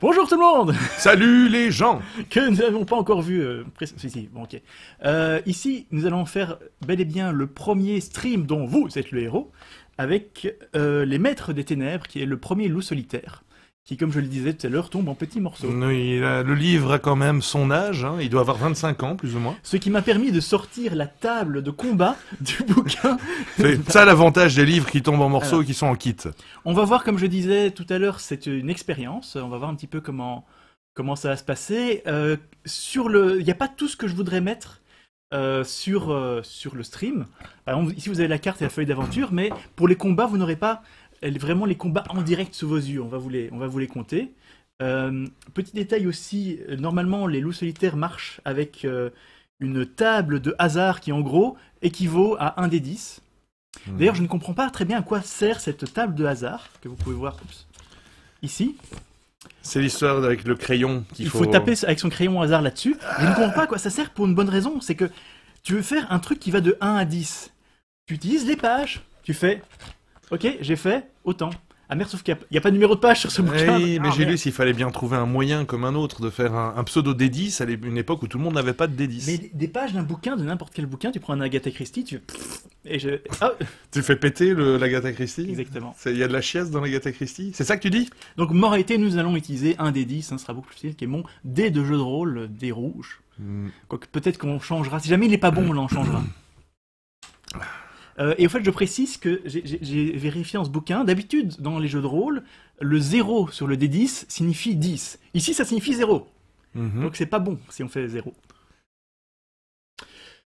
Bonjour tout le monde Salut les gens Que nous n'avons pas encore vu. Euh, euh, ici, nous allons faire bel et bien le premier stream dont vous êtes le héros, avec euh, Les Maîtres des Ténèbres, qui est le premier loup solitaire qui, comme je le disais tout à l'heure, tombe en petits morceaux. le livre a quand même son âge, hein. il doit avoir 25 ans, plus ou moins. Ce qui m'a permis de sortir la table de combat du bouquin. C'est ça l'avantage des livres qui tombent en morceaux et qui sont en kit. On va voir, comme je disais tout à l'heure, c'est une expérience, on va voir un petit peu comment, comment ça va se passer. Euh, sur le, Il n'y a pas tout ce que je voudrais mettre euh, sur, euh, sur le stream. ici, vous avez la carte et la feuille d'aventure, mais pour les combats, vous n'aurez pas vraiment les combats en direct sous vos yeux. On va vous les, on va vous les compter. Euh, petit détail aussi, normalement les loups solitaires marchent avec euh, une table de hasard qui en gros équivaut à un des 10. Hmm. D'ailleurs, je ne comprends pas très bien à quoi sert cette table de hasard que vous pouvez voir ici. C'est l'histoire avec le crayon qu'il faut. Il faut taper avec son crayon hasard là-dessus. Je ne comprends pas à quoi ça sert pour une bonne raison, c'est que tu veux faire un truc qui va de 1 à 10. Tu utilises les pages, tu fais Ok, j'ai fait autant. Ah merde, sauf qu'il n'y a, pas de numéro de page sur ce eh bouquin. Oui, mais ah, j'ai lu s'il fallait bien trouver un moyen comme un autre de faire un, pseudo D10 à une époque où tout le monde n'avait pas de D10. Mais des pages d'un bouquin, de n'importe quel bouquin, tu prends un Agatha Christie, tu. Et ah. tu fais péter l'Agatha Christie Exactement. Il y a de la chiasse dans l'Agatha Christie C'est ça que tu dis Donc, moralité, nous allons utiliser un D10, hein, ce sera beaucoup plus facile, qui est mon D de jeu de rôle, euh, D rouges. Hmm. Quoique peut-être qu'on changera. Si jamais il n'est pas bon, on l'en changera. Euh, et en fait, je précise que j'ai vérifié en ce bouquin, d'habitude, dans les jeux de rôle, le 0 sur le D10 signifie 10. Ici, ça signifie 0. Mhm. Donc c'est pas bon si on fait 0.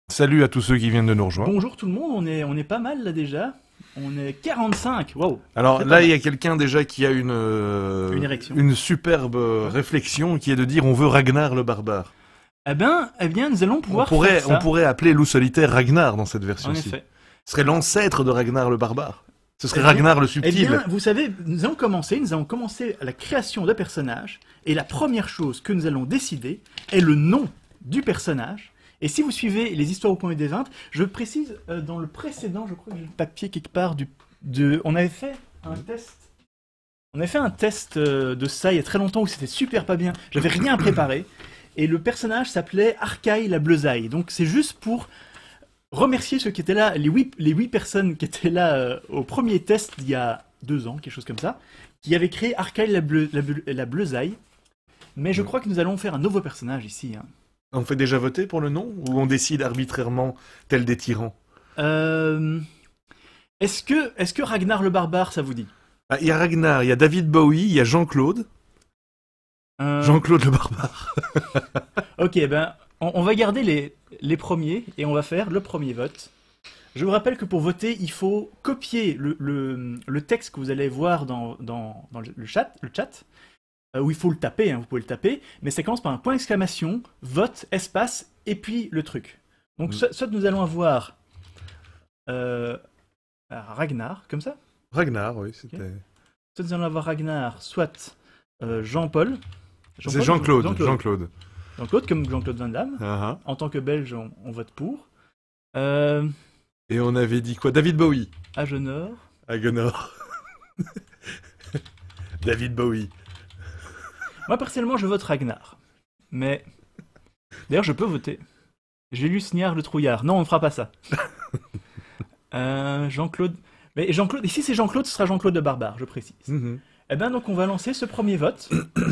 Salut à tous ceux qui viennent de nous rejoindre. Bonjour tout le monde, on est, on est pas mal là déjà. On est 45, waouh Alors là, il y a quelqu'un déjà qui a une, euh, une, superbe réflexion qui est de dire on veut Ragnar le barbare. Eh ben, eh bien, nous allons pouvoir on pourrait, faire ça. On pourrait appeler loup solitaire Ragnar dans cette version-ci. Ce serait l'ancêtre de Ragnar le barbare. Ce serait eh Ragnar le subtil. Eh bien, vous savez, nous avons commencé, nous avons commencé la création d'un personnage, et la première chose que nous allons décider est le nom du personnage. Et si vous suivez les histoires au point des 20, je précise euh, dans le précédent, je crois que j'ai le papier quelque part du, on avait fait un test. On avait fait un test euh, de ça il y a très longtemps où c'était super pas bien. J'avais rien préparé. Et le personnage s'appelait Arcaille la Bleusaille. Donc c'est juste pour remercier ceux qui étaient là, les huit, les huit personnes qui étaient là euh, au premier test il y a deux ans, quelque chose comme ça, qui avaient créé Arcaille la, bleu, la, la Bleusaille. Mais je mm. crois que nous allons faire un nouveau personnage ici. Hein. On fait déjà voter pour le nom ou on décide arbitrairement tel des tyrans euh, Est-ce que, est que Ragnar le barbare, ça vous dit ah, Il y a Ragnar, il y a David Bowie, il y a Jean-Claude. Euh. Jean-Claude le barbare. ok, ben on, va garder les, les, premiers et on va faire le premier vote. Je vous rappelle que pour voter, il faut copier le, texte que vous allez voir dans, le chat, le chat euh, où il faut le taper, hein, vous pouvez le taper, mais ça commence par un point d'exclamation, vote, espace, et puis le truc. Donc soit, mm. nous allons avoir euh, ah, Ragnar, comme ça Ragnar, oui, c'était... Soit nous allons avoir Ragnar, soit euh, Jean-Paul. C'est Jean-Claude, Jean-Claude. Jean-Claude, comme Jean-Claude Van Damme. Ah, ah. En tant que Belge, on, vote pour. Euh, et on avait dit quoi David Bowie. Agenor. Agenor. David Bowie. Moi, personnellement, je vote Ragnar. Mais. D'ailleurs, je peux voter. J'ai lu Sniard le Trouillard. Non, on ne fera pas ça. Euh, Jean-Claude. Mais Jean-Claude. Ici, c'est Jean-Claude, ce sera Jean-Claude de Barbare, je précise. Mhm. Eh bien, donc, on va lancer ce premier vote.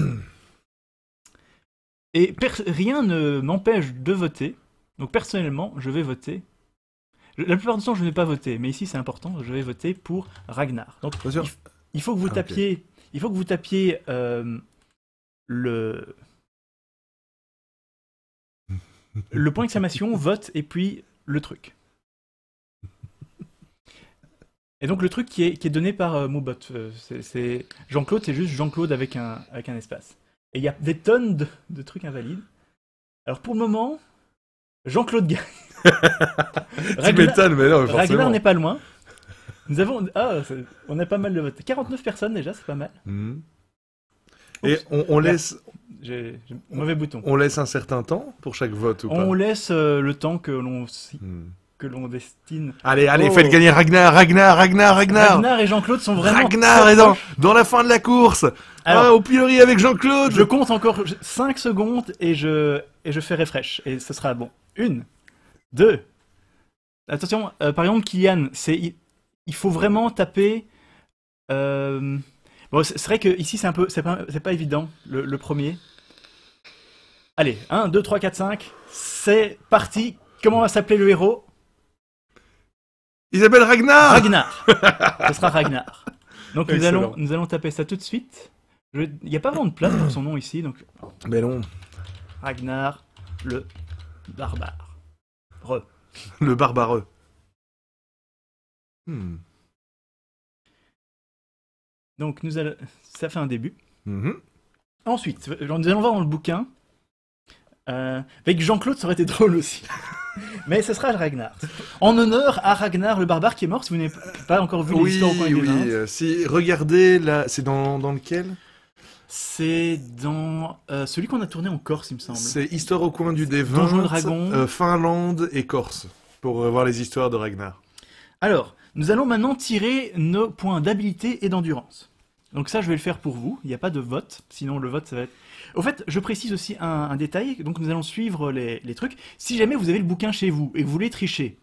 Et rien ne m'empêche de voter. Donc personnellement, je vais voter. La plupart du temps, je ne vais pas voter, mais ici c'est important, je vais voter pour Ragnar. Donc il, faut que vous ah, tapiez, il faut que vous tapiez euh, le le point d'exclamation, vote et puis le truc. Et donc le truc qui est, qui est donné par euh, Mobot euh, c'est Jean-Claude, c'est juste Jean-Claude avec un, avec un espace. Et il y a des tonnes de, trucs invalides. Alors pour le moment, Jean-Claude Gagne. tu mais non, n'est pas loin. Nous avons. Ah, on a pas mal de votes. 49 personnes déjà, c'est pas mal. Mhm. Et on, laisse. mauvais bouton. On laisse un certain temps pour chaque vote ou pas On laisse euh, le temps que l'on. Hmm que l'on destine. Allez, allez, faites gagner Ragnar, Ragnar, Ragnar, Ragnar. Ragnar et Jean-Claude sont vraiment. Ragnar est dans, la fin de la course. Ah, au pilori avec Jean-Claude. Je compte encore 5 secondes et je, et je fais refresh. Et ce sera bon. 1, 2... Attention, euh, par exemple, Kylian, il, faut vraiment taper. Euh, bon, c'est vrai qu'ici, c'est un peu, c'est pas, pas, évident, le premier. Allez, 1, 2, 3, 4, 5, c'est parti. Comment va s'appeler le héros Isabelle Ragnar Ragnar Ce sera Ragnar. Donc nous allons, nous allons taper ça tout de suite. Il n'y a pas vraiment de place pour son nom ici, donc... Mais ben non. Ragnar, le barbare. Le barbareux. Hmm. Donc nous allons... ça fait un début. Mhm. Ensuite, euh, nous allons voir dans le bouquin. Euh, avec Jean-Claude, ça aurait été drôle aussi. Mais ce sera le Ragnar. En honneur à Ragnar le barbare qui est mort, si vous n'avez pas encore vu oui, l'histoire au coin oui, euh, si, Regardez, là, c'est dans, lequel c'est dans euh, celui qu'on a tourné en Corse, il me semble. C'est Histoire au coin du d euh, Finlande et Corse, pour voir les histoires de Ragnar. Alors, nous allons maintenant tirer nos points d'habilité et d'endurance. Donc ça, je vais le faire pour vous. Il n'y a pas de vote, sinon le vote, ça va être... Au fait, je précise aussi un, détail, donc nous allons suivre les, trucs. Si jamais vous avez le bouquin chez vous et que vous voulez tricher,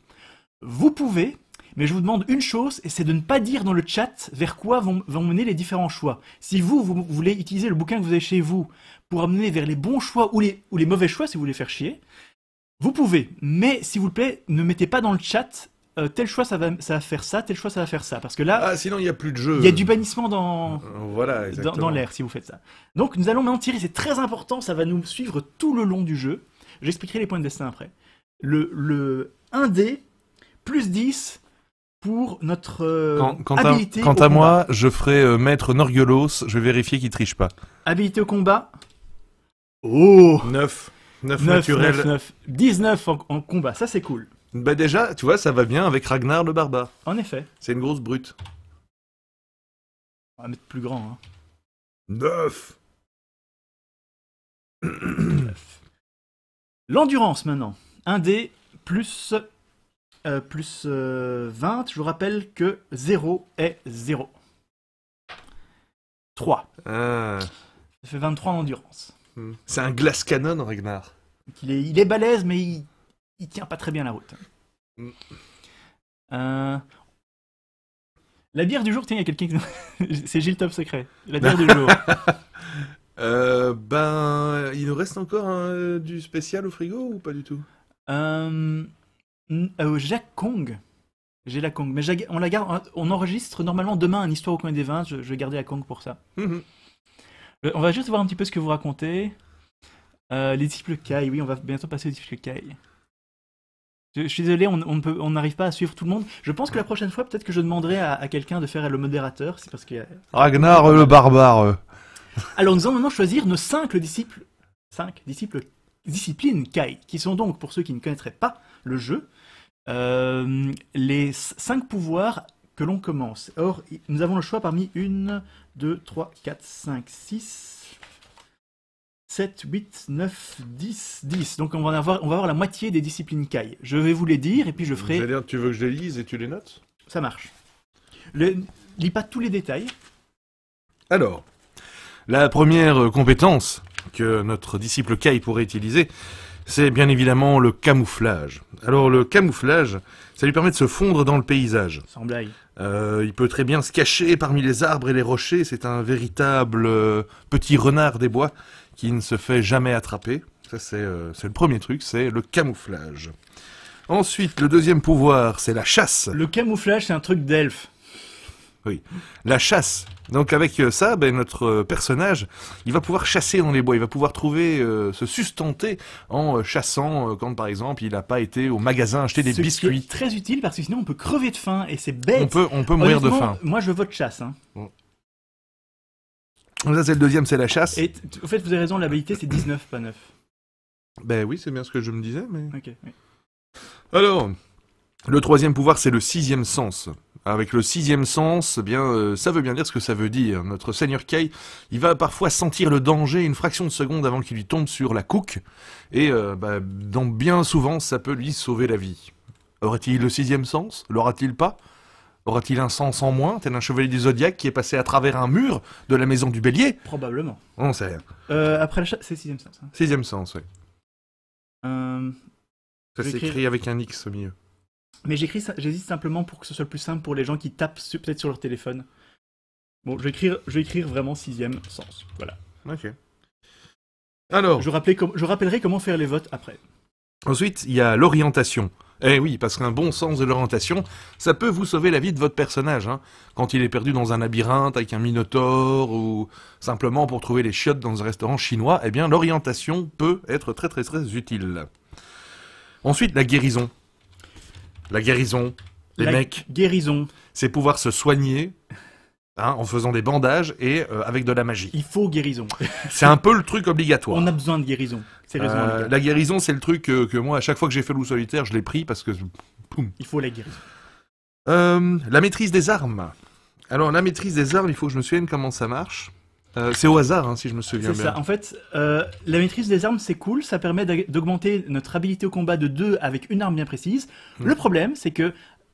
vous pouvez, mais je vous demande une chose, et c'est de ne pas dire dans le chat vers quoi vont, mener les différents choix. Si vous, vous, voulez utiliser le bouquin que vous avez chez vous pour amener vers les bons choix ou les, ou les mauvais choix, si vous voulez faire chier, vous pouvez. Mais s'il vous plaît, ne mettez pas dans le chat euh, tel choix ça va, faire ça, tel choix ça va faire ça. Parce que là. Ah, sinon il n'y a plus de jeu. Il y a du bannissement dans, voilà, dans, l'air si vous faites ça. Donc nous allons maintenant tirer, c'est très important, ça va nous suivre tout le long du jeu. J'expliquerai les points de destin après. Le, 1D plus 10 pour notre euh, habilité. quant à moi, je ferai euh, maître mettre Norguelos, je vais vérifier qu'il triche pas. Habilité au combat. Oh 9. 9, naturel. 9, 19 en combat, ça c'est cool. Bah déjà, tu vois, ça va bien avec Ragnar le barbare. En effet. C'est une grosse brute. On va mettre plus grand. Hein. 9 L'endurance maintenant. 1 d plus, euh, plus 20. Euh, je vous rappelle que 0 est 0. 3. Ah. Ça fait 23 en endurance. Hmm. C'est un glace canon, Ragnar. Il est, il est balèze, mais il il tient pas très bien la route. Mm. Euh, la bière du jour, tiens, il y a quelqu'un qui... C'est Gilles Top Secret. La bière du jour. Euh, ben, il nous reste encore euh, du spécial au frigo ou pas du tout euh... Jacques Kong. J'ai la Kong. Mais on la garde. On enregistre normalement demain une histoire au coin des vins. Je, vais garder la Kong pour ça. Mhm. on va juste voir un petit peu ce que vous racontez. les disciples Kai, oui, on va bientôt passer aux disciples Kai. Je suis désolé, on on n'arrive pas à suivre tout le monde. Je pense que la prochaine fois, peut-être que je demanderai à, quelqu'un de faire le modérateur. C'est parce que Ragnar le barbare. Alors nous allons maintenant choisir nos cinq disciples, cinq disciples, disciplines Kai, qui sont donc pour ceux qui ne connaîtraient pas le jeu, euh, les cinq pouvoirs que l'on commence. Or, nous avons le choix parmi une, deux, trois, quatre, cinq, six. 7, 8, 9, 10, 10. Donc on va, avoir, la moitié des disciplines Kai. Je vais vous les dire et puis je ferai... Dire, tu veux que je les lise et tu les notes Ça marche. Lis pas tous les détails. Alors, la première compétence que notre disciple Kai pourrait utiliser, c'est bien évidemment le camouflage. Alors le camouflage, ça lui permet de se fondre dans le paysage. Euh, il peut très bien se cacher parmi les arbres et les rochers, c'est un véritable euh, petit renard des bois qui ne se fait jamais attraper. Ça, euh, c'est le premier truc, c'est le camouflage. Ensuite, le deuxième pouvoir, c'est la chasse. Le camouflage, c'est un truc d'elfe. Oui, la chasse. Donc avec euh, ça, ben, notre euh, personnage, il va pouvoir chasser dans les bois, il va pouvoir trouver, se sustenter en chassant quand par exemple il n'a pas été au magasin acheter des Ce biscuits. C'est très utile parce que sinon on peut crever de faim et c'est bête. On peut, on peut mourir de faim. Moi je vote chasse. Hein. Ça, c'est le deuxième, c'est la chasse. Et en fait, vous avez raison, l'habilité, c'est 19, pas 9. Ben oui, c'est bien ce que je me disais, mais. Ok, Alors, le troisième pouvoir, c'est le sixième sens. Avec le sixième sens, eh bien, euh, ça veut bien dire ce que ça veut dire. Notre seigneur Kay, il va parfois sentir le danger une fraction de seconde avant qu'il lui tombe sur la couque, et euh, bah, bien souvent, ça peut lui sauver la vie. Aurait-il le sixième sens L'aura-t-il pas Aura-t-il un sens en moins, tel un chevalier du zodiaque qui est passé à travers un mur de la maison du bélier Probablement. On sait rien. Euh, après l'achat, c'est sixième sens. Hein. Sixième sens, oui. Euh, ça s'écrit avec un X au milieu. mais j'écris, ça- j'hésite simplement pour que ce soit le plus simple pour les gens qui tapent peut-être sur leur téléphone. Bon, je vais écrire, je vais vraiment sixième sens. Voilà. Ok. Alors, Je, je rappellerai comment faire les votes après. ensuite, il y a l'orientation. Eh oui, parce qu'un bon sens de l'orientation, ça peut vous sauver la vie de votre personnage, hein. quand il est perdu dans un labyrinthe avec un minotaure, ou simplement pour trouver les chiottes dans un restaurant chinois, eh bien l'orientation peut être très très très utile. Ensuite, la guérison. La guérison, les la mecs. Guérison. C'est pouvoir se soigner Hein, en faisant des bandages et euh, avec de la magie. Il faut guérison. c'est un peu le truc obligatoire. On a besoin de guérison. Euh, la guérison, c'est le truc que, moi, à chaque fois que j'ai fait loup solitaire, je l'ai pris parce que. Il faut la guérison. Euh, la maîtrise des armes. Alors, la maîtrise des armes, il faut que je me souvienne comment ça marche. c'est au hasard, hein, si je me souviens bien. C'est ça. En fait, la maîtrise des armes, c'est cool. Ça permet d'augmenter notre habilité au combat de deux avec une arme bien précise. Hmm. Le problème, c'est que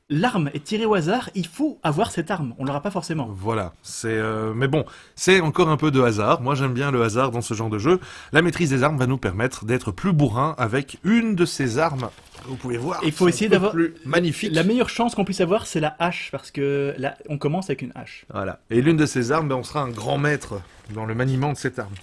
l'arme est tirée au hasard, il faut avoir cette arme. On l'aura pas forcément. Voilà. C'est euh, mais bon, c'est encore un peu de hasard. Moi, j'aime bien le hasard dans ce genre de jeu. La maîtrise des armes va nous permettre d'être plus bourrin avec une de ces armes. Vous pouvez voir. Il faut essayer d'avoir magnifique. La meilleure chance qu'on puisse avoir, c'est la hache parce que là, on commence avec une hache. Voilà. Et l'une de ces armes, ben, on sera un grand maître dans le maniement de cette arme.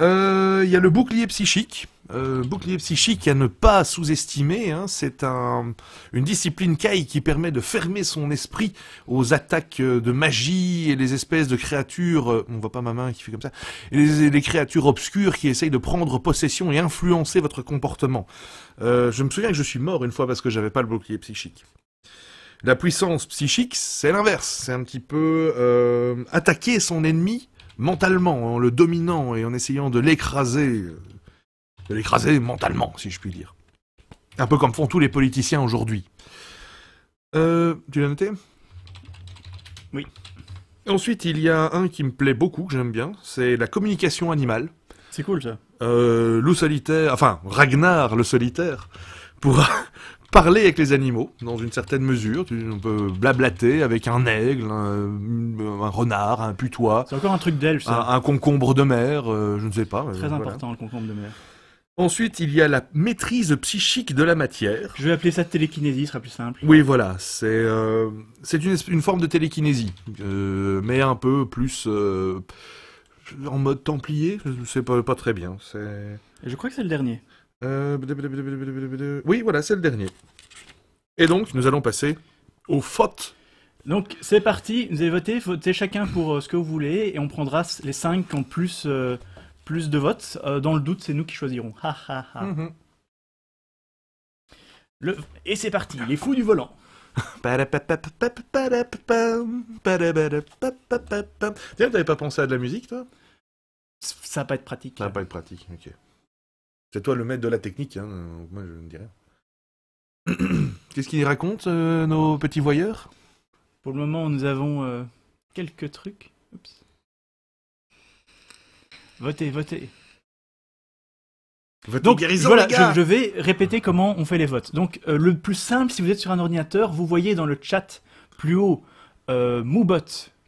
Euh, il y a le bouclier psychique euh, bouclier psychique à ne pas sous-estimer. Hein, c'est une discipline kai qui permet de fermer son esprit aux attaques euh, de magie et les espèces de créatures. Euh, on voit pas ma main qui fait comme ça. Et les, créatures obscures qui essayent de prendre possession et influencer votre comportement. je me souviens que je suis mort une fois parce que j'avais pas le bouclier psychique. La puissance psychique, c'est l'inverse. C'est un petit peu attaquer son ennemi mentalement, en le dominant et en essayant de l'écraser de l'écraser mentalement, si je puis dire. Un peu comme font tous les politiciens aujourd'hui. Euh, tu l'as noté Oui. Ensuite, il y a un qui me plaît beaucoup, que j'aime bien, c'est la communication animale. C'est cool ça. Euh, loup solitaire, enfin Ragnar le solitaire, pour parler avec les animaux dans une certaine mesure. on peut blablater avec un aigle, un, renard, un putois. C'est encore un truc d'elfe Un, concombre de mer, euh, je ne sais pas. Euh, Très important le concombre de mer. Ensuite, il y a la maîtrise psychique de la matière. Je vais appeler ça télékinésie, ce sera plus simple. Oui, voilà, c'est euh, une, forme de télékinésie, euh, mais un peu plus euh, en mode templier, je sais pas, pas très bien. Je crois que c'est le dernier. Oui, voilà, c'est le dernier. Et donc, nous allons passer aux fautes. Donc, c'est parti, vous avez voté, votez chacun pour ce que vous voulez, et on prendra les 5 en plus plus de votes. Euh, dans le doute, c'est nous qui choisirons. Ha, ha, ha. Mhm. le... Et c'est parti, les fous du volant. Tiens, t'avais pas pensé à de la musique, toi Ça va pas être pratique. Ça va pas être pratique, ok. C'est toi le maître de la technique, hein. moi je ne dirais rien. Qu'est-ce qu'ils racontent, euh, nos petits voyeurs Pour le moment, nous avons euh, quelques trucs. Oups votez, votez. Donc Je, vais répéter comment on fait les votes. Donc euh, le plus simple, si vous êtes sur un ordinateur, vous voyez dans le chat plus haut euh,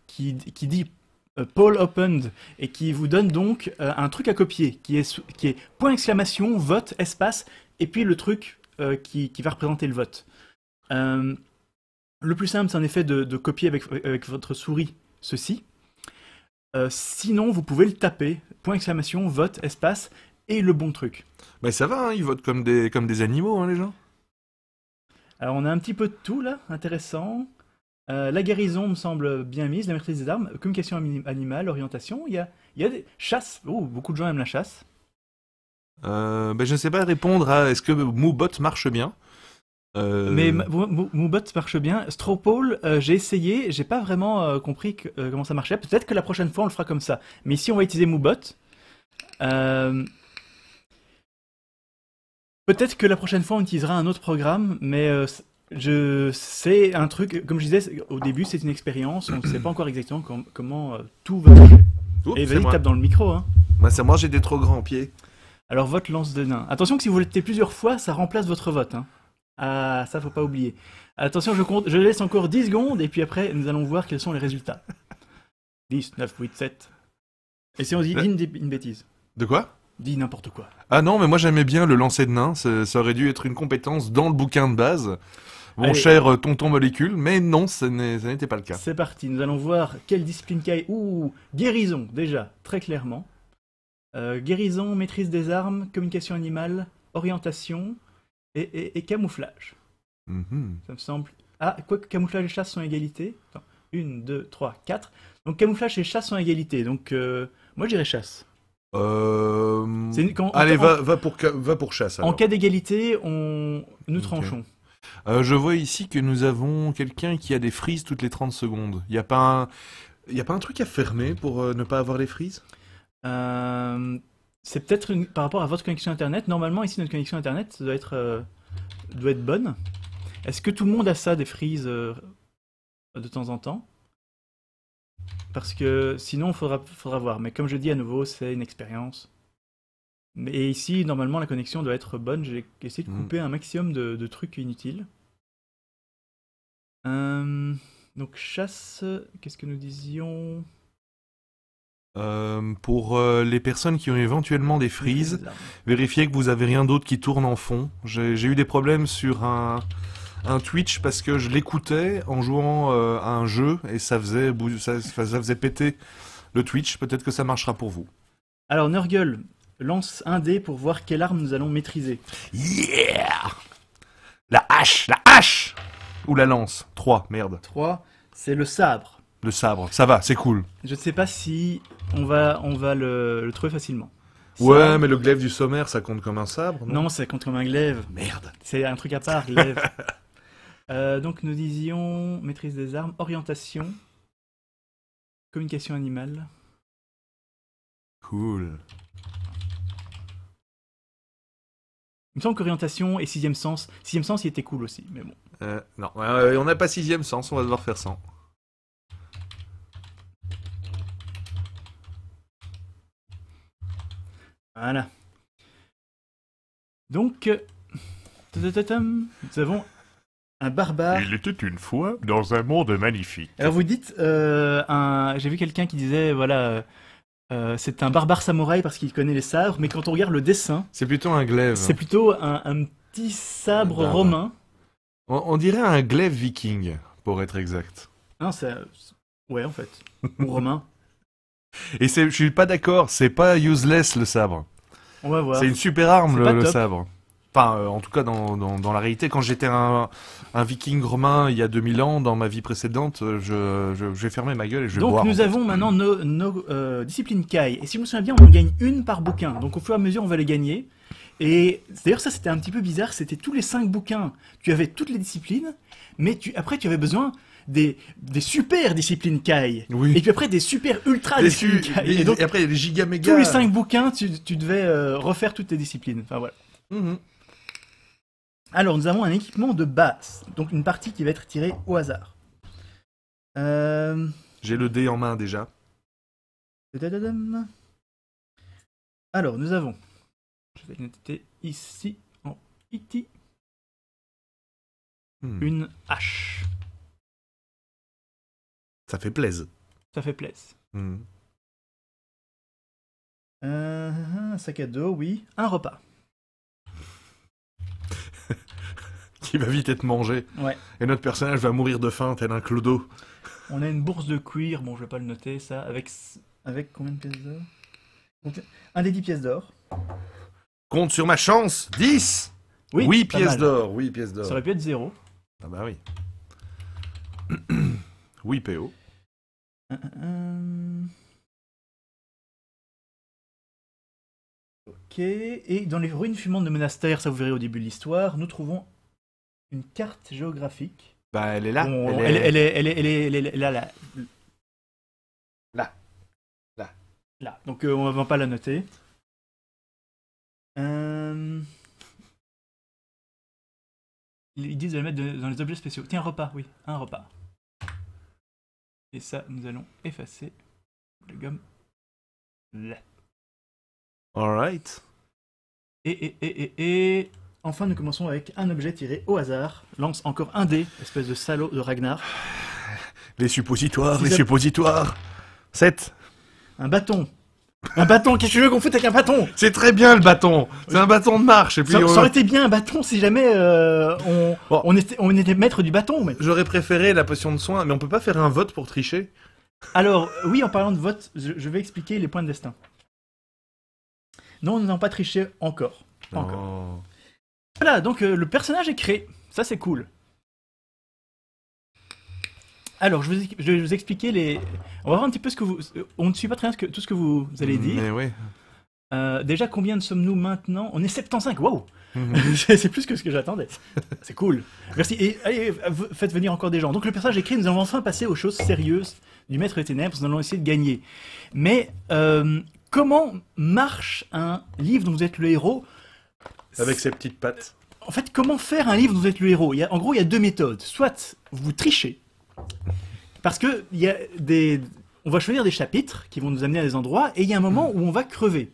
qui, dit euh, poll Opened et qui vous donne donc euh, un truc à copier qui est, point exclamation, vote, espace et puis le truc qui, va représenter le vote. le plus simple, c'est en effet de, de copier avec, avec, votre souris ceci. Euh, sinon, vous pouvez le taper. Point exclamation, vote, espace, et le bon truc. Mais ça va, hein, ils votent comme des, comme des animaux, hein, les gens. Alors, on a un petit peu de tout, là. Intéressant. Euh, la guérison me semble bien mise, la maîtrise des armes, communication animale, orientation. Il y a, y a des... Chasse. Oh, beaucoup de gens aiment la chasse. Euh, ben, je ne sais pas répondre à est-ce que Moubot marche bien. Euh, mais Moobot marche bien. trop euh, j'ai essayé, j'ai pas vraiment euh, compris comment ça marchait. Peut-être que la prochaine fois on le fera comme ça. Mais si on va utiliser Moobot. Peut-être que la prochaine fois on utilisera un autre programme, mais je sais un truc. Comme je disais au début, c'est une expérience. On ne sait pas encore exactement comment tout va. Oups, Et vas-y, tape dans le micro. Hein. Moi, c'est moi, j'ai des trop grands pieds. Alors vote lance de nain. Attention que si vous votez plusieurs fois, ça remplace votre vote. Hein. Ah, ça, faut pas oublier. Attention, je compte, je laisse encore 10 secondes et puis après, nous allons voir quels sont les résultats. 10, 9, 8, 7. Et si on dit, une, bêtise De quoi Dis n'importe quoi. Ah non, mais moi j'aimais bien le lancer de nain, ça, aurait dû être une compétence dans le bouquin de base, mon cher euh, tonton molécule, mais non, ça n'était pas le cas. C'est parti, nous allons voir quelle discipline caille. Ouh, guérison déjà, très clairement. Euh, guérison, maîtrise des armes, communication animale, orientation, et, camouflage. Mhm. Ça me semble. Ah, quoi que camouflage et chasse sont égalité. Attends, une, deux, trois, quatre. Donc camouflage et chasse sont égalité. Donc euh, moi j'irai chasse. Euh, allez, va, va, pour, va pour chasse. En cas d'égalité, on... nous tranchons. Euh, je vois ici que nous avons quelqu'un qui a des frises toutes les 30 secondes. Il n'y a, pas un... a pas un truc à fermer pour ne pas avoir les frises c'est peut-être par rapport à votre connexion Internet. Normalement, ici, notre connexion Internet doit être, euh, doit être bonne. Est-ce que tout le monde a ça, des freezes euh, de temps en temps Parce que sinon, il faudra, voir. Mais comme je dis à nouveau, c'est une expérience. Et ici, normalement, la connexion doit être bonne. J'ai essayé de hmm. couper un maximum de, trucs inutiles. Euh, donc, chasse, qu'est-ce que nous disions euh, pour euh, les personnes qui ont éventuellement des frises, vérifiez que vous avez rien d'autre qui tourne en fond. J'ai eu des problèmes sur un, Twitch parce que je l'écoutais en jouant euh, à un jeu et ça faisait, ça, ça faisait péter le Twitch. Peut-être que ça marchera pour vous. Alors Nurgle, lance un dé pour voir quelle arme nous allons maîtriser. Yeah La hache, la hache Ou la lance 3, merde. 3, c'est le sabre le sabre. Ça va, c'est cool. Je ne sais pas si on va, on va le, trouver facilement. ouais, mais le glaive du sommaire, ça compte comme un sabre Non, non ça compte comme un glaive. Merde. C'est un truc à part, glaive. Euh, donc nous disions maîtrise des armes, orientation, communication animale. Cool. Il me semble qu'orientation et sixième sens. Sixième sens, il était cool aussi, mais bon. Euh, non, euh, on n'a pas sixième sens, on va devoir faire sans. Voilà. Donc, euh, nous avons un barbare. Il était une fois dans un monde magnifique. Alors vous dites, euh, un... j'ai vu quelqu'un qui disait, voilà, euh, c'est un barbare samouraï parce qu'il connaît les sabres, mais quand on regarde le dessin, c'est plutôt un glaive. C'est plutôt un, petit sabre romain. On, dirait un glaive viking, pour être exact. Non, c'est, ouais, en fait, ou romain. Et je suis pas d'accord, c'est pas useless le sabre. C'est une super arme le, sabre. Enfin, euh, en tout cas, dans, la réalité, quand j'étais un, viking romain il y a 2000 ans, dans ma vie précédente, je, je, vais ma gueule et je vais Donc, nous avons maintenant nos, euh, disciplines Kai. Et si je me souviens bien, on gagne une par bouquin. Donc, au fur et à mesure, on va les gagner. Et d'ailleurs, ça, c'était un petit peu bizarre. C'était tous les cinq bouquins. Tu avais toutes les disciplines, mais tu, après, tu avais besoin des, super disciplines Kai. Et puis après, des super ultra disciplines et, donc, après, il les giga Tous les cinq bouquins, tu, devais euh, refaire toutes tes disciplines. Enfin, voilà. Mhm. Alors, nous avons un équipement de base. Donc, une partie qui va être tirée au hasard. Euh, J'ai le dé en main déjà. Alors, nous avons. Je vais ici en iti. Hmm. Une hache. Ça fait plaise. Ça fait plaise. Hmm. Euh, un sac à dos, oui. Un repas. Qui va vite être mangé. Ouais. Et notre personnage va mourir de faim, tel un clodo. On a une bourse de cuir, bon, je vais pas le noter, ça, avec. Avec combien de pièces d'or Un des dix pièces d'or. Compte sur ma chance Dix Oui, oui pièces d'or, oui, pièces d'or. Ça aurait pu être zéro. Ah bah oui. Oui, PO. Euh, euh, euh. Ok. Et dans les ruines fumantes de monastère, ça vous verrez au début de l'histoire, nous trouvons une carte géographique. Bah, elle est là. Elle, est... Elle, est, là, là. Là. Là. Donc, on ne va pas la noter. Ils disent de la mettre dans les objets spéciaux. Tiens, un repas, oui. Un repas. Et ça, nous allons effacer le gomme là. Alright. Et, et, et, et, et... Enfin, nous commençons avec un objet tiré au hasard. Lance encore un dé, espèce de salaud de Ragnar. Les suppositoires, les suppositoires. 7. Un bâton. Un bâton, qu'est-ce que tu veux qu'on foute avec un bâton C'est très bien le bâton. C'est un bâton de marche. Et puis, ça, on... ça, aurait été bien un bâton si jamais euh, on, était, maître du bâton. mais J'aurais préféré la potion de soin, mais on peut pas faire un vote pour tricher. Alors, oui, en parlant de vote, je, vais expliquer les points de destin. Non, nous n'avons pas triché encore. encore. Oh. Voilà, donc euh, le personnage est créé. Ça, c'est cool. Alors, je, vais vous expliquer les. On va voir un petit peu ce que vous. On ne suit pas très bien tout ce que vous allez dire. Mais euh, déjà, combien de sommes-nous maintenant On est 75, wow mhm. C'est plus que ce que j'attendais. C'est cool. Merci. Et allez, faites venir encore des gens. Donc, le personnage écrit, nous allons enfin passer aux choses sérieuses du Maître des Ténèbres, nous allons essayer de gagner. Mais euh, comment marche un livre dont vous êtes le héros Avec ses petites pattes. En fait, comment faire un livre dont vous êtes le héros il En gros, il y a deux méthodes. Soit vous trichez, parce que y a des... on va choisir des chapitres qui vont nous amener à des endroits, et il y a un moment mm. où on va crever.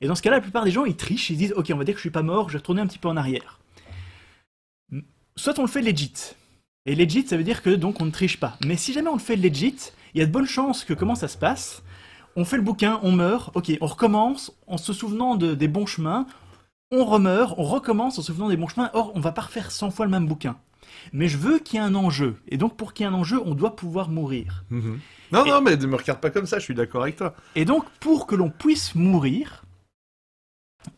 Et dans ce cas-là, la plupart des gens, ils trichent, ils disent Ok, on va dire que je suis pas mort, je vais retourner un petit peu en arrière. Soit on le fait legit. Et legit, ça veut dire que donc on ne triche pas. Mais si jamais on le fait legit, il y a de bonnes chances que comment ça se passe On fait le bouquin, on meurt, ok, on recommence en se souvenant des bons chemins, on remeurt, on recommence en se souvenant des bons chemins, or on va pas refaire 100 fois le même bouquin mais je veux qu'il y ait un enjeu. Et donc, pour qu'il y ait un enjeu, on doit pouvoir mourir. Mhm. Non, non, mais ne me regarde pas comme ça, je suis d'accord avec toi. Et donc, pour que l'on puisse mourir,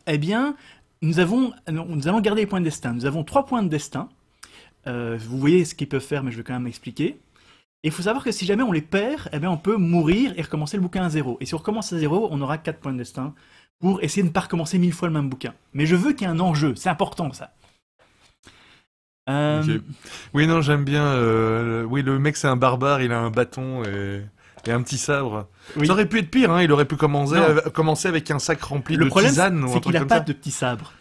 eh bien, nous, avons, nous allons garder les points de destin. Nous avons trois points de destin. Euh, vous voyez ce qu'ils peuvent faire, mais je vais quand même expliquer. Et il faut savoir que si jamais on les perd, eh bien on peut mourir et recommencer le bouquin à zéro. Et si on recommence à zéro, on aura quatre points de destin pour essayer de ne pas recommencer mille fois le même bouquin. Mais je veux qu'il y ait un enjeu, c'est important ça. Euh, oui, non, j'aime bien. Euh, oui, le mec, c'est un barbare, il a un bâton et, un petit sabre. Il Ça aurait pu être pire, hein, il aurait pu commencer, avec un sac rempli le de problème, C'est qu'il n'a pas de petit sabre.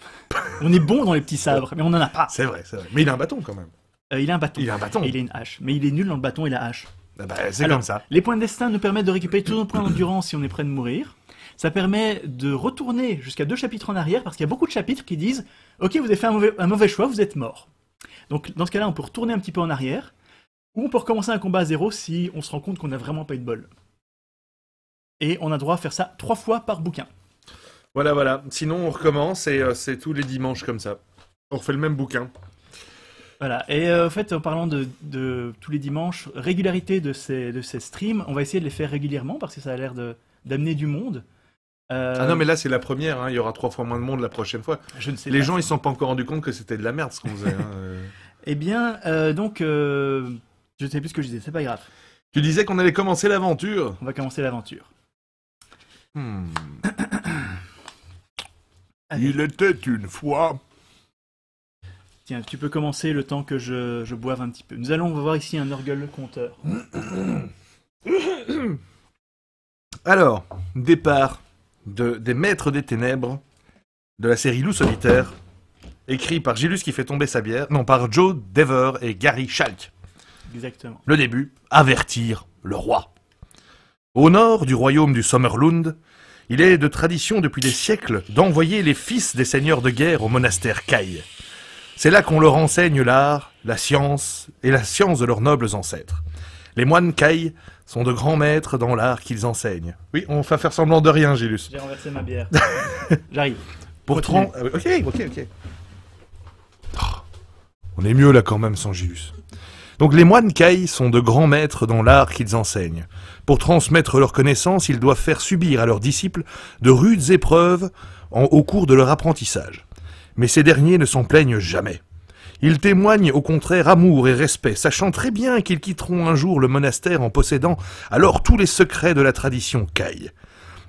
on est bon dans les petits sabres, mais on n'en a pas. C'est vrai, c'est vrai. Mais il a un bâton quand même. Euh, il a un bâton. Il a un bâton. il a une hache. Mais il est nul dans le bâton et la hache. Ah bah, c'est comme ça. Les points de destin nous permettent de récupérer tous nos points d'endurance si on est prêt de mourir. Ça permet de retourner jusqu'à deux chapitres en arrière parce qu'il y a beaucoup de chapitres qui disent Ok, vous avez fait un mauvais choix, vous êtes mort. Donc dans ce cas-là, on peut retourner un petit peu en arrière, ou on peut recommencer un combat à zéro si on se rend compte qu'on n'a vraiment pas eu de bol. Et on a droit à faire ça trois fois par bouquin. Voilà, voilà. Sinon, on recommence et euh, c'est tous les dimanches comme ça. On refait le même bouquin. Voilà. Et en euh, fait, en parlant de, tous les dimanches, régularité de ces, de ces streams, on va essayer de les faire régulièrement parce que ça a l'air d'amener du monde. Euh, ah non, mais là, c'est la première. Hein. Il y aura trois fois moins de monde la prochaine fois. Je ne sais Les gens, ils ne sont pas encore rendus compte que c'était de la merde ce qu'on faisait. Hein. Euh. Eh bien, euh, donc, je ne sais plus ce que je disais, c'est pas grave. Tu disais qu'on allait commencer l'aventure. On va commencer l'aventure. Hmm. Il était une fois. Tiens, tu peux commencer le temps que je, je boive un petit peu. Nous allons voir ici un orgueil compteur. Alors, départ des Maîtres des Ténèbres de la série Loup solitaire, écrit par Gilus qui fait tomber sa bière, non, par Joe Dever et Gary Schalk. Exactement. Le début, avertir le roi. Au nord du royaume du Sommerlund, il est de tradition depuis des siècles d'envoyer les fils des seigneurs de guerre au monastère Kai. C'est là qu'on leur enseigne l'art, la science et la science de leurs nobles ancêtres. Les moines Kai sont de grands maîtres dans l'art qu'ils enseignent. Oui, on va faire semblant de rien, Gilus. J'ai renversé ma bière. J'arrive. Ah ok, ok, ok. Oh, on est mieux là quand même sans Gilus. Donc les moines Kai sont de grands maîtres dans l'art qu'ils enseignent. Pour transmettre leurs connaissances, ils doivent faire subir à leurs disciples de rudes épreuves au cours de leur apprentissage. Mais ces derniers ne s'en plaignent jamais. Ils témoignent au contraire amour et respect, sachant très bien qu'ils quitteront un jour le monastère en possédant alors tous les secrets de la tradition Caille,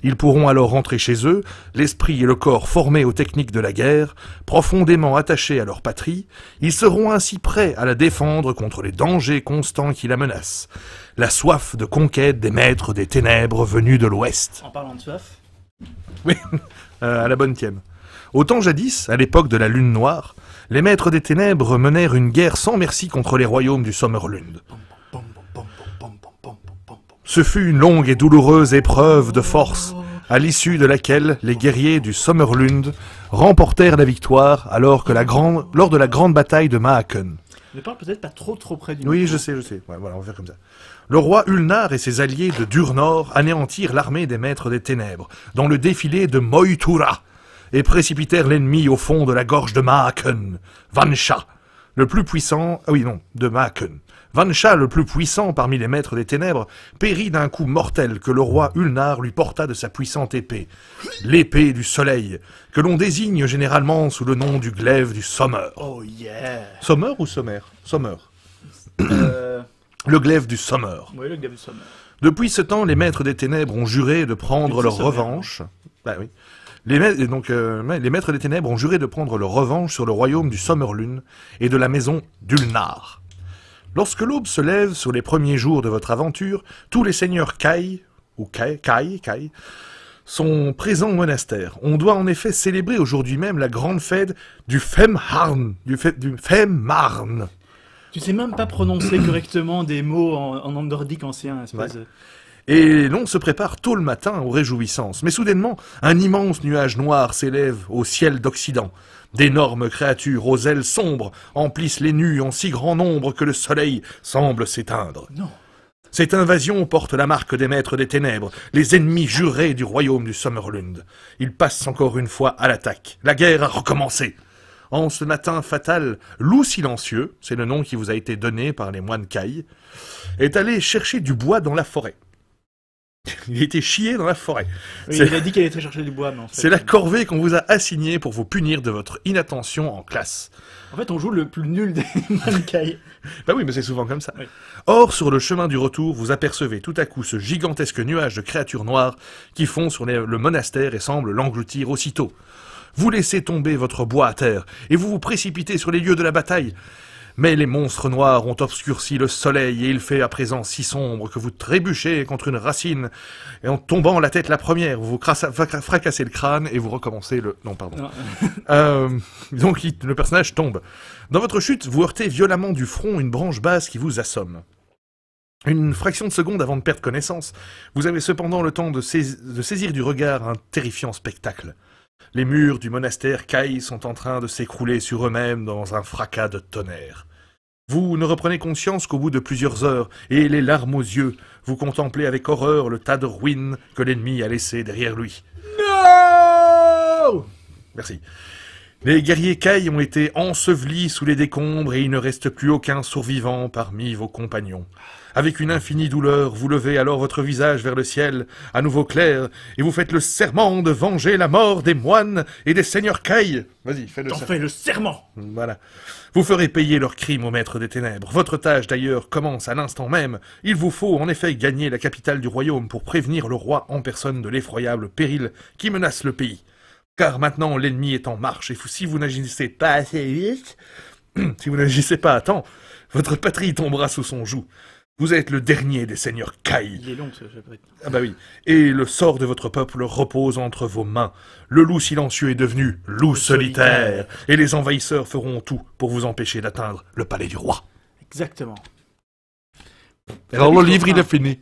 Ils pourront alors rentrer chez eux, l'esprit et le corps formés aux techniques de la guerre, profondément attachés à leur patrie, ils seront ainsi prêts à la défendre contre les dangers constants qui la menacent, la soif de conquête des maîtres des ténèbres venus de l'Ouest. En parlant de soif Oui, euh, à la bonne tienne. Autant jadis, à l'époque de la Lune Noire, les maîtres des ténèbres menèrent une guerre sans merci contre les royaumes du Sommerlund. Ce fut une longue et douloureuse épreuve de force, à l'issue de laquelle les guerriers du Sommerlund remportèrent la victoire alors que la grande, lors de la grande bataille de Mahaken. peut-être pas trop près du Oui, je sais, je sais. voilà, on va faire comme ça. Le roi Ulnar et ses alliés de Durnor anéantirent l'armée des maîtres des ténèbres dans le défilé de Moitura, et précipitèrent l'ennemi au fond de la gorge de Maaken, Vansha, le plus puissant, ah oui non, de van Vansha, le plus puissant parmi les maîtres des ténèbres, périt d'un coup mortel que le roi Ulnar lui porta de sa puissante épée, l'épée du soleil, que l'on désigne généralement sous le nom du glaive du Sommer. Oh yeah Sommer ou Sommer Sommer. Euh. Le glaive du Sommer. Oui, le glaive du Sommer. Depuis ce temps, les maîtres des ténèbres ont juré de prendre leur revanche. Bah oui les, donc, euh, les maîtres des ténèbres ont juré de prendre leur revanche sur le royaume du Sommerlune et de la maison d'Ulnar. Lorsque l'aube se lève sur les premiers jours de votre aventure, tous les seigneurs Kai, ou Kai, Kai, sont présents au monastère. On doit en effet célébrer aujourd'hui même la grande fête du Femharn, du, Tu sais même pas prononcer correctement des mots en, langue nordique ancien, espèce de et l'on se prépare tôt le matin aux réjouissances. Mais soudainement, un immense nuage noir s'élève au ciel d'Occident. D'énormes créatures aux ailes sombres emplissent les nues en si grand nombre que le soleil semble s'éteindre. Non. Cette invasion porte la marque des maîtres des ténèbres, les ennemis jurés du royaume du Summerlund. Ils passent encore une fois à l'attaque. La guerre a recommencé. En ce matin fatal, Loup Silencieux, c'est le nom qui vous a été donné par les moines Cailles, est allé chercher du bois dans la forêt. Il était chié dans la forêt. il a dit qu'il était chercher du bois, mais en fait... C'est la euh, corvée qu'on vous a assignée pour vous punir de votre inattention en classe. En fait, on joue le plus nul des mankai. bah oui, mais c'est souvent comme ça. Or, sur le chemin du retour, vous apercevez tout à coup ce gigantesque nuage de créatures noires qui font sur le monastère et semble l'engloutir aussitôt. Vous laissez tomber votre bois à terre et vous vous précipitez sur les lieux de la bataille. Mais les monstres noirs ont obscurci le soleil, et il fait à présent si sombre que vous trébuchez contre une racine, et en tombant la tête la première, vous fracassez le crâne, et vous recommencez le... Non, pardon. Euh, donc le personnage tombe. Dans votre chute, vous heurtez violemment du front une branche basse qui vous assomme. Une fraction de seconde avant de perdre connaissance, vous avez cependant le temps de saisir du regard un terrifiant spectacle. Les murs du monastère Kai sont en train de s'écrouler sur eux-mêmes dans un fracas de tonnerre. Vous ne reprenez conscience qu'au bout de plusieurs heures, et les larmes aux yeux, vous contemplez avec horreur le tas de ruines que l'ennemi a laissé derrière lui. Non. Merci. Les guerriers Kai ont été ensevelis sous les décombres et il ne reste plus aucun survivant parmi vos compagnons. Avec une infinie douleur, vous levez alors votre visage vers le ciel, à nouveau clair, et vous faites le serment de venger la mort des moines et des seigneurs Kai. Vas-y, fais le serment. fais le serment Voilà. Vous ferez payer leurs crimes au maître des ténèbres. Votre tâche, d'ailleurs, commence à l'instant même. Il vous faut, en effet, gagner la capitale du royaume pour prévenir le roi en personne de l'effroyable péril qui menace le pays. Car maintenant, l'ennemi est en marche, et si vous n'agissez pas assez vite, si vous n'agissez pas à temps, votre patrie tombera sous son joug. Vous êtes le dernier des seigneurs Kai. Il est long ce chapitre. Ah bah oui. Et le sort de votre peuple repose entre vos mains. Le loup silencieux est devenu loup solitaire. Et les envahisseurs feront tout pour vous empêcher d'atteindre le palais du roi. Exactement. Alors le livre, il est fini.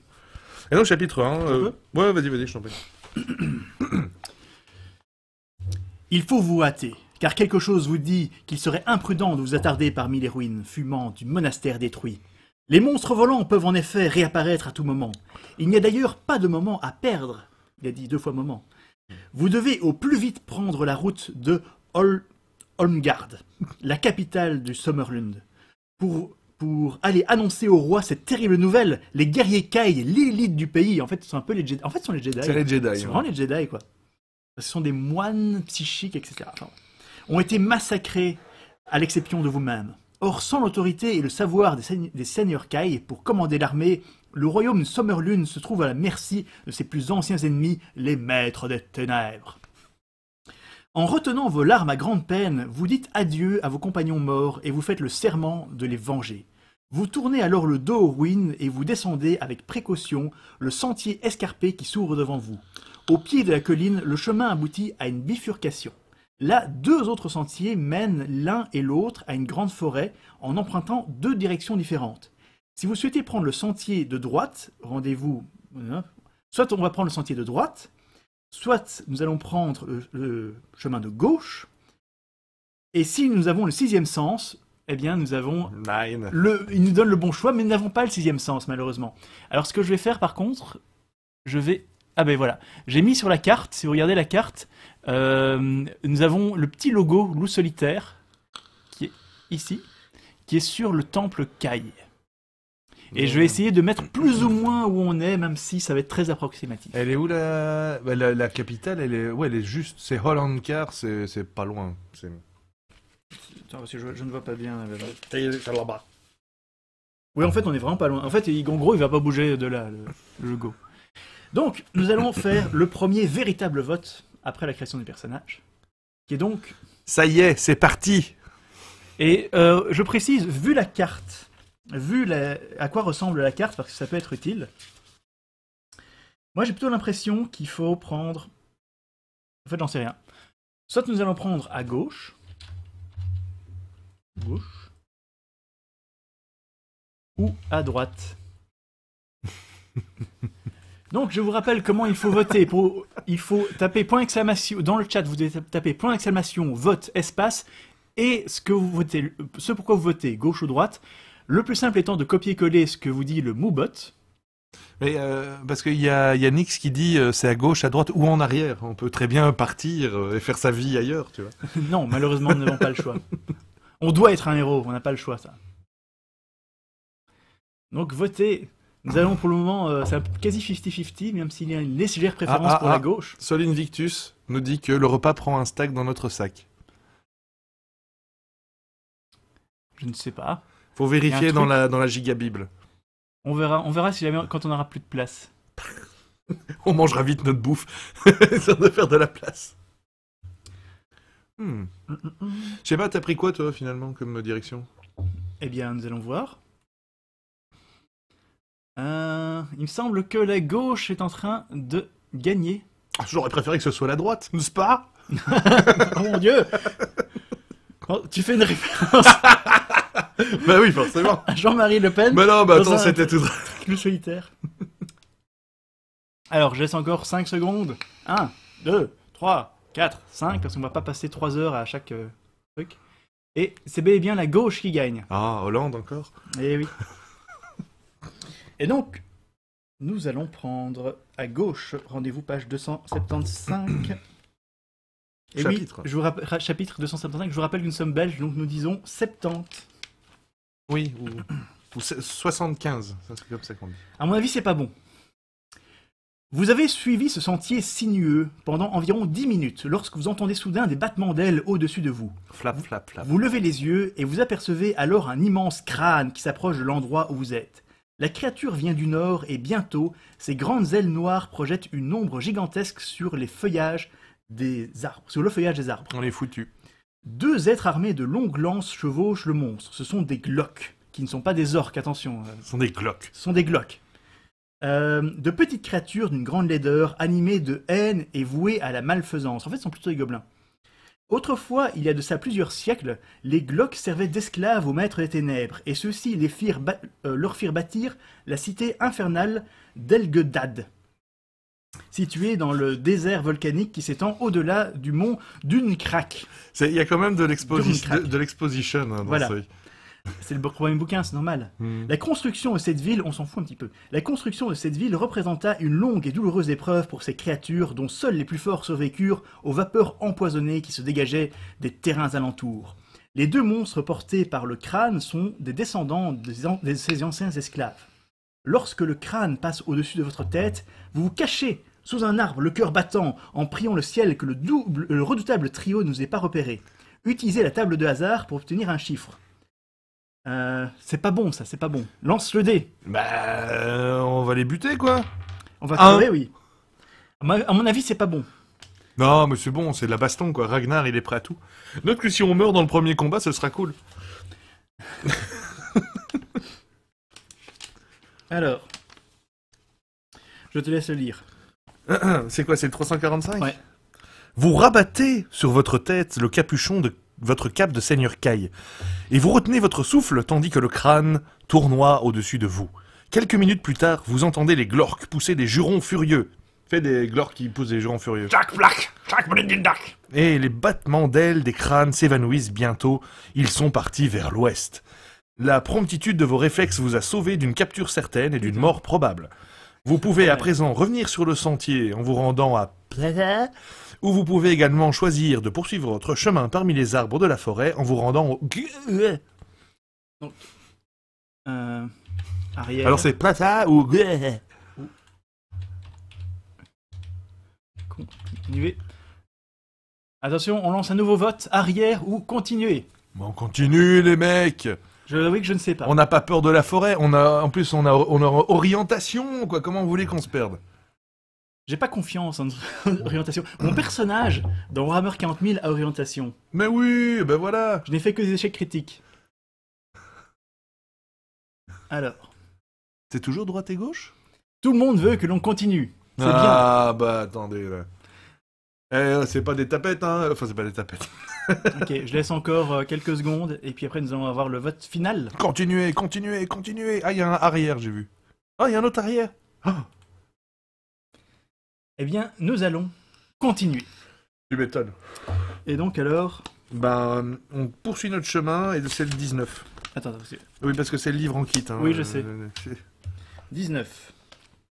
Et donc chapitre 1. Euh, ouais, vas-y, vas-y, je t'en prie. il faut vous hâter car quelque chose vous dit qu'il serait imprudent de vous attarder parmi les ruines fumantes du monastère détruit. Les monstres volants peuvent en effet réapparaître à tout moment. Il n'y a d'ailleurs pas de moment à perdre. Il a dit deux fois moment. Vous devez au plus vite prendre la route de Holmgard, la capitale du Summerland, pour, aller annoncer au roi cette terrible nouvelle. Les guerriers Kai, l'élite du pays, en fait, sont un peu les Jedi. En sont les Jedi. C'est vraiment les Jedi, quoi. Ce sont des moines psychiques, etc. ont été massacrés à l'exception de vous-même. Or, sans l'autorité et le savoir des, seigneurs Kai pour commander l'armée, le royaume Sommerlune se trouve à la merci de ses plus anciens ennemis, les maîtres des ténèbres. En retenant vos larmes à grande peine, vous dites adieu à vos compagnons morts et vous faites le serment de les venger. Vous tournez alors le dos aux ruines et vous descendez avec précaution le sentier escarpé qui s'ouvre devant vous. Au pied de la colline, le chemin aboutit à une bifurcation. Là, deux autres sentiers mènent l'un et l'autre à une grande forêt en empruntant deux directions différentes. Si vous souhaitez prendre le sentier de droite, rendez-vous. Euh, soit on va prendre le sentier de droite, soit nous allons prendre le, chemin de gauche. Et si nous avons le sixième sens, eh bien, nous avons Il nous donne le bon choix, mais nous n'avons pas le sixième sens, malheureusement. Alors, ce que je vais faire, par contre, je vais. Ah ben voilà, j'ai mis sur la carte. Si vous regardez la carte, euh, nous avons le petit logo loup solitaire qui est ici, qui est sur le temple Kai. Et je vais essayer de mettre plus ou moins où on est, même si ça va être très approximatif. Elle est où la, bah, la, capitale Elle est, ouais, elle est juste. C'est Hollandcar c'est pas loin. Attends, parce que je, ne vois pas bien. C'est euh, là-bas. Oui, en fait, on est vraiment pas loin. En fait, il, en gros, il va pas bouger de là, le, le Donc, nous allons faire le premier véritable vote après la création du personnage, qui est donc... Ça y est, c'est parti Et euh, je précise, vu la carte, vu à quoi ressemble la carte, parce que ça peut être utile, moi j'ai plutôt l'impression qu'il faut prendre... En fait, j'en sais rien. Soit nous allons prendre à gauche. Gauche. Ou à droite. Donc je vous rappelle comment il faut voter. Pour, il faut taper point d'exclamation... dans le chat. Vous devez taper point d'exclamation, vote espace et ce que vous votez, ce pourquoi vous votez gauche ou droite. Le plus simple étant de copier-coller ce que vous dit le moubot. Mais euh, parce qu'il y a, Nix qui dit euh, c'est à gauche, à droite ou en arrière. On peut très bien partir euh, et faire sa vie ailleurs, tu vois. non, malheureusement, nous n'avons pas le choix. On doit être un héros, on n'a pas le choix, ça. Donc votez nous allons pour le moment, euh, c'est quasi 50-50, même s'il y a une légère préférence ah, ah, pour la ah. gauche. Sol Invictus nous dit que le repas prend un stack dans notre sac. Je ne sais pas. Faut vérifier dans la, dans la gigabible. On verra, on verra si quand on aura plus de place. on mangera vite notre bouffe, sans de faire de la place. Hmm. Mm, mm, mm. Je sais pas, t'as pris quoi toi finalement comme direction Eh bien, nous allons voir. Euh, il me semble que la gauche est en train de gagner. Ah, j'aurais préféré que ce soit la droite, n'est-ce pas Oh mon dieu oh, Tu fais une référence Bah oui, forcément Jean-Marie Le Pen Mais bah non, bah attends, c'était tout... Plus solitaire. Alors, je laisse encore 5 secondes. 1, 2, 3, 4, 5, parce qu'on va pas passer 3 heures à chaque euh, truc. Et c'est bel et bien la gauche qui gagne. Ah, Hollande encore Eh oui et donc, nous allons prendre à gauche, rendez-vous page 275. Et chapitre. je vous rappelle, chapitre 275, je vous rappelle qu'une somme belge, donc nous disons 70. Oui, ou, 75, c'est comme ça qu'on dit. À mon avis, c'est pas bon. Vous avez suivi ce sentier sinueux pendant environ 10 minutes lorsque vous entendez soudain des battements d'ailes au-dessus de vous. Flap, flap, flap. Vous levez les yeux et vous apercevez alors un immense crâne qui s'approche de l'endroit où vous êtes. La créature vient du nord et bientôt, ses grandes ailes noires projettent une ombre gigantesque sur les feuillages des arbres, sur le feuillage des arbres. On est foutu. Deux êtres armés de longues lances chevauchent le monstre. Ce sont des glocks, qui ne sont pas des orques, attention. Euh. Ce sont des glocks. Ce sont des glocks. Euh, de petites créatures d'une grande laideur, animées de haine et vouées à la malfaisance. En fait, ce sont plutôt des gobelins. Autrefois, il y a de ça plusieurs siècles, les Glocks servaient d'esclaves aux maîtres des ténèbres, et ceux-ci les euh, leur firent bâtir la cité infernale d'Elgedad, située dans le désert volcanique qui s'étend au-delà du mont Dunkrak. Il y a quand même de l'exposition hein, dans c'est le premier bouquin, c'est normal. Hmm. La construction de cette ville, on s'en fout un petit peu. La construction de cette ville représenta une longue et douloureuse épreuve pour ces créatures dont seuls les plus forts survécurent aux vapeurs empoisonnées qui se dégageaient des terrains alentours. Les deux monstres portés par le crâne sont des descendants de ces anciens esclaves. Lorsque le crâne passe au-dessus de votre tête, vous vous cachez sous un arbre, le cœur battant, en priant le ciel que le, redoutable trio ne nous ait pas repéré. Utilisez la table de hasard pour obtenir un chiffre. Euh, c'est pas bon ça, c'est pas bon. Lance le dé. Bah, euh, on va les buter quoi. On va oui. À mon- avis, c'est pas bon. Non, mais c'est bon, c'est de la baston quoi. Ragnar, il est prêt à tout. Note que si on meurt dans le premier combat, ce sera cool. Alors, je te laisse lire. C'est quoi, c'est le 345 Ouais. Vous rabattez sur votre tête le capuchon de votre cape de seigneur Kai, et vous retenez votre souffle tandis que le crâne tournoie au-dessus de vous. Quelques minutes plus tard, vous entendez les glorques pousser des jurons furieux. Fait des glorques qui poussent des jurons furieux. Jack Jack Et les battements d'ailes des crânes s'évanouissent bientôt, ils sont partis vers l'ouest. La promptitude de vos réflexes vous a sauvé d'une capture certaine et d'une mort probable. Vous pouvez à présent revenir sur le sentier en vous rendant à... Ou vous pouvez également choisir de poursuivre votre chemin parmi les arbres de la forêt en vous rendant au... Donc, euh, Alors c'est Plata ou... Continuez. Attention, on lance un nouveau vote, arrière ou continuer. on continue les mecs je, oui, que je ne sais pas. On n'a pas peur de la forêt, on a, en plus on a, on a orientation, quoi. comment vous voulez qu'on se perde j'ai pas confiance en orientation. Mon personnage dans Warhammer 40 000 a orientation. Mais oui, ben voilà. Je n'ai fait que des échecs critiques. Alors. C'est toujours droite et gauche Tout le monde veut que l'on continue. Ah bien. bah attendez là. Eh, c'est pas des tapettes, hein. Enfin, c'est pas des tapettes. ok, je laisse encore euh, quelques secondes et puis après nous allons avoir le vote final. Continuez, continuez, continuez. Ah, il y a un arrière, j'ai vu. Ah, il y a un autre arrière. Ah, eh bien, nous allons continuer. Tu m'étonnes. Et donc alors Bah, on poursuit notre chemin et c'est le 19. Attends, attends. Oui, parce que c'est le livre en kit. Hein. Oui, je sais. 19. Euh,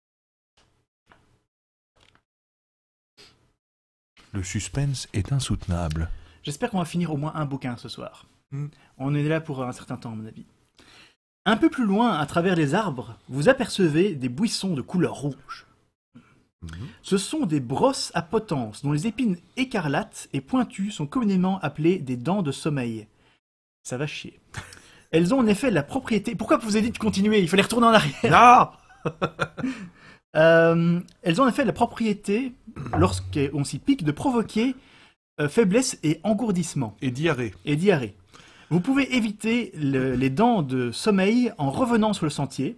le suspense est insoutenable. J'espère qu'on va finir au moins un bouquin ce soir. Hmm. On est là pour un certain temps, à mon avis. Un peu plus loin, à travers les arbres, vous apercevez des buissons de couleur rouge. Mhm. Ce sont des brosses à potence dont les épines écarlates et pointues sont communément appelées des dents de sommeil. Ça va chier. Elles ont en effet la propriété. Pourquoi vous avez dit de continuer Il fallait retourner en arrière. Non euh, Elles ont en effet la propriété, lorsqu'on s'y pique, de provoquer euh, faiblesse et engourdissement. Et diarrhée. Et diarrhée. Vous pouvez éviter les dents de sommeil en revenant sur le sentier.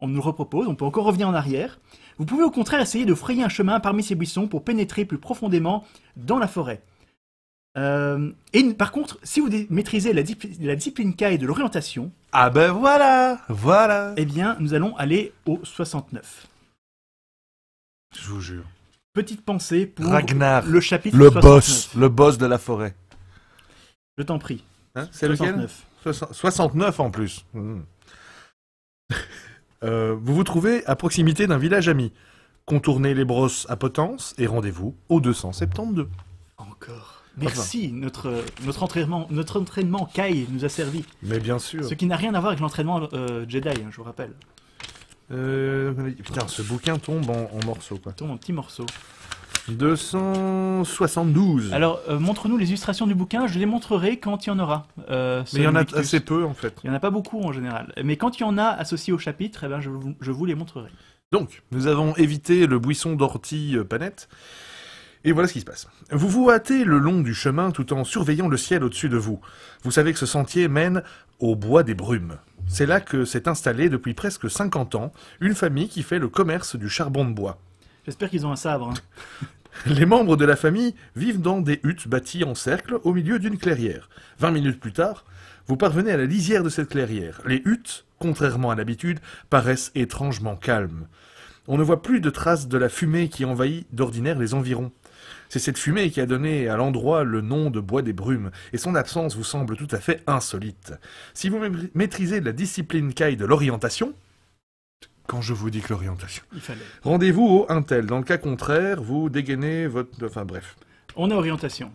On nous le repropose, on peut encore revenir en arrière. Vous pouvez au contraire essayer de frayer un chemin parmi ces buissons pour pénétrer plus profondément dans la forêt. Euh, et par contre, si vous maîtrisez la, discipline K et de l'orientation. Ah ben voilà Voilà Eh bien, nous allons aller au 69. Je vous jure. Petite pensée pour le chapitre le boss, le boss de la forêt. Je t'en prie. Hein, c'est le 69. 69 en plus. Hmm. Euh, vous vous trouvez à proximité d'un village ami. Contournez les brosses à Potence et rendez-vous au 272. Encore. Merci, notre, notre, entraînement, notre entraînement Kai nous a servi. Mais bien sûr. Ce qui n'a rien à voir avec l'entraînement euh, Jedi, hein, je vous rappelle. Euh, putain, ce bouquin tombe en, morceaux. Quoi. Tombe en petits morceaux. 272. Alors, euh, montre-nous les illustrations du bouquin, je les montrerai quand il y en aura. Euh, Mais il y en a assez peu, en fait. Il n'y en a pas beaucoup, en général. Mais quand il y en a associé au chapitre, eh ben, je, vous, je vous les montrerai. Donc, nous avons évité le buisson d'ortie euh, panette. Et voilà ce qui se passe. Vous vous hâtez le long du chemin tout en surveillant le ciel au-dessus de vous. Vous savez que ce sentier mène au bois des brumes. C'est là que s'est installée depuis presque 50 ans une famille qui fait le commerce du charbon de bois. J'espère qu'ils ont un sabre. Hein. Les membres de la famille vivent dans des huttes bâties en cercle au milieu d'une clairière. Vingt minutes plus tard, vous parvenez à la lisière de cette clairière. Les huttes, contrairement à l'habitude, paraissent étrangement calmes. On ne voit plus de traces de la fumée qui envahit d'ordinaire les environs. C'est cette fumée qui a donné à l'endroit le nom de bois des brumes, et son absence vous semble tout à fait insolite. Si vous maîtrisez la discipline caille de l'orientation, quand je vous dis que l'orientation. Rendez-vous au Intel. Dans le cas contraire, vous dégainez votre. Enfin bref. On a orientation.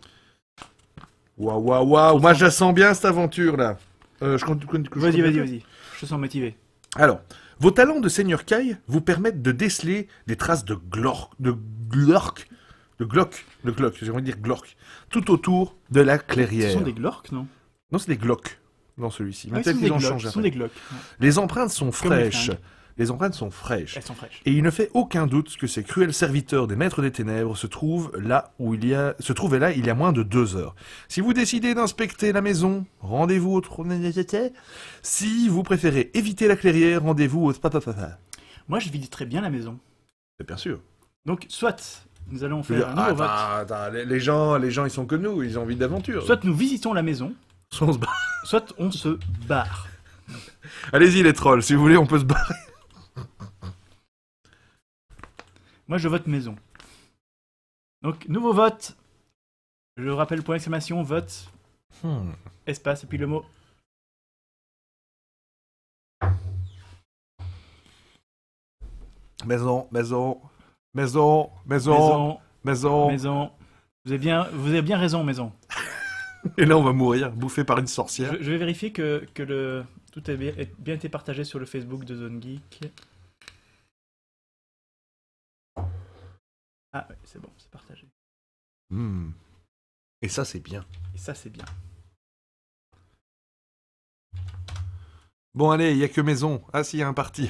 Waouh, waouh, waouh. Moi, je sens bien cette aventure là. Euh, vas-y, vas-y, vas-y. Je sens motivé. Alors, vos talents de seigneur Kai vous permettent de déceler des traces de glork, de glork, de glock, de glock, j'ai envie dire glork, tout autour de la clairière. Ce sont des Glork, non Non, c'est des glock. dans celui-ci. Ah, qu'ils ont changé. changé. ce sont des Les empreintes sont fraîches. Les empreintes sont fraîches. Elles sont fraîches. Et il ne fait aucun doute que ces cruels serviteurs des maîtres des ténèbres se trouvent là où il y a, se trouvaient là il y a moins de deux heures. Si vous décidez d'inspecter la maison, rendez-vous au Si vous préférez éviter la clairière, rendez-vous au papa. Moi, je très bien la maison. C'est Bien sûr. Donc, soit nous allons faire un nouveau vote. les gens, les gens, ils sont comme nous, ils ont envie d'aventure. Soit nous visitons la maison. Soit on se barre. Soit on se barre. Allez-y les trolls, si vous voulez, on peut se barrer. Moi, je vote maison. Donc, nouveau vote. Je rappelle point d'exclamation, vote, hmm. espace, et puis le mot. Maison, maison, maison, maison, maison. Maison. Vous avez bien, vous avez bien raison, maison. et là, on va mourir, bouffé par une sorcière. Je, vais vérifier que, que le, tout ait a bien été partagé sur le Facebook de Zone Geek. Ah ouais, c'est bon, c'est partagé. Hmm. Et ça, c'est bien. Et ça, c'est bien. Bon, allez, il n'y a que maison. Ah, si, y a un parti.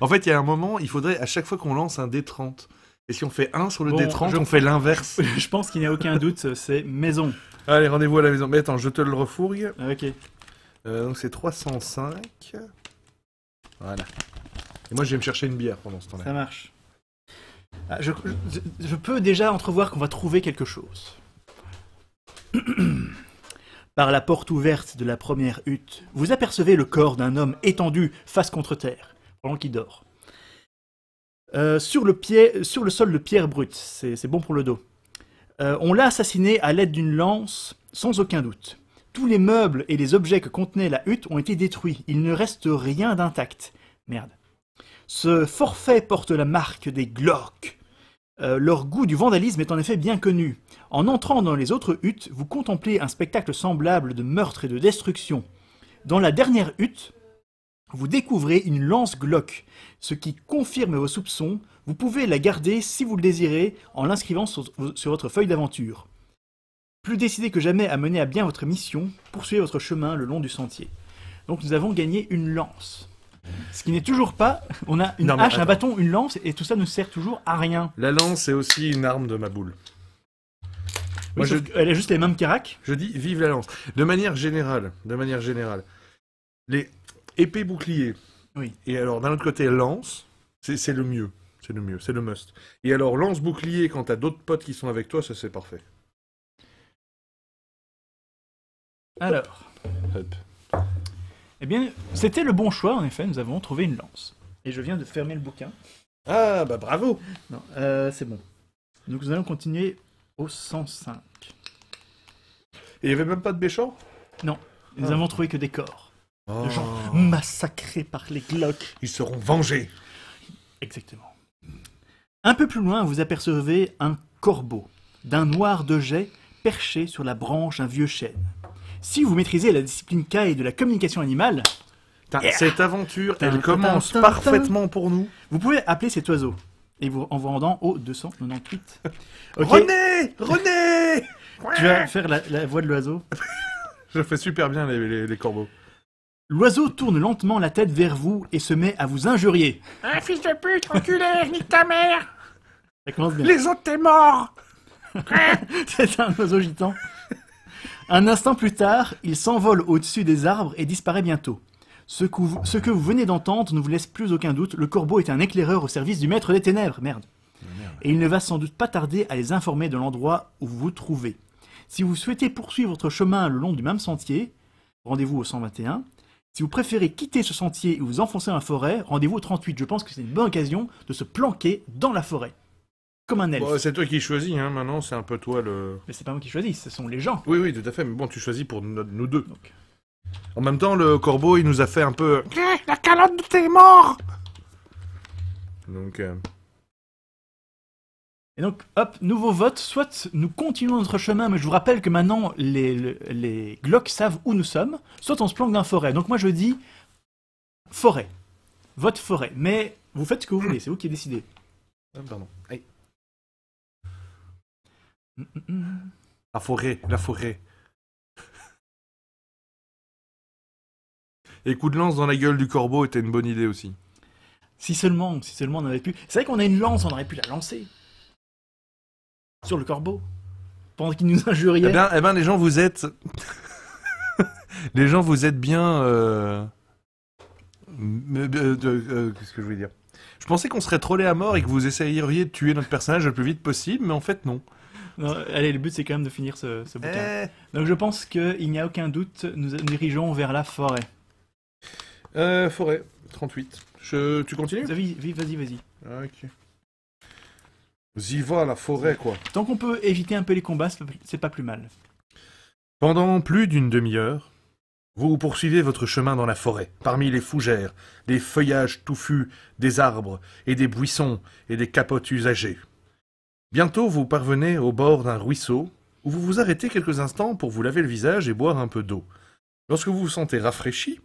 en fait, il y a un moment, il faudrait à chaque fois qu'on lance un D30. Et si on fait un sur le D30, on fait l'inverse. je pense qu'il n'y a aucun doute, c'est maison. Allez, rendez-vous à la maison. Mais attends, je te le refourgue. Ok. Euh, donc c'est 305. Voilà. Et moi, je vais me chercher une bière pendant ce temps-là. Ça marche. Ah, je, peux déjà entrevoir qu'on va trouver quelque chose. Par la porte ouverte de la première hutte, vous apercevez le corps d'un homme étendu face contre terre, pendant qu'il dort. Euh, sur, le sol de pierre brute, c'est bon pour le dos. Euh, on l'a assassiné à l'aide d'une lance, sans aucun doute. Tous les meubles et les objets que contenait la hutte ont été détruits. Il ne reste rien d'intact. Merde. Ce forfait porte la marque des Glocks. Euh, leur goût du vandalisme est en effet bien connu. En entrant dans les autres huttes, vous contemplez un spectacle semblable de meurtre et de destruction. Dans la dernière hutte, vous découvrez une lance Glock, ce qui confirme vos soupçons. Vous pouvez la garder si vous le désirez en l'inscrivant sur votre feuille d'aventure. Plus décidé que jamais à mener à bien votre mission, poursuivez votre chemin le long du sentier. Donc nous avons gagné une lance. Ce qui n'est toujours pas. On a une hache, un bâton, une lance, et tout ça ne sert toujours à rien. La lance est aussi une arme de ma boule. je, Elle a juste les mêmes caracs. je dis vive la lance. De manière générale, de manière générale, les épées boucliers. Oui. Et alors d'un autre côté lance, c'est c'est le mieux, c'est le mieux, c'est le must. Et alors lance bouclier quand t'as d'autres potes qui sont avec toi, ça c'est parfait. Alors. Hop. Eh bien, c'était le bon choix, en effet, nous avons trouvé une lance. Et je viens de fermer le bouquin. Ah, bah bravo Non, euh, c'est bon. nous allons continuer au 105. Et il n'y avait même pas de méchants Non, nous ah. avons trouvé que des corps. Ah. De gens massacrés par les glocks. Ils seront vengés. Exactement. Un peu plus loin, vous apercevez un corbeau, d'un noir de jet, perché sur la branche d'un vieux chêne. Si vous maîtrisez la discipline K de la communication animale, cette aventure, elle commence parfaitement pour nous. vous pouvez appeler cet oiseau et en vous rendant au 298. René René Tu vas faire la, voix de l'oiseau. Je fais super bien les, corbeaux. L'oiseau tourne lentement la tête vers vous et se met à vous injurier. Un fils de pute, enculé, nique ta mère Les autres, t'es mort C'est un oiseau gitan. Un instant plus tard, il s'envole au-dessus des arbres et disparaît bientôt. Ce que, vous, venez d'entendre ne vous laisse plus aucun doute, le corbeau est un éclaireur au service du maître des ténèbres, merde. merde. Et il ne va sans doute pas tarder à les informer de l'endroit où vous vous trouvez. Si vous souhaitez poursuivre votre chemin le long du même sentier, rendez-vous au 121. Si vous préférez quitter ce sentier et vous enfoncer dans la forêt, rendez-vous au 38. Je pense que c'est une bonne occasion de se planquer dans la forêt comme un bah, c'est toi qui choisis, hein, maintenant, c'est un peu toi le. Mais c'est pas moi qui choisis, ce sont les gens. Oui, oui, tout à fait, mais bon, tu choisis pour nous deux. En même temps, le corbeau, il nous a fait un peu. la calotte de tes morts Donc. Euh. Et donc, hop, nouveau vote. Soit nous continuons notre chemin, mais je vous rappelle que maintenant, les, les Glocks savent où nous sommes. Soit on se planque dans la forêt. Donc moi, je dis forêt. Vote forêt. Mais vous faites ce que vous voulez, c'est vous qui décidez. ah, Pardon. Allez. La forêt, la forêt. Et coup de lance dans la gueule du corbeau était une bonne idée aussi. Si seulement, si seulement on avait pu. C'est vrai qu'on a une lance, on aurait pu la lancer. Sur le corbeau. Pendant qu'il nous injuriait. Eh bien, eh les gens, vous êtes. les gens, vous êtes bien. Euh, euh, euh, qu'est-ce que je voulais dire Je pensais qu'on serait trollé à mort et que vous essayeriez de tuer notre personnage le plus vite possible, mais en fait, non allez, le but c'est quand même de finir ce, bouquin. Eh. Donc je pense qu'il n'y a aucun doute, nous dirigeons vers la forêt. Euh, forêt, 38. Je... Tu continues Vas-y, vas-y, vas-y. Ok. à la forêt, quoi. Tant qu'on peut éviter un peu les combats, c'est pas plus mal. Pendant plus d'une demi-heure, vous poursuivez votre chemin dans la forêt, parmi les fougères, les feuillages touffus, des arbres, et des buissons, et des capotes usagées. Bientôt, vous parvenez au bord d'un ruisseau, où vous vous arrêtez quelques instants pour vous laver le visage et boire un peu d'eau. Lorsque vous vous sentez rafraîchi,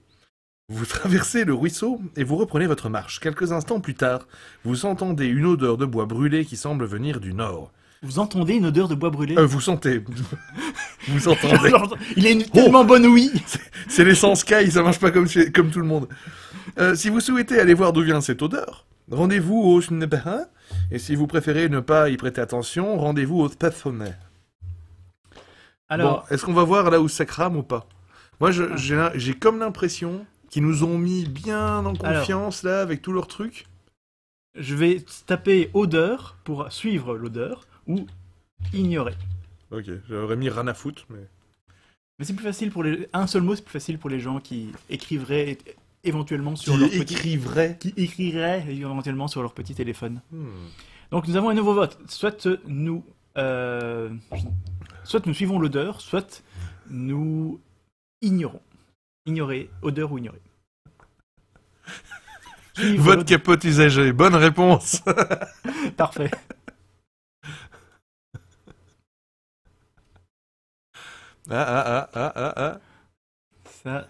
vous traversez le ruisseau et vous reprenez votre marche. Quelques instants plus tard, vous entendez une odeur de bois brûlé qui semble venir du nord. Vous entendez une odeur de bois brûlé euh, Vous sentez. vous entendez. Il est une oh tellement bonne ouïe C'est l'essence Sky, ça marche pas comme, tout le monde. Euh, si vous souhaitez aller voir d'où vient cette odeur, Rendez-vous au Schneeberin, et si vous préférez ne pas y prêter attention, rendez-vous au Spathomer. Alors, est-ce qu'on va voir là où ça crame ou pas Moi, j'ai comme l'impression qu'ils nous ont mis bien en confiance là avec tous leurs trucs. Je vais taper odeur pour suivre l'odeur ou ignorer. Ok, j'aurais mis Ranafoot, mais. Mais c'est plus facile pour les. Un seul mot, c'est plus facile pour les gens qui écrivraient éventuellement sur leur petit... qui éventuellement sur leur petit téléphone. Hmm. Donc nous avons un nouveau vote. Soit nous, euh, soit nous suivons l'odeur, soit nous ignorons. Ignorer, odeur ou ignorer. vote capote Bonne réponse. Parfait. Ah ah ah ah ah ah. Ça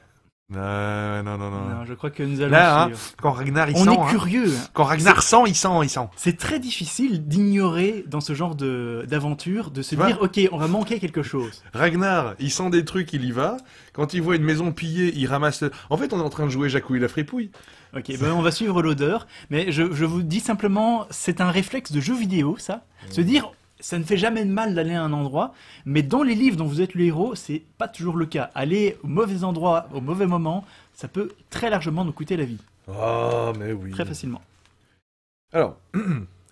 non, non, non, non. Je crois que nous allons. Là, hein, quand Ragnar il sent. On est hein. curieux. Hein. Quand Ragnar sent, il sent, il sent. C'est très difficile d'ignorer dans ce genre de d'aventure de se dire, ok, on va manquer quelque chose. Ragnar, il sent des trucs, il y va. Quand il voit une maison pillée, il ramasse. En fait, on est en train de jouer Jacouille la fripouille. Ok, ben on va suivre l'odeur, mais je, je, vous dis simplement, c'est un réflexe de jeu vidéo, ça. Se mm. dire, ça ne fait jamais de mal d'aller à un endroit, mais dans les livres dont vous êtes le héros, c'est pas toujours le cas. Aller au mauvais endroit, au mauvais moment, ça peut très largement nous coûter la vie. Ah, mais oui. Très facilement. Alors,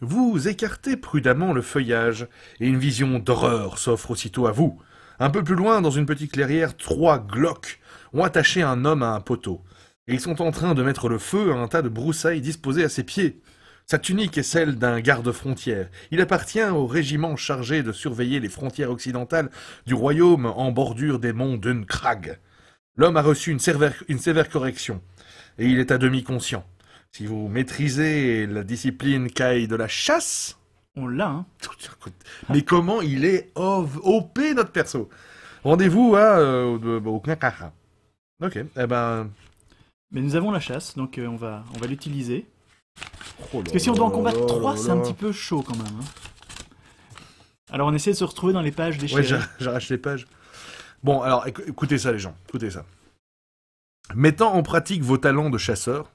vous écartez prudemment le feuillage, et une vision d'horreur s'offre aussitôt à vous. Un peu plus loin, dans une petite clairière, trois glocks ont attaché un homme à un poteau. Ils sont en train de mettre le feu à un tas de broussailles disposées à ses pieds. Sa tunique est celle d'un garde-frontière. Il appartient au régiment chargé de surveiller les frontières occidentales du royaume en bordure des monts d'Unkrag. L'homme a reçu une sévère, correction, et il est à demi conscient. Si vous maîtrisez la discipline caille de la chasse... On l'a, hein Mais comment il est OP, notre perso Rendez-vous à, euh, Ok, eh ben... Mais nous avons la chasse, donc euh, on va, on va l'utiliser. Parce que si on oh doit en combattre 3, c'est un petit peu chaud quand même. Hein. Alors on essaie de se retrouver dans les pages des Ouais, j'arrache les pages. Bon, alors écoutez ça les gens, écoutez ça. Mettant en pratique vos talents de chasseur,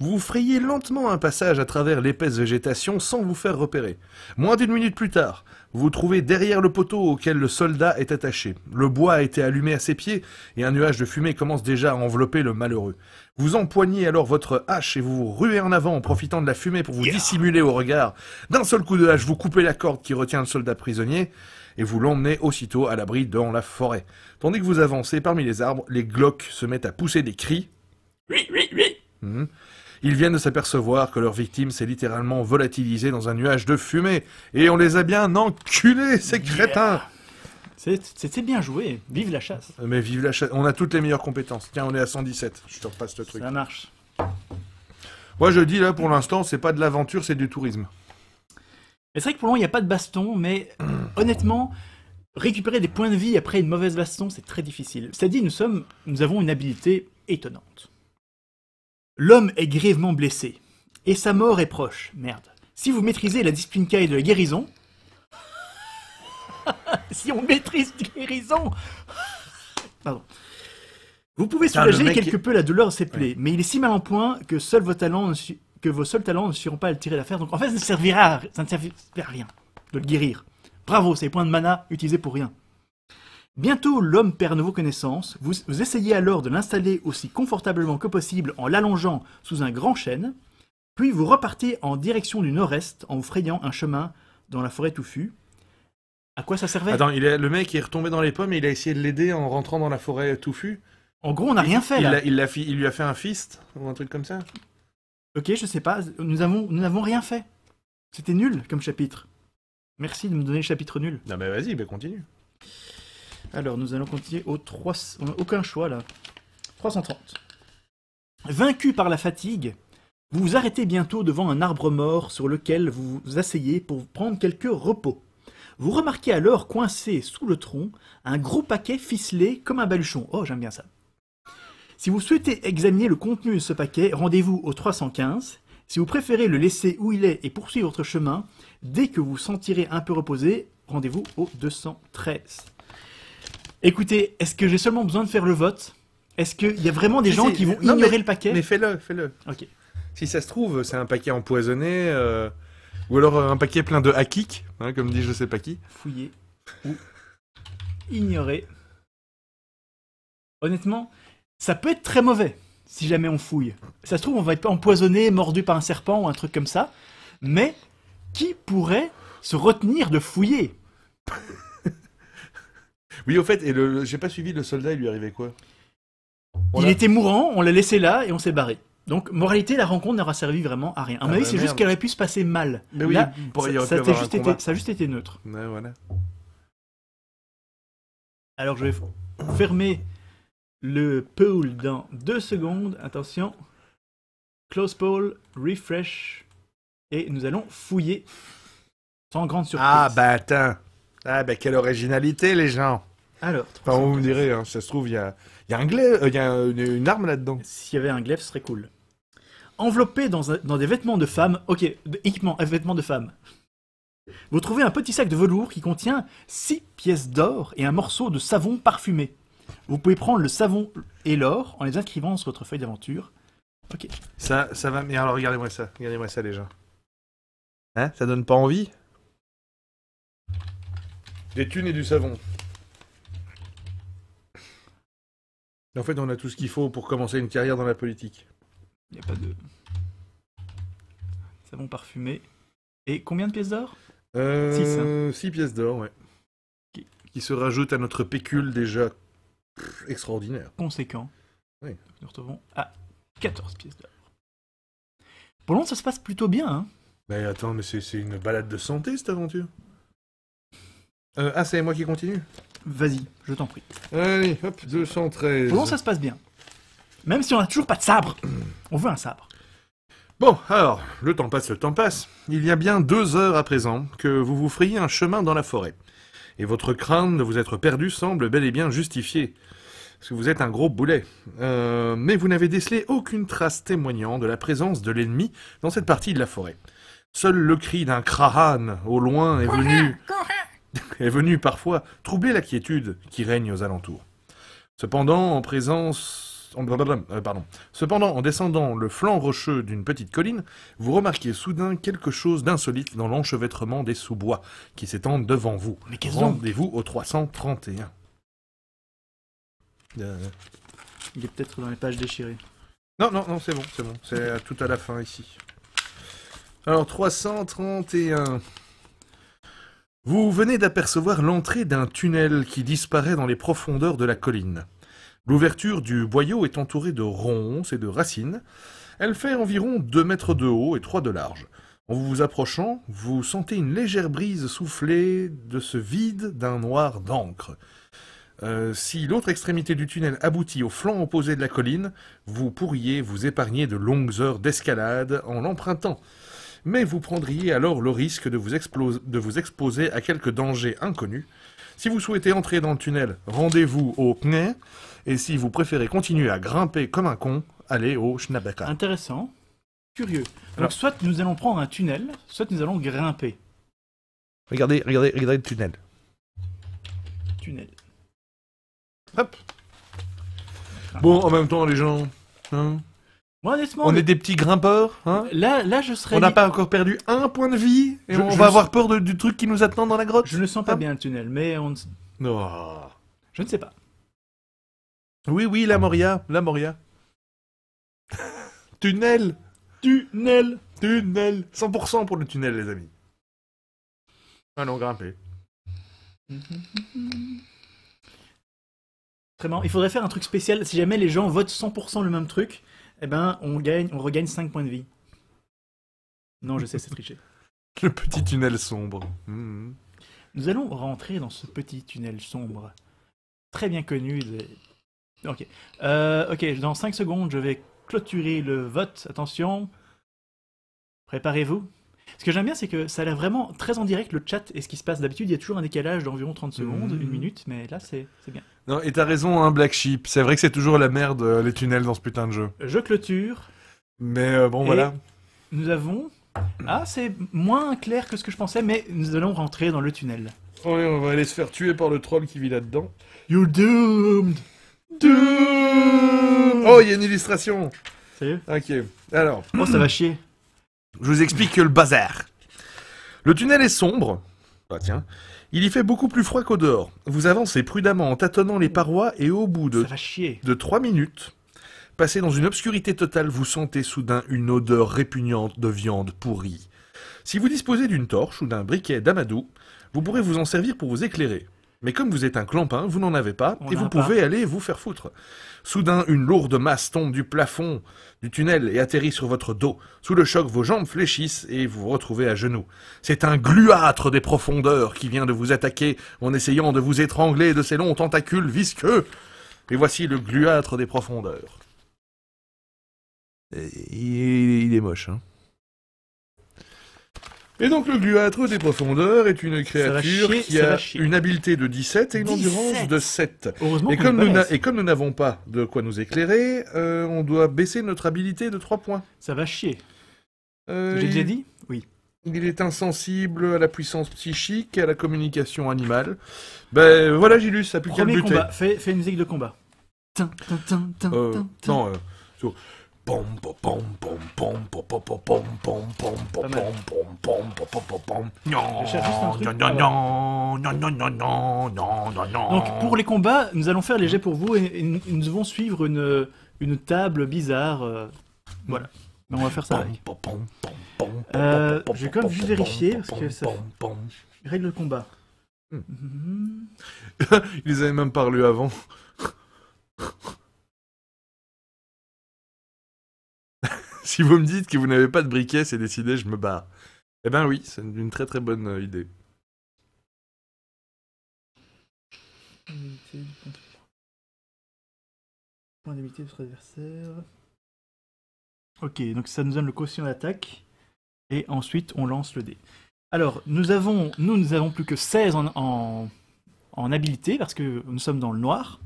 vous frayez lentement un passage à travers l'épaisse végétation sans vous faire repérer. Moins d'une minute plus tard, vous vous trouvez derrière le poteau auquel le soldat est attaché. Le bois a été allumé à ses pieds et un nuage de fumée commence déjà à envelopper le malheureux. Vous empoignez alors votre hache et vous vous ruez en avant en profitant de la fumée pour vous dissimuler au regard. D'un seul coup de hache, vous coupez la corde qui retient le soldat prisonnier et vous l'emmenez aussitôt à l'abri dans la forêt. Tandis que vous avancez parmi les arbres, les glocks se mettent à pousser des cris. Oui, oui, oui. Mhm. Ils viennent de s'apercevoir que leur victime s'est littéralement volatilisée dans un nuage de fumée. Et on les a bien enculés, ces crétins C'était bien joué. Vive la chasse. Mais vive la chasse. On a toutes les meilleures compétences. Tiens, on est à 117. Je te repasse le truc. Ça marche. Moi, je dis là, pour l'instant, c'est pas de l'aventure, c'est du tourisme. C'est vrai que pour le moment, il n'y a pas de baston, mais honnêtement, récupérer des points de vie après une mauvaise baston, c'est très difficile. C'est-à-dire, nous, sommes, nous avons une habilité étonnante. L'homme est grièvement blessé. Et sa mort est proche. Merde. Si vous maîtrisez la discipline K de la guérison. si on maîtrise guérison Pardon. Vous pouvez soulager quelque peu la douleur de ses plaies, mais il est si mal en point que seuls vos talents que vos seuls talents ne seront pas à le tirer d'affaire. Donc en fait, ça ne servira à... ça ne rien de le guérir. Bravo, les points de mana utilisés pour rien. Bientôt, l'homme perd vos connaissances. Vous, vous essayez alors de l'installer aussi confortablement que possible en l'allongeant sous un grand chêne. Puis vous repartez en direction du nord-est en frayant un chemin dans la forêt touffue. À quoi ça servait Attends, le mec est retombé dans les pommes et il a essayé de l'aider en rentrant dans la forêt touffue. En gros, on n'a rien fait il, là. Il, lui a fait un fist ou un truc comme ça. Ok, je sais pas. Nous avons, n'avons rien fait. C'était nul comme chapitre. Merci de me donner le chapitre nul. Non mais vas-y, ben, continue. Alors, nous allons continuer au trois. On n'a aucun choix, là. 330. Vaincu par la fatigue, vous vous arrêtez bientôt devant un arbre mort sur lequel vous vous asseyez pour prendre quelques repos. Vous remarquez alors coincé sous le tronc un gros paquet ficelé comme un baluchon. Oh, j'aime bien ça. Si vous souhaitez examiner le contenu de ce paquet, rendez-vous au 315. Si vous préférez le laisser où il est et poursuivre votre chemin, dès que vous vous sentirez un peu reposé, rendez-vous au 213. Écoutez, est-ce que j'ai seulement besoin de faire le vote Est-ce qu'il y a vraiment des gens qui vont ignorer le paquet Mais fais-le, fais-le. Ok. Si ça se trouve, c'est un paquet empoisonné, euh, ou alors un paquet plein de hakik, hein, comme dit je sais pas qui. Fouiller ou ignorer. Honnêtement, ça peut être très mauvais si jamais on fouille. Ça se trouve, on va être empoisonné, mordu par un serpent ou un truc comme ça. Mais qui pourrait se retenir de fouiller oui, au fait, et le, j'ai pas suivi le soldat, il lui arrivait quoi Il était mourant, on l'a laissé là et on s'est barré. Donc, moralité, la rencontre n'aura servi vraiment à rien. À ah mon avis, bah c'est juste qu'elle aurait pu se passer mal. Mais là, ça, juste a juste été neutre. voilà. Alors, je vais fermer le pool dans deux secondes. Attention. Close pool, refresh. Et nous allons fouiller. Sans grande surprise. Ah, bah attends. Ah ben quelle originalité les gens Alors, vous me direz, hein, ça se trouve, il y a, un glaive, il y a euh, une, arme là-dedans. S'il y avait un glaive, ce serait cool. Enveloppé dans, des vêtements de femme, ok, uniquement euh, vêtements de femme, vous trouvez un petit sac de velours qui contient six pièces d'or et un morceau de savon parfumé. Vous pouvez prendre le savon et l'or en les inscrivant sur votre feuille d'aventure. Ok. Ça, ça va. Mais alors, regardez-moi ça. Regardez-moi ça, les gens. Hein Ça donne pas envie des thunes et du savon. En fait, on a tout ce qu'il faut pour commencer une carrière dans la politique. Il n'y a pas de... Savon parfumé. Et combien de pièces d'or 6 euh, hein. pièces d'or, ouais. Qui se rajoutent à notre pécule déjà extraordinaire. Conséquent. Oui. nous retrouvons à 14 pièces d'or. Pour l'instant, ça se passe plutôt bien. Hein. Mais attends, mais c'est une balade de santé cette aventure. Euh, ah, c'est moi qui continue Vas-y, je t'en prie. Allez, hop, 213. Comment ça se passe bien. Même si on n'a toujours pas de sabre. On veut un sabre. Bon, alors, le temps passe, le temps passe. Il y a bien deux heures à présent que vous vous frayez un chemin dans la forêt. Et votre crainte de vous être perdu semble bel et bien justifiée. Parce que vous êtes un gros boulet. Euh, mais vous n'avez décelé aucune trace témoignant de la présence de l'ennemi dans cette partie de la forêt. Seul le cri d'un krahane au loin est venu. est venu parfois troubler la quiétude qui règne aux alentours. Cependant, en présence... Euh, pardon. Cependant, en descendant le flanc rocheux d'une petite colline, vous remarquez soudain quelque chose d'insolite dans l'enchevêtrement des sous-bois qui s'étendent devant vous. Mais Rendez-vous au 331. Euh, il est peut-être dans les pages déchirées. Non, non, non, c'est bon, c'est bon. C'est tout à la fin ici. Alors, 331. Vous venez d'apercevoir l'entrée d'un tunnel qui disparaît dans les profondeurs de la colline. L'ouverture du boyau est entourée de ronces et de racines. Elle fait environ 2 mètres de haut et 3 de large. En vous approchant, vous sentez une légère brise souffler de ce vide d'un noir d'encre. Euh, si l'autre extrémité du tunnel aboutit au flanc opposé de la colline, vous pourriez vous épargner de longues heures d'escalade en l'empruntant mais vous prendriez alors le risque de vous, exposer à quelques dangers inconnus. Si vous souhaitez entrer dans le tunnel, rendez-vous au PNE, et si vous préférez continuer à grimper comme un con, allez au Schnabeka. Intéressant, curieux. alors, soit nous allons prendre un tunnel, soit nous allons grimper. Regardez, regardez, regardez le tunnel. Tunnel. Hop. Bon, en même temps, les gens, hein on est des petits grimpeurs, hein là, là, je serais. On n'a pas encore perdu un point de vie et on va avoir peur du truc qui nous attend dans la grotte. Je ne sens pas bien le tunnel, mais on je ne sais pas. Oui, oui, la Moria, la Moria. tunnel, Tunnel tunnel, 100% pour le tunnel, les amis. Allons grimper. Vraiment, il faudrait faire un truc spécial. Si jamais les gens votent 100% le même truc, eh ben, on, gagne, on regagne 5 points de vie. Non, je sais, c'est triché. Le petit tunnel sombre. Hmm. Nous allons rentrer dans ce petit tunnel sombre. Très bien connu. Ok. Euh, ok, dans 5 secondes, je vais clôturer le vote. Attention. Préparez-vous. Ce que j'aime bien, c'est que ça a l'air vraiment très en direct le chat et ce qui se passe. D'habitude, il y a toujours un décalage d'environ 30 secondes, une hmm. minute, mais là, c'est bien. Non, et t'as raison, un hein, Black Sheep. C'est vrai que c'est toujours la merde, euh, les tunnels dans ce putain de jeu. Je clôture. Mais euh, bon, voilà. Nous avons. Ah, c'est moins clair que ce que je pensais, mais nous allons rentrer dans le tunnel. Oui, on va aller se faire tuer par le troll qui vit là-dedans. You're doomed! Doomed! Oh, il y a une illustration. Sérieux? Ok. Alors, Oh, ça va chier. je vous explique le bazar. Le tunnel est sombre. Bah tiens. Il y fait beaucoup plus froid qu'au dehors. Vous avancez prudemment en tâtonnant les parois et au bout de, 3 trois minutes, passé dans une obscurité totale, vous sentez soudain une odeur répugnante de viande pourrie. Si vous disposez d'une torche ou d'un briquet d'amadou, vous pourrez vous en servir pour vous éclairer. Mais comme vous êtes un clampin, vous n'en avez pas, et vous pouvez aller vous faire foutre. Soudain, une lourde masse tombe du plafond du tunnel et atterrit sur votre dos. Sous le choc, vos jambes fléchissent et vous vous retrouvez à genoux. C'est un gluâtre des profondeurs qui vient de vous attaquer en essayant de vous étrangler de ses longs tentacules visqueux. Et voici le gluâtre des profondeurs. Il est, moche, hein et donc le gluâtre des profondeurs est une créature qui a une habileté de 17 et une endurance de 7. Et comme, nous et comme nous n'avons pas de quoi nous éclairer, euh, on doit baisser notre habileté de 3 points. Ça va chier. Euh, J'ai déjà dit Oui. Il est insensible à la puissance psychique et à la communication animale. Ben voilà Gilus, ça a plus qu'à le buter. combat, fais, une musique de combat. Tintin, tintin, euh, tintin. Non, euh... Donc pour les combats, nous allons faire les jets pour vous et, nous devons suivre une, une table bizarre. voilà. Mais on va faire ça avec. je vais quand même vérifier que Règle le combat. Ils avaient même parlé avant. si vous me dites que vous n'avez pas de briquet, c'est décidé, je me barre. Eh ben oui, c'est une très très bonne euh, idée. Point d'habilité de votre adversaire. Ok, donc ça nous donne le quotient d'attaque. Et ensuite, on lance le dé. Alors, nous avons, nous, nous avons plus que 16 en, en, habilité, parce que nous sommes dans le noir.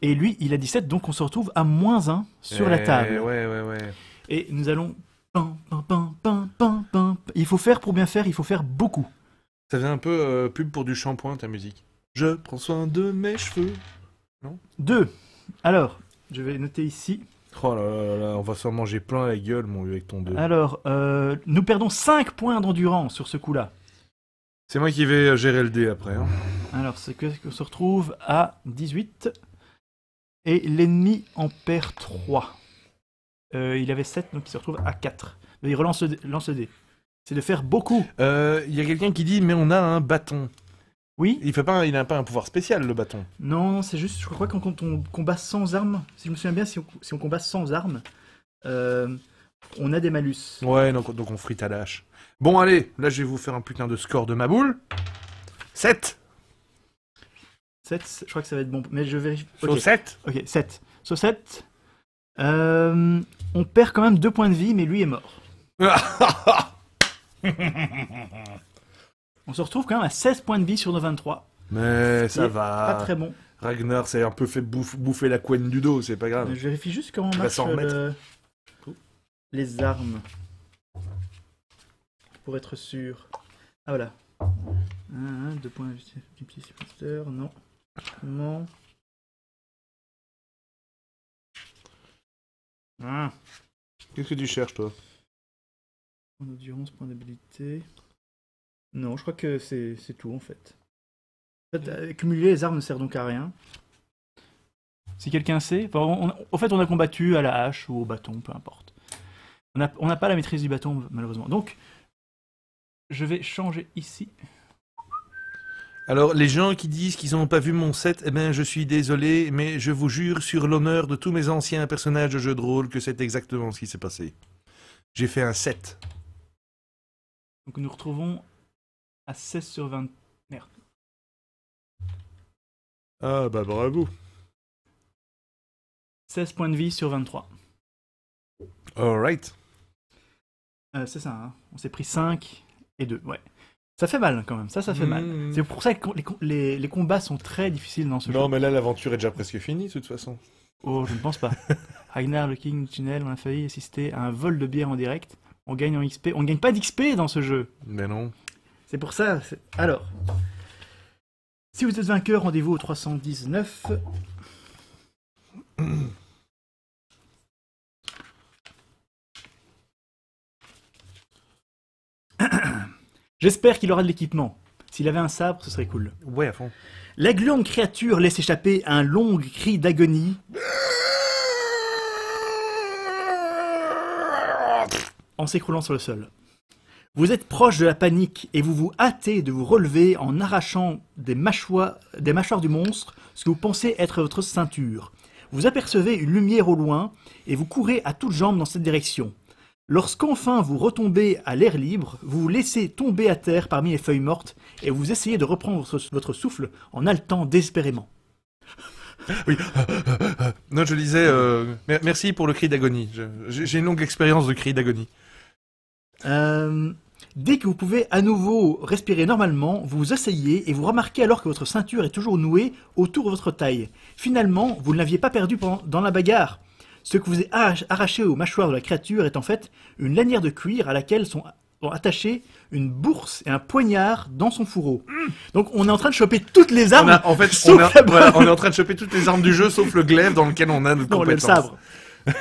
Et lui, il a 17, donc on se retrouve à moins 1 sur la eh table. Ouais, ouais, ouais. Et nous allons. il faut faire pour bien faire, il faut faire beaucoup. Ça fait un peu euh, pub pour du shampoing, ta musique. Je prends soin de mes cheveux. Non Deux. Alors, je vais noter ici. Oh là là là, on va s'en manger plein la gueule, mon vieux, avec ton deux. Alors, euh, nous perdons 5 points d'endurance sur ce coup-là. C'est moi qui vais euh, gérer le dé après. Hein. Alors, c'est que se retrouve à 18. Et l'ennemi en perd 3. Euh, il avait 7, donc il se retrouve à 4. Mais il relance le, lance dé. C'est de faire beaucoup. Euh, il y a quelqu'un qui dit mais on a un bâton. Oui. Il pas, il n'a pas un pouvoir spécial le bâton. Non, c'est juste, je crois que quand on combat sans armes, si je me souviens bien, si on, combat sans armes, euh, on a des malus. Ouais, donc, donc on frite à lâche. Bon allez, là je vais vous faire un putain de score de ma boule. 7 7, je crois que ça va être bon. Mais je vérifie. Sauf 7 Ok, 7. Sauf 7 euh, on perd quand même deux points de vie, mais lui est mort. on se retrouve quand même à 16 points de vie sur nos 23. Mais ça va. Pas très bon. Ragnar s'est un peu fait bouffer la couenne du dos, c'est pas grave. Je vérifie juste comment on marche les armes. Pour être sûr. Ah voilà. 1, 2 points, non. Non. Ah. Qu'est-ce que tu cherches, toi Point d'audience, point d'habilité. Non, je crois que c'est tout, en fait. En euh, cumuler les armes ne sert donc à rien. Si quelqu'un sait, Au en fait, on a combattu à la hache ou au bâton, peu importe. On n'a on pas la maîtrise du bâton, malheureusement. Donc, je vais changer ici. Alors, les gens qui disent qu'ils n'ont pas vu mon set, eh bien, je suis désolé, mais je vous jure sur l'honneur de tous mes anciens personnages de jeu de rôle que c'est exactement ce qui s'est passé. J'ai fait un set. Donc, nous retrouvons à 16 sur 20. Merde. Ah, bah bravo. 16 points de vie sur 23. Alright. Euh, c'est ça, hein. on s'est pris 5 et 2, ouais. Ça fait mal quand même, ça, ça fait mal. Mmh. C'est pour ça que les, combats sont très difficiles dans ce jeu. Non, mais là, l'aventure est déjà presque finie, de toute façon. Oh, je ne pense pas. Ragnar, le King, Tunnel, on a failli assister à un vol de bière en direct. On gagne en XP. On ne gagne pas d'XP dans ce jeu. Mais non. C'est pour ça. Alors. Si vous êtes vainqueur, rendez-vous au 319. J'espère qu'il aura de l'équipement. S'il avait un sabre, ce serait cool. Ouais, à fond. La gluante créature laisse échapper un long cri d'agonie. en s'écroulant sur le sol. Vous êtes proche de la panique et vous vous hâtez de vous relever en arrachant des, mâchoires, des mâchoires du monstre ce que vous pensez être votre ceinture. Vous apercevez une lumière au loin et vous courez à toutes jambes dans cette direction. Lorsqu'enfin vous retombez à l'air libre, vous vous laissez tomber à terre parmi les feuilles mortes et vous essayez de reprendre votre souffle en haletant désespérément. Oui. Euh, euh, euh, non, je disais, merci pour le cri d'agonie. J'ai une longue expérience de cri d'agonie. dès que vous pouvez à nouveau respirer normalement, vous vous asseyez et vous remarquez alors que votre ceinture est toujours nouée autour de votre taille. Finalement, vous ne l'aviez pas perdue dans la bagarre. Ce que vous avez arraché aux mâchoires de la créature est en fait une lanière de cuir à laquelle sont attachés une bourse et un poignard dans son fourreau. Donc on est en train de choper toutes les armes. en fait, on, est en train de choper toutes les armes du jeu sauf le glaive dans lequel on a notre compétence. sabre.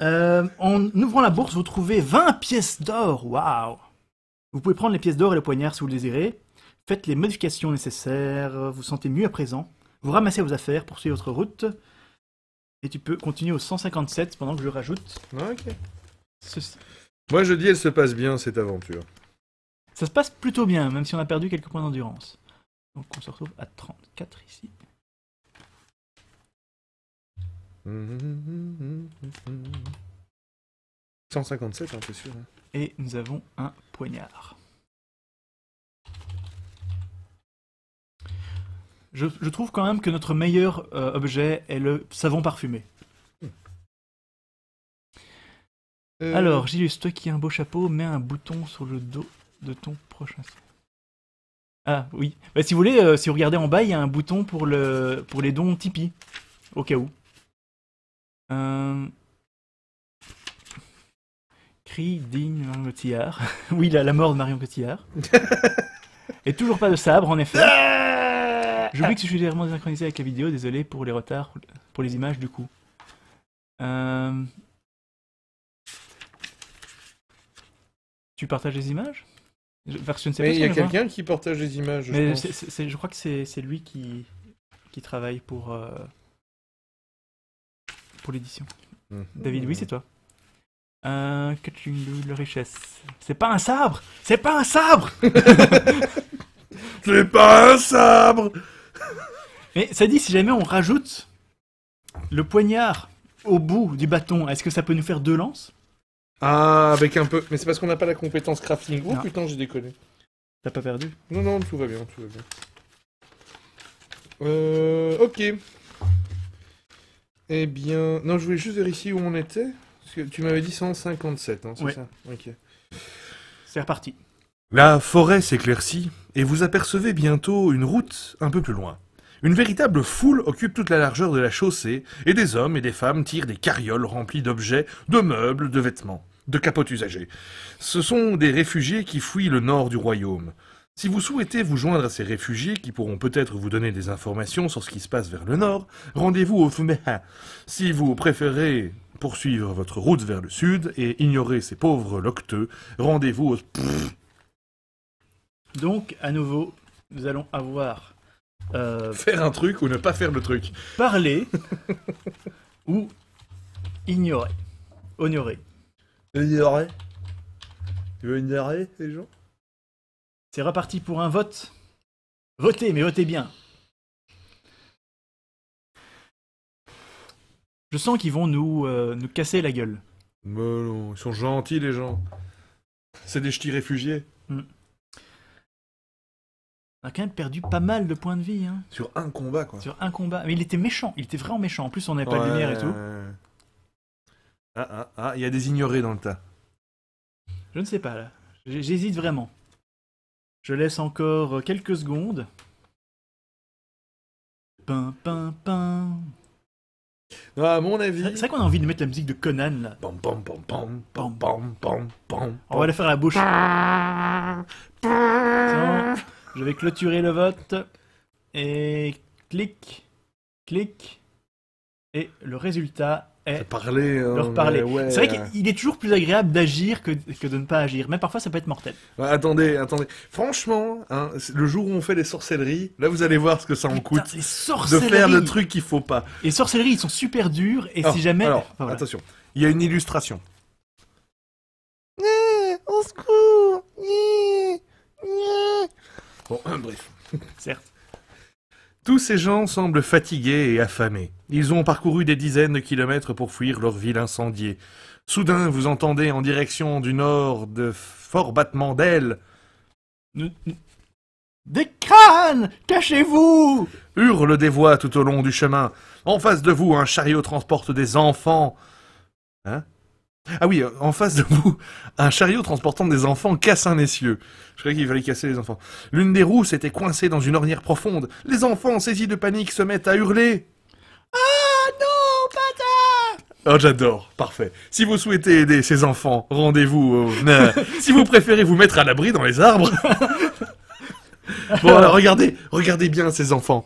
Euh, en ouvrant la bourse, vous trouvez 20 pièces d'or. Waouh Vous pouvez prendre les pièces d'or et le poignard si vous le désirez. Faites les modifications nécessaires. Vous sentez mieux à présent. Vous ramassez vos affaires, poursuivez votre route. Et tu peux continuer au 157 pendant que je rajoute. Moi je dis, elle se passe bien cette aventure. Ça se passe plutôt bien, même si on a perdu quelques points d'endurance. Donc on se retrouve à 34 ici. 157, hein, sûr. Hein. Et nous avons un poignard. Je, trouve quand même que notre meilleur euh, objet est le savon parfumé. Euh. Alors, Gilles, toi qui as un beau chapeau, mets un bouton sur le dos de ton prochain. Ah oui. Bah, si vous voulez, euh, si vous regardez en bas, il y a un bouton pour, le, pour les dons Tipeee, au cas où. Cri digne Marion Cotillard. oui, la, la mort de Marion Cotillard. Et toujours pas de sabre, en effet. Ah J'oublie que je suis légèrement désynchronisé avec la vidéo, désolé pour les retards, pour les images du coup. Euh, tu partages les images je, je Mais il y a quelqu'un qui partage les images. je, je crois que c'est lui qui, qui travaille pour, euh, pour l'édition. Mhm. David, oui, c'est toi. Euh, que tu de richesse. C'est pas un sabre C'est pas un sabre C'est pas un sabre mais ça dit, si jamais on rajoute le poignard au bout du bâton, est-ce que ça peut nous faire deux lances Ah, avec un peu. Mais c'est parce qu'on n'a pas la compétence crafting. Oh putain, j'ai déconné. T'as pas perdu Non, non, tout va bien, tout va bien. Euh, ok. Eh bien, non, je voulais juste vérifier où on était. Parce que tu m'avais dit 157, hein, c'est ça Ok. C'est reparti. La forêt s'éclaircit, et vous apercevez bientôt une route un peu plus loin. Une véritable foule occupe toute la largeur de la chaussée, et des hommes et des femmes tirent des carrioles remplies d'objets, de meubles, de vêtements, de capotes usagées. Ce sont des réfugiés qui fuient le nord du royaume. Si vous souhaitez vous joindre à ces réfugiés qui pourront peut-être vous donner des informations sur ce qui se passe vers le nord, rendez-vous au Fumeha. Si vous préférez poursuivre votre route vers le sud et ignorer ces pauvres locteux, rendez-vous au... Donc, à nouveau, nous allons avoir. Euh, faire un truc ou ne pas faire le truc. Parler ou ignorer. Honorer. Ignorer Tu veux ignorer les gens C'est reparti pour un vote. Votez, mais votez bien. Je sens qu'ils vont nous, euh, nous casser la gueule. Mais non, ils sont gentils les gens. C'est des ch'tis réfugiés. Hmm a quand même perdu pas mal de points de vie. Hein. Sur un combat, quoi. Sur un combat. Mais il était méchant, il était vraiment méchant. En plus, on n'avait pas de lumière et tout. Ah, ah, ah, il y a des ignorés dans le tas. Je ne sais pas, là. J'hésite vraiment. Je laisse encore euh, quelques secondes. Pin, pin, pin. à mon avis. C'est vrai qu'on a envie de mettre la musique de Conan là. Pam, pam, pam, pam, On va la faire à la bouche. Je vais clôturer le vote. Et clic, clic. Et le résultat est. Parler, hein, leur parler. c'est vrai qu'il est toujours plus agréable d'agir que, que, de ne pas agir. Mais parfois, ça peut être mortel. attendez, attendez. Franchement, hein, le jour où on fait les sorcelleries, là, vous allez voir ce que ça en Putain, coûte. De faire le truc qu'il faut pas. Les sorcelleries, ils sont super durs. Et si oh, jamais. Alors, attention. Il y a une illustration. Eh, au secours Bon, bref, certes. Tous ces gens semblent fatigués et affamés. Ils ont parcouru des dizaines de kilomètres pour fuir leur ville incendiée. Soudain, vous entendez en direction du nord de forts battements d'ailes. Des crânes Cachez-vous hurlent des voix tout au long du chemin. En face de vous, un chariot transporte des enfants. Hein ah oui, euh, en face de vous, un chariot transportant des enfants casse un essieu. Je croyais qu'il fallait casser les enfants. L'une des roues s'était coincée dans une ornière profonde. Les enfants, saisis de panique, se mettent à hurler. Ah non, papa Oh, j'adore, parfait. Si vous souhaitez aider ces enfants, rendez-vous au... E si vous préférez vous mettre à l'abri dans les arbres... bon, alors regardez, regardez bien ces enfants.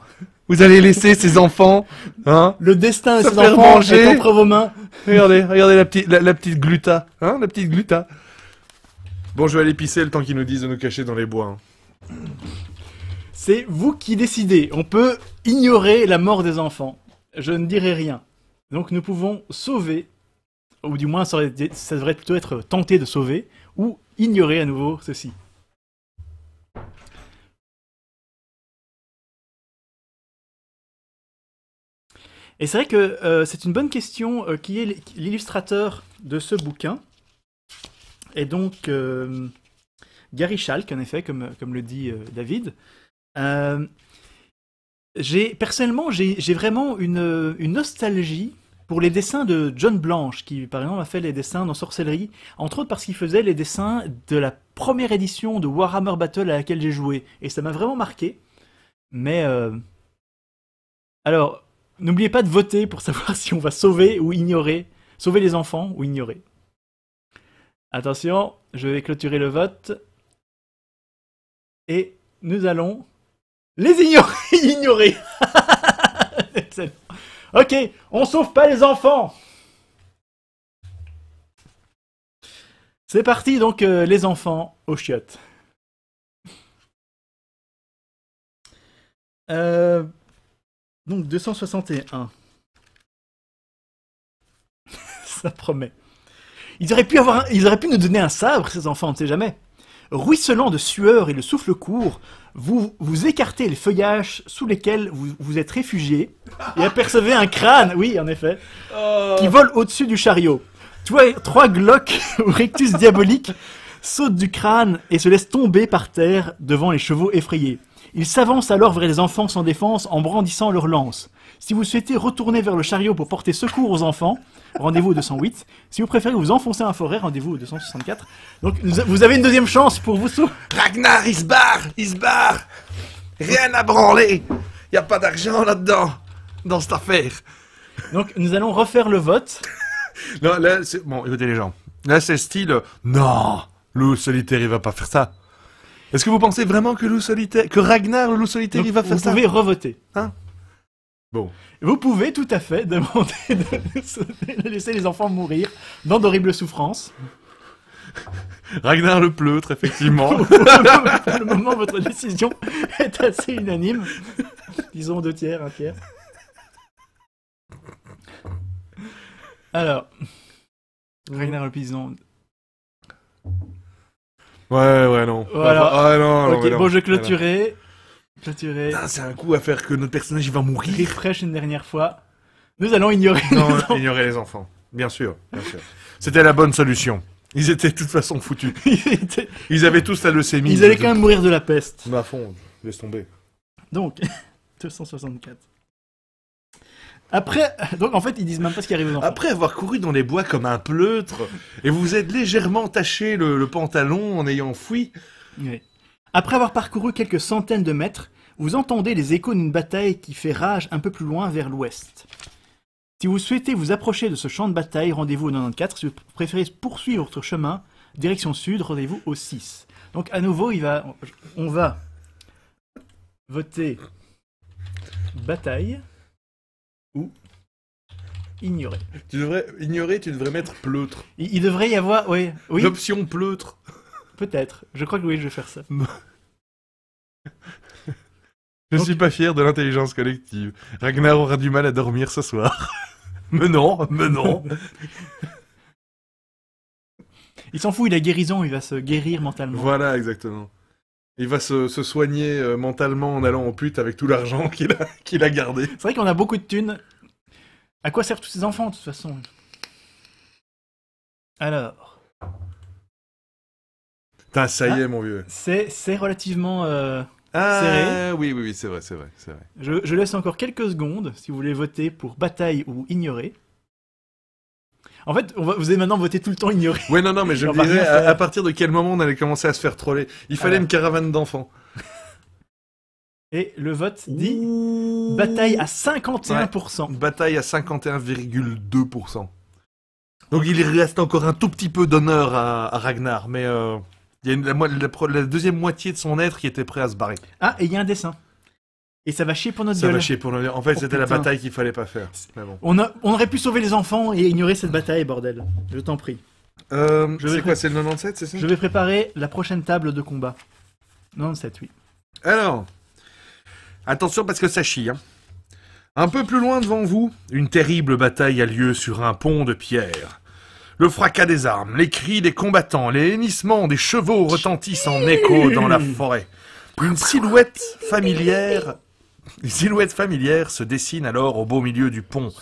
Vous allez laisser ces enfants, hein Le destin de ces enfants manger. est entre vos mains. Regardez, regardez la petite, la, petite gluta, hein, la petite gluta. Bon, je vais aller pisser le temps qu'ils nous disent de nous cacher dans les bois. Hein. C'est vous qui décidez. On peut ignorer la mort des enfants. Je ne dirai rien. Donc nous pouvons sauver, ou du moins ça, ça devrait plutôt être tenter de sauver, ou ignorer à nouveau ceci. Et c'est vrai que euh, c'est une bonne question euh, qui est l'illustrateur de ce bouquin. Et donc, euh, Gary Schalk, en effet, comme, comme le dit David. personnellement, j'ai vraiment une, une, nostalgie pour les dessins de John Blanche, qui par exemple a fait les dessins dans Sorcellerie, entre autres parce qu'il faisait les dessins de la première édition de Warhammer Battle à laquelle j'ai joué. Et ça m'a vraiment marqué. Mais... alors, N'oubliez pas de voter pour savoir si on va sauver ou ignorer. Sauver les enfants ou ignorer. Attention, je vais clôturer le vote. Et nous allons les ignorer. ignorer. ok, on sauve pas les enfants. C'est parti donc euh, les enfants aux chiottes. Euh... Donc 261. Ça promet. Ils auraient, pu ils auraient pu nous donner un sabre, ces enfants, on ne sait jamais. Ruisselant de sueur et le souffle court, vous vous écartez les feuillages sous lesquels vous vous êtes réfugiés et apercevez un crâne, oui, en effet, oh. qui vole au-dessus du chariot. Trois, trois glocks ou rectus diaboliques sautent du crâne et se laissent tomber par terre devant les chevaux effrayés. Ils s'avancent alors vers les enfants sans défense en brandissant leur lance Si vous souhaitez retourner vers le chariot pour porter secours aux enfants, rendez-vous au 208. Si vous préférez vous enfoncer dans la forêt, rendez-vous au 264. Donc vous avez une deuxième chance pour vous sauver. Ragnar, il se barre Il se barre Rien à branler Il a pas d'argent là-dedans, dans cette affaire. Donc nous allons refaire le vote. non, Bon, écoutez les gens. Là, c'est style... Non Le solitaire, il va pas faire ça est-ce que vous pensez vraiment que, loup solitaire, que Ragnar, le loup solitaire, il va faire ça Vous pouvez revoter. Hein Bon. Vous pouvez tout à fait demander de, laisser les enfants mourir dans d'horribles souffrances. Ragnar le pleutre, effectivement. pour, le moment, votre décision est assez unanime. Disons deux tiers, un tiers. Alors, Ragnar le pison. Ouais, ouais, non. Ah, non, ok, bon, je clôturais. c'est un coup à faire que notre personnage il va mourir. Refresh une dernière fois. Nous allons ignorer les enfants. ignorer les enfants. Bien sûr, C'était la bonne solution. Ils étaient de toute façon foutus. ils, avaient tous la leucémie. Ils allaient quand même mourir de la peste. ma à fond, laisse tomber. Donc, 264. Après, donc en fait, ils disent même pas ce qui arrive Après avoir couru dans les bois comme un pleutre, et vous êtes légèrement taché le, pantalon en ayant fui. Après avoir parcouru quelques centaines de mètres, vous entendez les échos d'une bataille qui fait rage un peu plus loin vers l'ouest. Si vous souhaitez vous approcher de ce champ de bataille, rendez-vous au 94. Si vous préférez poursuivre votre chemin, direction sud, rendez-vous au 6. Donc à nouveau, il va, on va voter bataille. Ou ignorer. Tu devrais ignorer, tu devrais mettre pleutre. Il, devrait y avoir, oui, oui. L'option pleutre. Peut-être. Je crois que oui, je vais faire ça. je suis pas fier de l'intelligence collective. Ragnar aura du mal à dormir ce soir. mais non, mais non. il s'en fout, il a guérison, il va se guérir mentalement. Voilà, exactement. Il va se, soigner euh, mentalement en allant en pute avec tout l'argent qu'il a, qu'il a gardé. C'est vrai qu'on a beaucoup de thunes. À quoi servent tous ces enfants, de toute façon Alors. Putain, ça y ah. est, mon vieux. C'est, c'est relativement. Euh, ah, serré. oui, oui, oui, c'est vrai, c'est vrai, c'est vrai. Je, je laisse encore quelques secondes si vous voulez voter pour bataille ou ignorer. En fait, vous avez maintenant voté tout le temps ignoré. Oui, non, non, mais je me disais à, partir de quel moment on allait commencer à se faire troller. Il fallait une caravane d'enfants. Et le vote dit bataille à 51%. bataille à 51,2%. Donc il reste encore un tout petit peu d'honneur à, Ragnar, mais euh, il y a la, deuxième moitié de son être qui était prêt à se barrer. Ah, et il y a un dessin. Et ça va chier pour notre Ça va chier pour notre En fait, oh, c'était la bataille qu'il fallait pas faire. on, aurait pu sauver les enfants et ignorer cette bataille, bordel. Je t'en prie. Euh, je vais quoi, c'est le 97, c'est ça Je vais préparer la prochaine table de combat. 97, oui. Alors, attention parce que ça chie. Hein. Un peu plus loin devant vous, une terrible bataille a lieu sur un pont de pierre. Le fracas des armes, les cris des combattants, les hennissements des chevaux retentissent en écho dans la forêt. Une silhouette familière une silhouette familière se dessine alors au beau milieu du pont,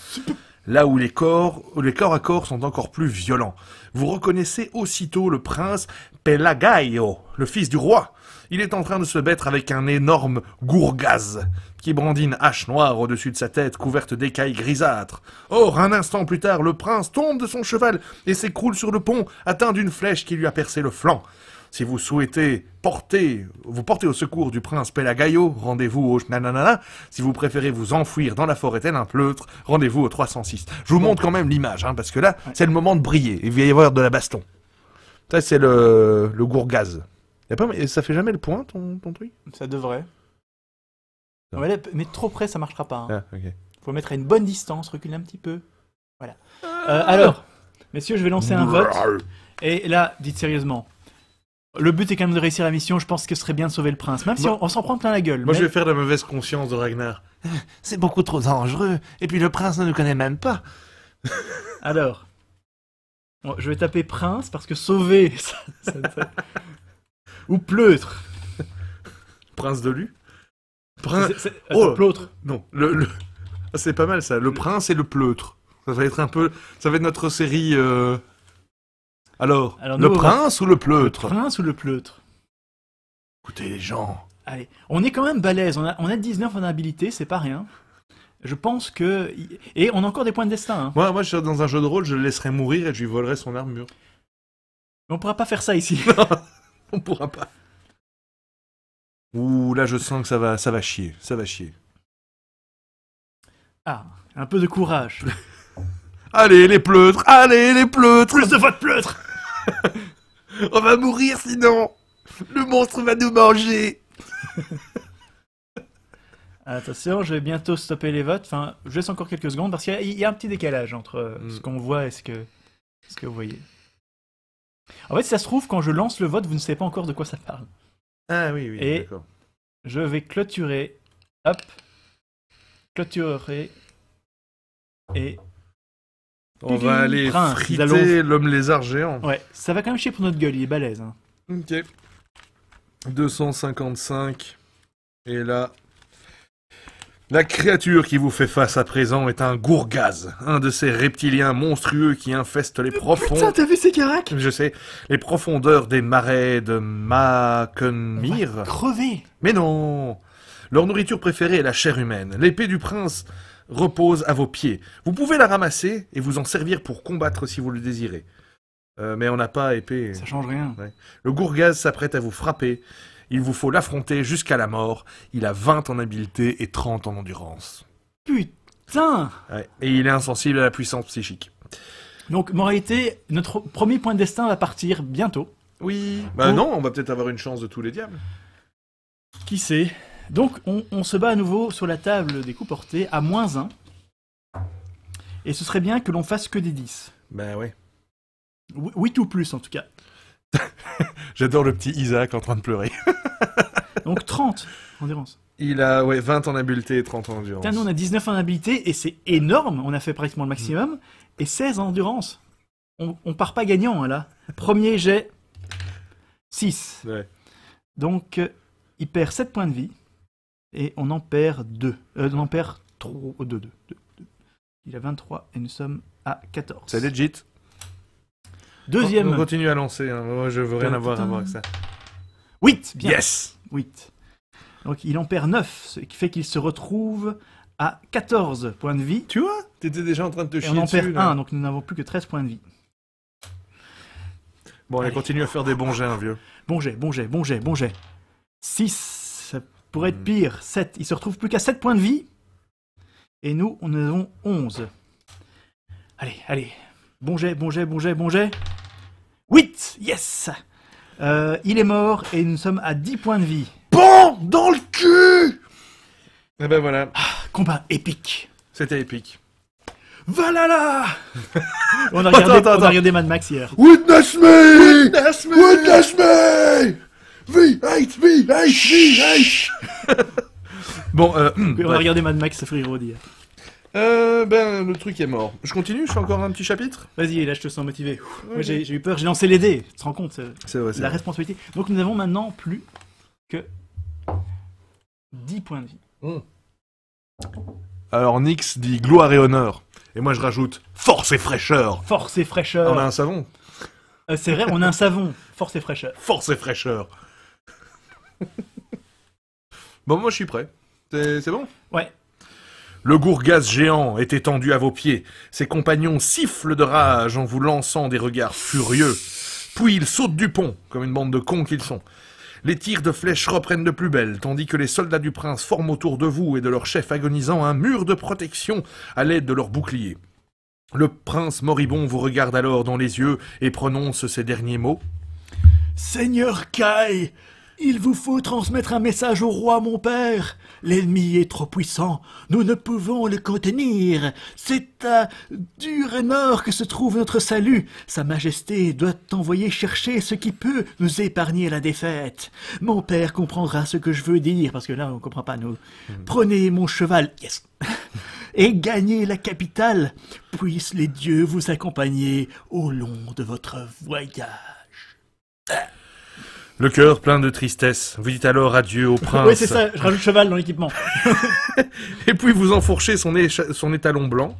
là où les corps, les corps à corps sont encore plus violents. Vous reconnaissez aussitôt le prince Pelagayo, le fils du roi. Il est en train de se battre avec un énorme gourgaze qui brandit une hache noire au-dessus de sa tête couverte d'écailles grisâtres. Or, un instant plus tard, le prince tombe de son cheval et s'écroule sur le pont, atteint d'une flèche qui lui a percé le flanc. Si vous souhaitez porter, vous porter au secours du prince Pelagayo, rendez-vous au nananana. Si vous préférez vous enfouir dans la forêt tel un pleutre, rendez-vous au 306. Je vous montre quand même l'image, hein, parce que là, c'est le moment de briller. Il va y avoir de la baston. Ça, c'est le, le gourgaz. Y a pas, ça fait jamais le point, ton, ton truc Ça devrait. Mais, trop près, ça marchera pas. Hein. Ah, Faut mettre à une bonne distance, reculer un petit peu. Voilà. Euh, alors, messieurs, je vais lancer un vote. Et là, dites sérieusement, le but est quand même de réussir la mission, je pense que ce serait bien de sauver le prince, même si on, s'en prend plein la gueule. Moi je vais faire la mauvaise conscience de Ragnar. C'est beaucoup trop dangereux, et puis le prince ne nous connaît même pas. Alors, je vais taper prince parce que sauver, ça, ça, ou pleutre. Prince de Lu Prince... Oh, pleutre Non, le, ah, c'est pas mal ça, le, prince et le pleutre. Ça va être un peu, ça va être notre série... Euh, alors, le prince ou le pleutre Le prince ou le pleutre Écoutez les gens. Allez, on est quand même balèze. On a, on a 19 en habilité, c'est pas rien. Je pense que. Et on a encore des points de destin. Hein. Moi, je dans un jeu de rôle, je le laisserai mourir et je lui volerai son armure. Mais on pourra pas faire ça ici. on pourra pas. Ouh, là, je sens que ça va, ça va chier. Ça va chier. Ah, un peu de courage. allez, les pleutres Allez, les pleutres Plus de votre pleutre On va mourir sinon Le monstre va nous manger Attention, je vais bientôt stopper les votes. Enfin, je laisse encore quelques secondes parce qu'il y, a un petit décalage entre euh, mm. ce qu'on voit et ce que, ce que vous voyez. En fait, si ça se trouve, quand je lance le vote, vous ne savez pas encore de quoi ça parle. Ah oui, oui, et d'accord. Je vais clôturer. Hop. Clôturer. Et on va aller friter l'homme lézard géant. Ouais, ça va quand même chier pour notre gueule, il est balèze. Hein. Ok. 255. Et là. La créature qui vous fait face à présent est un gourgaz, un de ces reptiliens monstrueux qui infestent les profondeurs. Putain, t'as vu ces caracs Je sais, les profondeurs des marais de Makenmir. Crevé Mais non Leur nourriture préférée est la chair humaine. L'épée du prince repose à vos pieds. Vous pouvez la ramasser et vous en servir pour combattre si vous le désirez. Euh, mais on n'a pas épée. Ça change rien. Le Gourgaz s'apprête à vous frapper. Il vous faut l'affronter jusqu'à la mort. Il a 20 en habileté et 30 en endurance. Putain Et il est insensible à la puissance psychique. Donc, moralité, notre premier point de destin va partir bientôt. Oui. Bah non, on va peut-être avoir une chance de tous les diables. Qui sait donc on, se bat à nouveau sur la table des coups portés à moins 1. Et ce serait bien que l'on fasse que des 10. Ben bah ouais. Oui, oui tout plus en tout cas. J'adore le petit Isaac en train de pleurer. Donc 30 endurance. Il a ouais, 20 en habileté et 30 en endurance. on a 19 en habileté et c'est énorme, on a fait pratiquement le maximum. Et 16 en endurance. On, part pas gagnant hein, là. Premier jet 6. Donc euh, il perd 7 points de vie et on en perd 2. Euh, on en perd 2, 2, 2, Il a 23 et nous sommes à 14. C'est legit. Deuxième. On, continue à lancer, hein. Moi, je veux rien avoir à voir avec ça. 8 bien. Yes 8. Donc il en perd 9, ce qui fait qu'il se retrouve à 14 points de vie. Tu vois T'étais déjà en train de te et chier on en perd 1, donc nous n'avons plus que 13 points de vie. Bon, allez, continue à faire des bons jets, hein, vieux. Bon jet, bon jet, bon jet, bon jet. 6, pour être hmm. pire, 7. Il se retrouve plus qu'à 7 points de vie. Et nous, on en avons 11. Allez, allez. Bon jet, bon jet, bon jet, bon jet. 8 Yes euh, Il est mort et nous sommes à 10 points de vie. Bon Dans le cul Et eh ben voilà. Ah, combat épique. C'était épique. Valala on, a regardé, on a regardé Mad Max hier. Witness me Witness me Witness me V8, V8, V8 Bon, euh, hum, on va regarder Mad Max Free Road hier. Euh, ben, le truc est mort. Je continue, je fais encore un petit chapitre Vas-y, là je te sens motivé. Moi, j'ai eu peur, j'ai lancé les dés, tu te rends compte euh, C'est vrai, La responsabilité. Donc nous avons maintenant plus que 10 points de vie. Hmm. Alors Nix dit gloire et honneur. Et moi je rajoute force et fraîcheur. Force et fraîcheur. On a un savon. Euh, c'est vrai, on a un savon, force et fraîcheur. Force et fraîcheur. bon, moi je suis prêt. C'est bon Ouais. Le gourgas géant est étendu à vos pieds. Ses compagnons sifflent de rage en vous lançant des regards furieux. Puis ils sautent du pont, comme une bande de cons qu'ils sont. Les tirs de flèches reprennent de plus belle, tandis que les soldats du prince forment autour de vous et de leur chef agonisant un mur de protection à l'aide de leurs boucliers. Le prince moribond vous regarde alors dans les yeux et prononce ces derniers mots. Seigneur Kai, il vous faut transmettre un message au roi, mon père. L'ennemi est trop puissant. Nous ne pouvons le contenir. C'est à Durénor que se trouve notre salut. Sa Majesté doit t'envoyer chercher ce qui peut nous épargner la défaite. Mon père comprendra ce que je veux dire, parce que là, on ne comprend pas, nous. Hmm. Prenez mon cheval. et gagnez la capitale. Puissent les dieux vous accompagner au long de votre voyage. Le cœur plein de tristesse, vous dites alors adieu au prince. oui, c'est ça, je rajoute cheval dans l'équipement. et puis vous enfourchez son, étalon blanc,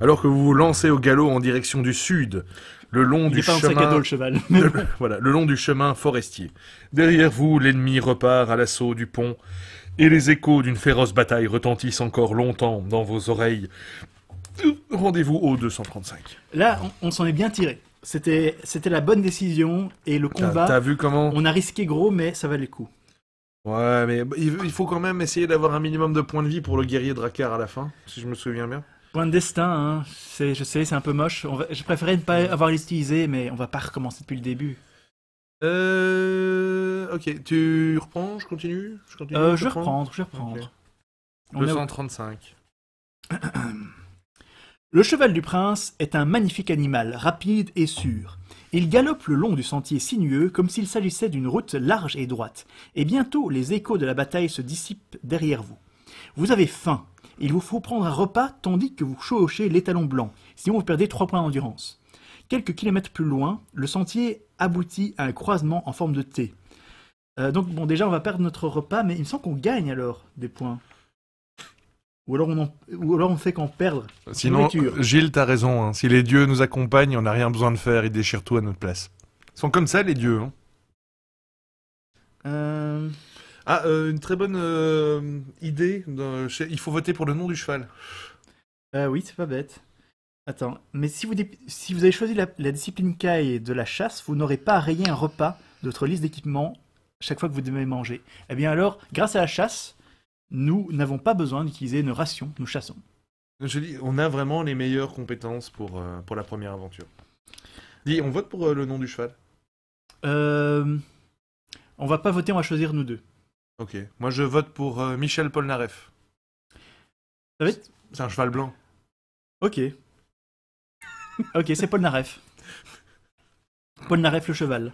alors que vous vous lancez au galop en direction du sud, le long du chemin. cheval. long du chemin forestier. Derrière vous, l'ennemi repart à l'assaut du pont, et les échos d'une féroce bataille retentissent encore longtemps dans vos oreilles. Rendez-vous au 235. Là, on s'en est bien tiré. C'était, c'était la bonne décision et le combat. T'as vu comment On a risqué gros, mais ça valait le coup. Ouais, mais il faut quand même essayer d'avoir un minimum de points de vie pour le guerrier Drakkar à la fin, si je me souviens bien. Point de destin, hein. c'est, je sais, c'est un peu moche. je préférerais ne pas avoir les l'utilisé, mais on va pas recommencer depuis le début. Euh. Ok, tu reprends, je continue Je, continue, euh, je vais reprendre, je vais reprendre. Le cheval du prince est un magnifique animal, rapide et sûr. Il galope le long du sentier sinueux comme s'il s'agissait d'une route large et droite, et bientôt les échos de la bataille se dissipent derrière vous. Vous avez faim, il vous faut prendre un repas tandis que vous chevauchez l'étalon blanc, sinon vous perdez trois points d'endurance. Quelques kilomètres plus loin, le sentier aboutit à un croisement en forme de T. Euh, donc bon déjà on va perdre notre repas, mais il me semble qu'on gagne alors des points. Ou alors, on fait qu'en perdre. Sinon, Gilles, t'as raison. Hein. Si les dieux nous accompagnent, on n'a rien besoin de faire. Ils déchirent tout à notre place. Ils sont comme ça, les dieux. Hein. Euh. Ah, euh, une très bonne euh, idée. Il faut voter pour le nom du cheval. oui, c'est pas bête. Attends, mais si vous, avez choisi la, discipline discipline et de la chasse, vous n'aurez pas à rayer un repas de votre liste d'équipements chaque fois que vous devez manger. Eh bien alors, grâce à la chasse, nous n'avons pas besoin d'utiliser une ration. nous chassons. Je dis, on a vraiment les meilleures compétences pour, euh, pour la première aventure. Dis, on vote pour euh, le nom du cheval euh, On va pas voter, on va choisir nous deux. Ok, moi je vote pour euh, Michel Polnareff. Ça va être C'est un cheval blanc. Ok. ok, c'est Polnareff. Polnareff le cheval.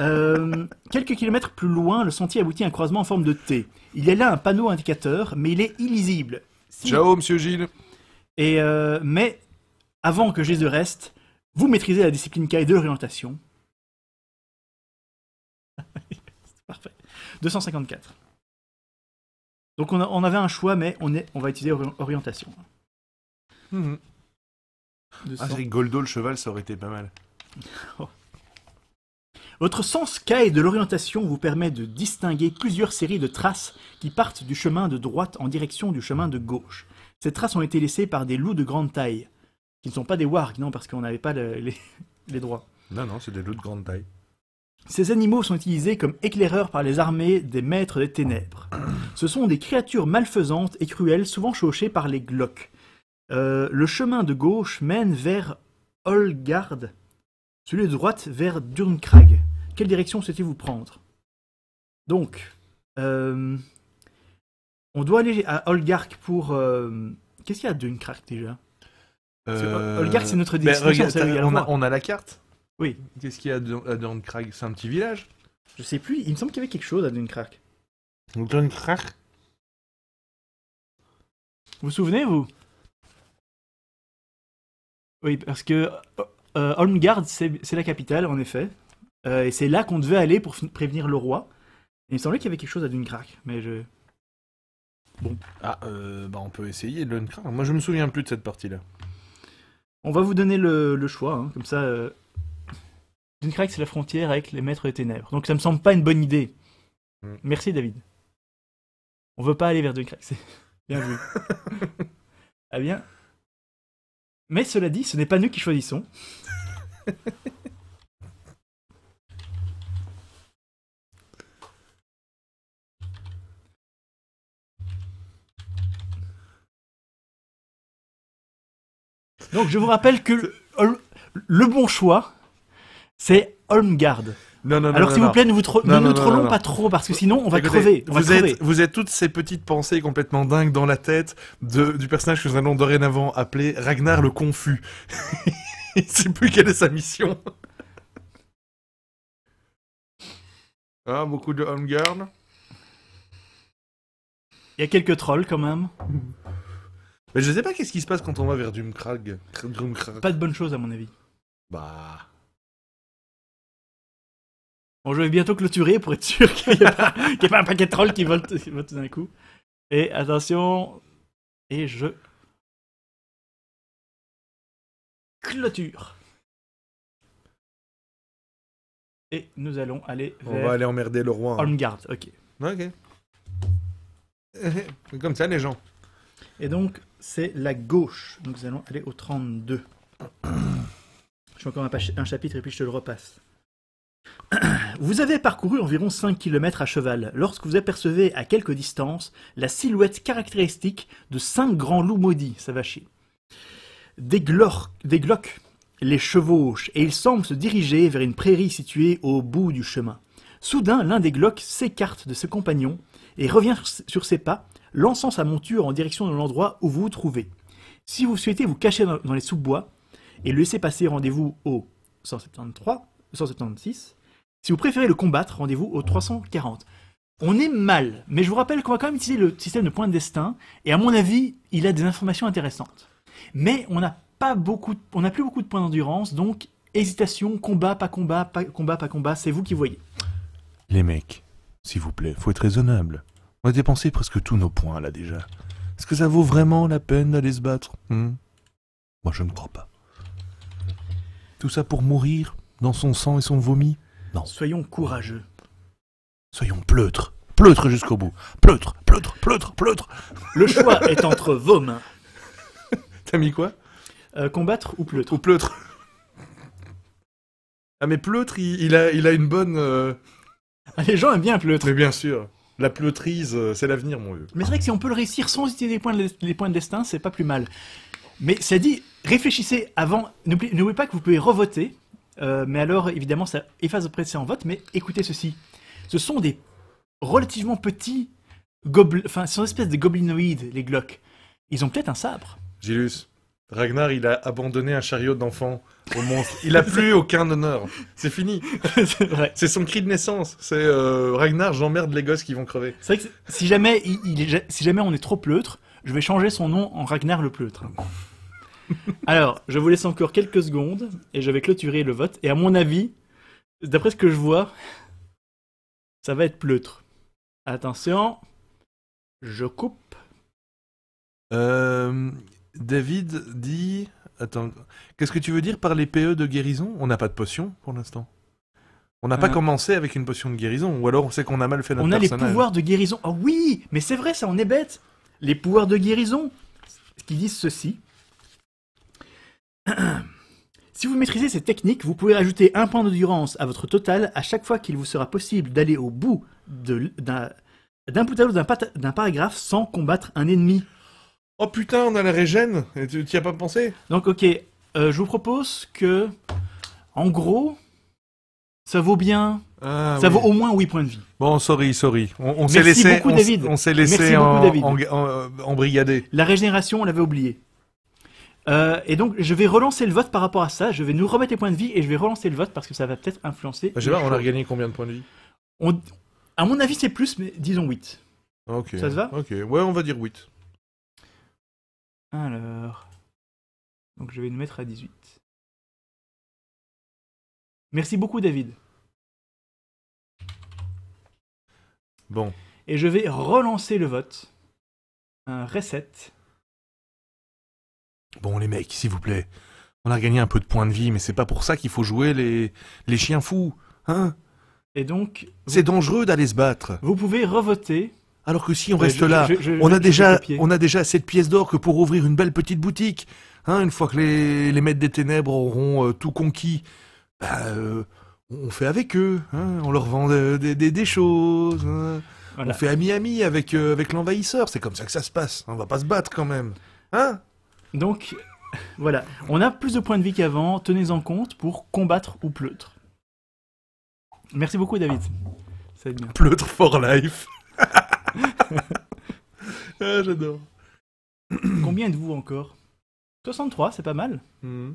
Euh, quelques kilomètres plus loin, le sentier aboutit à un croisement en forme de T. Il y a là un panneau indicateur, mais il est illisible. Ciao, monsieur Gilles. Et euh, mais avant que j'aie de reste, vous maîtrisez la discipline K et de l'orientation. C'est Parfait. 254. Donc on, on avait un choix, mais on, est, on va utiliser orientation. Mhm. Ah, Goldo le cheval, ça aurait été pas mal. Oh. Votre sens K de l'orientation vous permet de distinguer plusieurs séries de traces qui partent du chemin de droite en direction du chemin de gauche. Ces traces ont été laissées par des loups de grande taille, qui ne sont pas des wargs, non, parce qu'on n'avait pas les, droits. Non, non, c'est des loups de grande taille. Ces animaux sont utilisés comme éclaireurs par les armées des maîtres des ténèbres. Ce sont des créatures malfaisantes et cruelles, souvent chauchées par les glocks. Euh, le chemin de gauche mène vers Holgard celui de droite vers Durnkrag. Quelle direction souhaitez-vous prendre Donc, euh, on doit aller à Holgark pour... Euh, qu'est-ce qu'il y a à Durncrag déjà euh... c'est notre euh, destination. Ben, on, a, la carte Oui. Qu'est-ce qu'il y a à Durnkrag C'est un petit village Je sais plus, il me semble qu'il y avait quelque chose à Durncrag. Durnkrag Vous vous souvenez, vous Oui, parce que euh, Holmgard, c'est la capitale, en effet. Euh, et c'est là qu'on devait aller pour prévenir le roi. il me semblait qu'il y avait quelque chose à Duncrack, mais je. Bon. Ah, euh, bah on peut essayer de Moi, je me souviens plus de cette partie-là. On va vous donner le, choix, hein, comme ça. Euh... c'est la frontière avec les maîtres des ténèbres. Donc ça me semble pas une bonne idée. Hmm. Merci, David. On veut pas aller vers Duncrack, c'est bien vu. ah eh bien. Mais cela dit, ce n'est pas nous qui choisissons. Donc je vous rappelle que euh, le, bon choix, c'est Holmgard. Non, non, Alors s'il vous plaît, ne, nous trollons pas trop parce que sinon on va crever. vous, êtes, vous êtes toutes ces petites pensées complètement dingues dans la tête de, du personnage que nous allons dorénavant appeler Ragnar le Confus. il sait plus quelle est sa mission. ah, beaucoup de guard. Il y a quelques trolls quand même. Mais je sais pas qu'est-ce qui se passe quand on va vers Dumkrag. Pas de bonnes choses à mon avis. Bah. Bon, je vais bientôt clôturer pour être sûr qu'il n'y a, pas un paquet de trolls qui qui volent tout d'un coup. Et attention. Et je clôture. Et nous allons aller vers. On va aller emmerder le roi. Hein. Holmgard, ok. Ok. comme ça les gens. Et donc, c'est la gauche. Nous allons aller au 32. je suis encore un, chapitre et puis je te le repasse. Vous avez parcouru environ 5 km à cheval lorsque vous apercevez à quelque distance la silhouette caractéristique de cinq grands loups maudits. Ça va chier. Des, des les chevauchent et ils semblent se diriger vers une prairie située au bout du chemin. Soudain, l'un des glocks s'écarte de ses compagnons et revient sur ses pas, lançant sa monture en direction de l'endroit où vous vous trouvez. Si vous souhaitez vous cacher dans les sous-bois et laisser passer, rendez-vous au 173, 176. Si vous préférez le combattre, rendez-vous au 340. On est mal, mais je vous rappelle qu'on va quand même utiliser le système de points de destin, et à mon avis, il a des informations intéressantes. Mais on n'a pas beaucoup, on n'a plus beaucoup de points d'endurance, donc hésitation, combat, pas combat, pas combat, pas combat, c'est vous qui voyez. Les mecs, s'il vous plaît, faut être raisonnable. On a dépensé presque tous nos points là déjà. Est-ce que ça vaut vraiment la peine d'aller se battre hmm Moi je ne crois pas. Tout ça pour mourir dans son sang et son vomi Non. Soyons courageux. Soyons pleutres. Pleutres jusqu'au bout. Pleutres, pleutres, pleutres, pleutres. Le choix est entre vos mains. T'as mis quoi euh, Combattre ou pleutre Ou pleutre. ah mais pleutre, il, a, il a une bonne... Euh, ah, les gens aiment bien pleutre. Mais bien sûr, la pleutrise, euh, c'est l'avenir, mon vieux. Mais c'est vrai que si on peut le réussir sans utiliser les points de, destin, c'est pas plus mal. Mais ça dit, réfléchissez avant. N'oubliez pas que vous pouvez revoter. euh, mais alors, évidemment, ça efface le en vote. Mais écoutez ceci. Ce sont des relativement petits gobelins. Enfin, ce sont des espèces de goblinoïdes, les Glocks. Ils ont peut-être un sabre. Gilus, Ragnar, il a abandonné un chariot d'enfant au monstre. Il a plus aucun honneur. C'est fini. c'est son cri de naissance. C'est euh, Ragnar, j'emmerde les gosses qui vont crever. C'est vrai que si jamais, si jamais on est trop pleutre, je vais changer son nom en Ragnar le pleutre. Alors, je vous laisse encore quelques secondes et je vais clôturer le vote. Et à mon avis, d'après ce que je vois, ça va être pleutre. Attention, je coupe. Euh, David dit. Attends, qu'est-ce que tu veux dire par les PE de guérison On n'a pas de potion pour l'instant. On n'a pas euh. commencé avec une potion de guérison, ou alors on sait qu'on a mal fait notre On a les pouvoirs de guérison. Ah oui, mais c'est vrai, ça, on est bête. Les pouvoirs de guérison, qui disent ceci. Si vous maîtrisez ces techniques, vous pouvez rajouter un point d'endurance à votre total à chaque fois qu'il vous sera possible d'aller au bout d'un bout d'un paragraphe sans combattre un ennemi. Oh putain, on a la régène Tu n'y as pas pensé Donc ok, euh, je vous propose que, en gros, ça vaut bien... Ah ça vaut au moins 8 points de vie. Bon, sorry, sorry. On, s'est laissé, beaucoup, on, s'est laissé En, en, euh, la régénération, on l'avait oublié. Euh, et donc, je vais relancer le vote par rapport à ça. Je vais nous remettre les points de vie et je vais relancer le vote parce que ça va peut-être influencer. Bah, je sais pas, on a gagné combien de points de vie on... À mon avis, c'est plus, mais disons 8. Ça se va Ok, ouais, on va dire 8. Alors. Donc je vais nous mettre à 18. Merci beaucoup David. Bon. Et je vais relancer le vote. Un reset. Bon les mecs, s'il vous plaît. On a gagné un peu de points de vie, mais c'est pas pour ça qu'il faut jouer les, les chiens fous, hein Et donc... C'est dangereux d'aller se battre. Vous pouvez re-voter... Alors que si on reste là, on, a déjà, on a déjà assez de pièces d'or que pour ouvrir une belle petite boutique. Hein, une fois que les, maîtres des ténèbres auront euh, tout conquis, bah, euh, on fait avec eux. Hein, on leur vend des, choses. Hein. On fait ami-ami avec, euh, avec l'envahisseur. C'est comme ça que ça se passe. On va pas se battre quand même. Hein Donc, voilà. On a plus de points de vie qu'avant. Tenez-en compte pour combattre ou pleutre. Merci beaucoup, David. Pleutre for life. ah, j'adore. Combien êtes-vous encore 63, c'est pas mal. Hmm.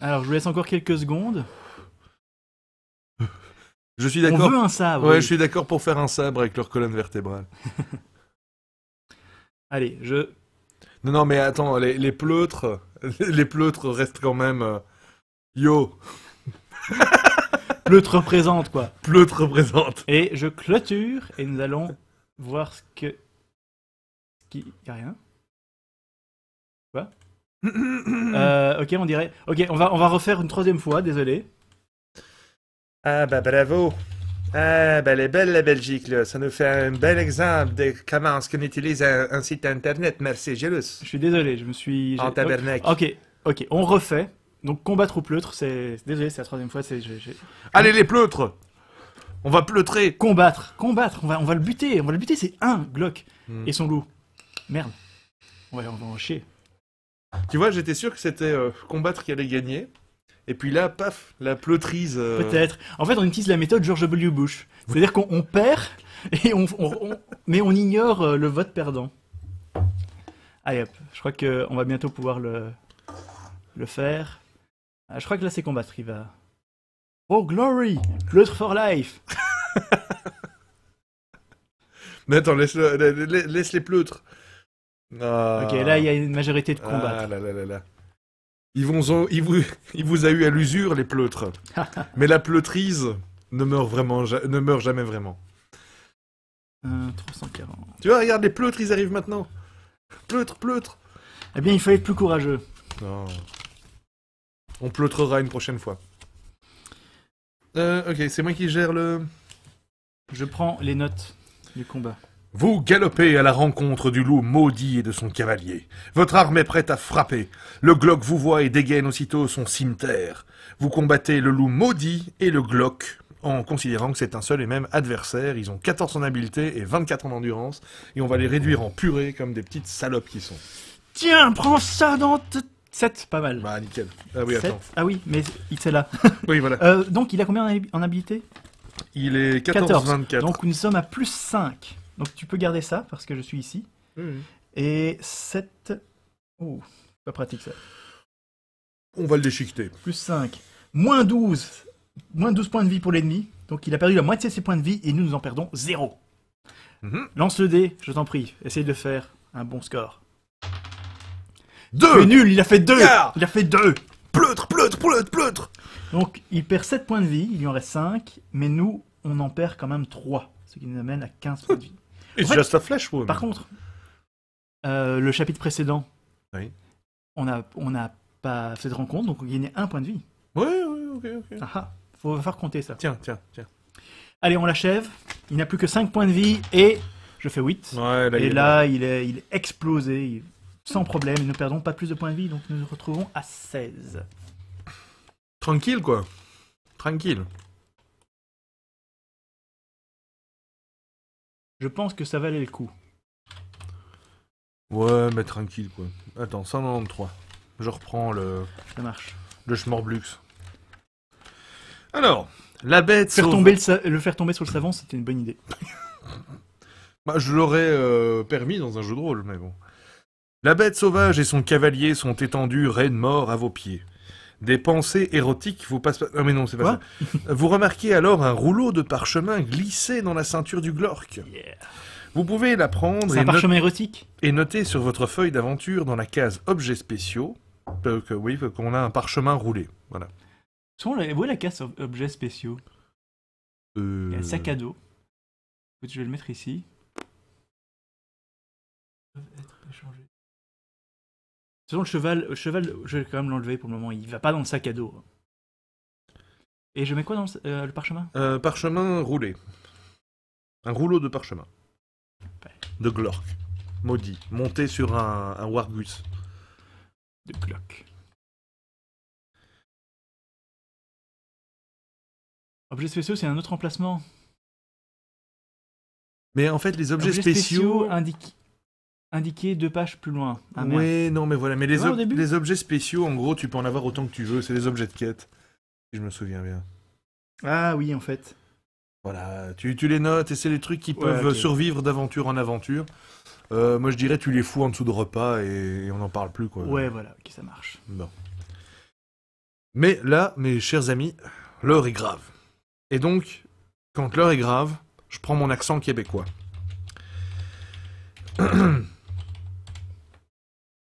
Alors, je vous laisse encore quelques secondes. Je suis d'accord. On veut un sabre. Ouais, je suis d'accord pour faire un sabre avec leur colonne vertébrale. Allez, je. Non, non, mais attends, les, les pleutres, les pleutres restent quand même. Euh, yo. Pleut représente, quoi. Pleut représente. Et je clôture et nous allons voir ce que. Ce qui. Y rien Quoi euh, Ok, on dirait. Ok, on va, on va refaire une troisième fois, désolé. Ah bah bravo ah, bah elle est belle la Belgique, là. Ça nous fait un bel exemple de comment on ce qu'on utilise un, site internet. Merci, Gélus. Je suis désolé, je me suis. En tabernacle. Ok, ok, on refait. Donc combattre ou pleutre, c'est. Désolé, c'est la troisième fois. C'est... Allez les pleutres On va pleutrer Combattre, combattre, on va, on va le buter, on va le buter, c'est un Glock hmm. et son loup. Merde. on va en chier. Tu vois, j'étais sûr que c'était euh, combattre qui allait gagner. Et puis là, paf, la pleutrise. Euh. Peut-être. En fait, on utilise la méthode George W. Bush. C'est-à-dire qu'on perd, et on, mais on ignore euh, le vote perdant. Allez hop, je crois qu'on va bientôt pouvoir le, le faire. Ah, je crois que là, c'est Combat va... Oh, Glory Pleutre for life Mais attends, laisse, les pleutres. Ah. Ok, là, il y a une majorité de combats. Ah Ils, vont, ils, vous, ils vous a eu à l'usure, les pleutres. Mais la pleutrise ne meurt, vraiment, ne meurt jamais vraiment. 340. Euh, tu vois, regarde, les pleutres, ils arrivent maintenant. Pleutre, pleutre. Eh bien, il fallait être plus courageux. On pleutrera une prochaine fois. Euh, ok, c'est moi qui gère le. Je prends les notes du combat. Vous galopez à la rencontre du loup maudit et de son cavalier. Votre arme est prête à frapper. Le Glock vous voit et dégaine aussitôt son cimetière. Vous combattez le loup maudit et le Glock en considérant que c'est un seul et même adversaire. Ils ont 14 en habileté et 24 en endurance et on va les réduire en purée comme des petites salopes qui sont. Tiens, prends ça dans 7, pas mal. Bah, nickel. Ah oui, attends. Ah oui, mais il est là. oui, voilà. Euh, donc, il a combien en, habilité Il est 14-24. Donc, nous sommes à plus 5. Donc, tu peux garder ça, parce que je suis ici. Mmh. Et 7... Ouh, pas pratique, ça. On va le déchiqueter. Plus 5. Moins 12. Moins 12 points de vie pour l'ennemi. Donc, il a perdu la moitié de ses points de vie, et nous, nous en perdons 0. Mmh. Lance le dé, je t'en prie. Essaye de faire un bon score. Deux Il est nul, il a fait 2 Il a fait 2 Pleutre, pleutre, pleutre, pleutre Donc, il perd 7 points de vie, il lui en reste 5, mais nous, on en perd quand même 3, ce qui nous amène à 15 points de vie. It's fait, just a flash wound. Par contre, euh, le chapitre précédent, oui. on n'a on a pas fait de rencontre, donc on a 1 point de vie. Oui, oui, ok, ok. Ah, ah faut faire compter ça. Tiens, tiens, tiens. Allez, on l'achève. Il n'a plus que 5 points de vie et je fais 8. Ouais, et il là, est... Il, est, il est explosé sans problème. Et ne perdons pas plus de points de vie, donc nous nous retrouvons à 16. Tranquille, quoi. Tranquille. Je pense que ça valait le coup. Ouais, mais tranquille, quoi. Attends, 193. Je reprends le... Ça marche. Le Schmorblux. Alors, la bête... Faire le, le, faire tomber sur le savon, c'était une bonne idée. bah, je l'aurais euh, permis dans un jeu de rôle, mais bon. La bête sauvage et son cavalier sont étendus reines morts à vos pieds. Des pensées érotiques vous passent... Non ah, mais non, c'est pas ça. Vous remarquez alors un rouleau de parchemin glissé dans la ceinture du Glork. Vous pouvez la prendre et, érotique. et noter sur votre feuille d'aventure dans la case objets spéciaux oui, qu'on a un parchemin roulé. Voilà. Où est la case objets spéciaux euh... sac à dos. Je vais le mettre ici. Selon le cheval, cheval, je vais quand même l'enlever pour le moment. Il va pas dans le sac à dos. Et je mets quoi dans le, euh, parchemin Un euh, Parchemin roulé. Un rouleau de parchemin. De Glork. Maudit. Monté sur un, un De Glork. Objet spéciaux, c'est un autre emplacement. Mais en fait, les objets, spéciaux indiquent Indiquer deux pages plus loin. Ah, non, mais voilà. Mais les, objets spéciaux, en gros, tu peux en avoir autant que tu veux. C'est les objets de quête, si je me souviens bien. Ah oui, en fait. Voilà, tu, les notes et c'est les trucs qui peuvent survivre d'aventure en aventure. Euh, moi, je dirais, tu les fous en dessous de repas et, on n'en parle plus, quoi. Ouais, voilà, ok, ça marche. Bon. Mais là, mes chers amis, l'heure est grave. Et donc, quand l'heure est grave, je prends mon accent québécois.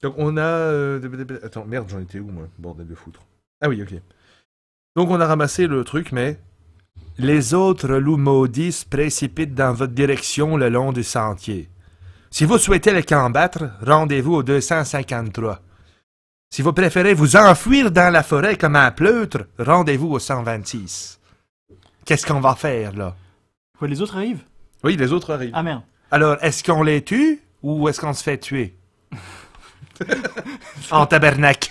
Donc on a... Euh, attends, merde, j'en étais où, moi Bordel de foutre. Ah oui, ok. Donc on a ramassé le truc, mais... Les autres loups maudits se précipitent dans votre direction le long du sentier. Si vous souhaitez les combattre, rendez-vous au 253. Si vous préférez vous enfuir dans la forêt comme un pleutre, rendez-vous au 126. Qu'est-ce qu'on va faire, là? les autres arrivent? Oui, les autres arrivent. Ah merde. Alors, est-ce qu'on les tue ou est-ce qu'on se fait tuer? en tabernacle.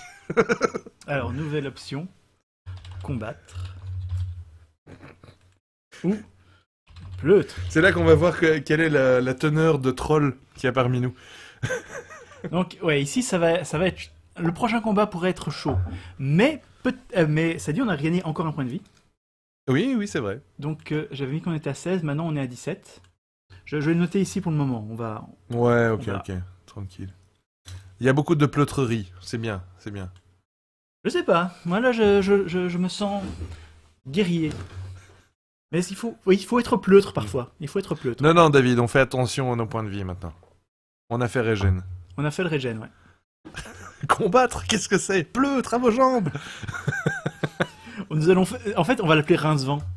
Alors, nouvelle option. Combattre. Ou pleutre. C'est là qu'on va voir quelle est la, teneur de troll qu'il y a parmi nous. Donc, ouais, ici, ça va, ça va être... Le prochain combat pourrait être chaud. Mais, euh, mais ça dit, on a gagné encore un point de vie. Oui, oui, c'est vrai. Donc, euh, j'avais mis qu'on était à 16, maintenant on est à 17. Je, vais noter ici pour le moment. On va... Ouais, ok, ok. Tranquille. Il y a beaucoup de pleutrerie. C'est bien, c'est bien. Je sais pas. Moi, là, je, je, je, me sens guerrier. Mais il faut, il faut être pleutre parfois. Il faut être pleutre. Non, non, David, on fait attention à nos points de vie maintenant. On a fait Régène. On a fait le Régène, ouais. Combattre, qu'est-ce que c'est Pleutre à vos jambes Nous allons En fait, on va l'appeler Rincevent.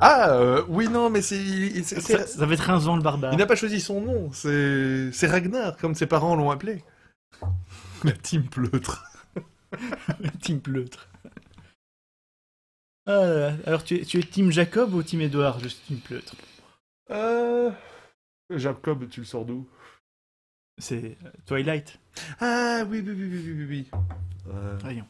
Ah, euh, oui, non, mais c'est. Ça, ça, va être Rincevent le barbare. Il n'a pas choisi son nom, c'est Ragnar, comme ses parents l'ont appelé. La team pleutre. La team pleutre. Ah alors, tu es, tu es team Jacob ou team Edouard Je team pleutre. Euh, Jacob, tu le sors d'où C'est euh, Twilight. Ah oui, oui, oui, oui, oui, oui. Voyons.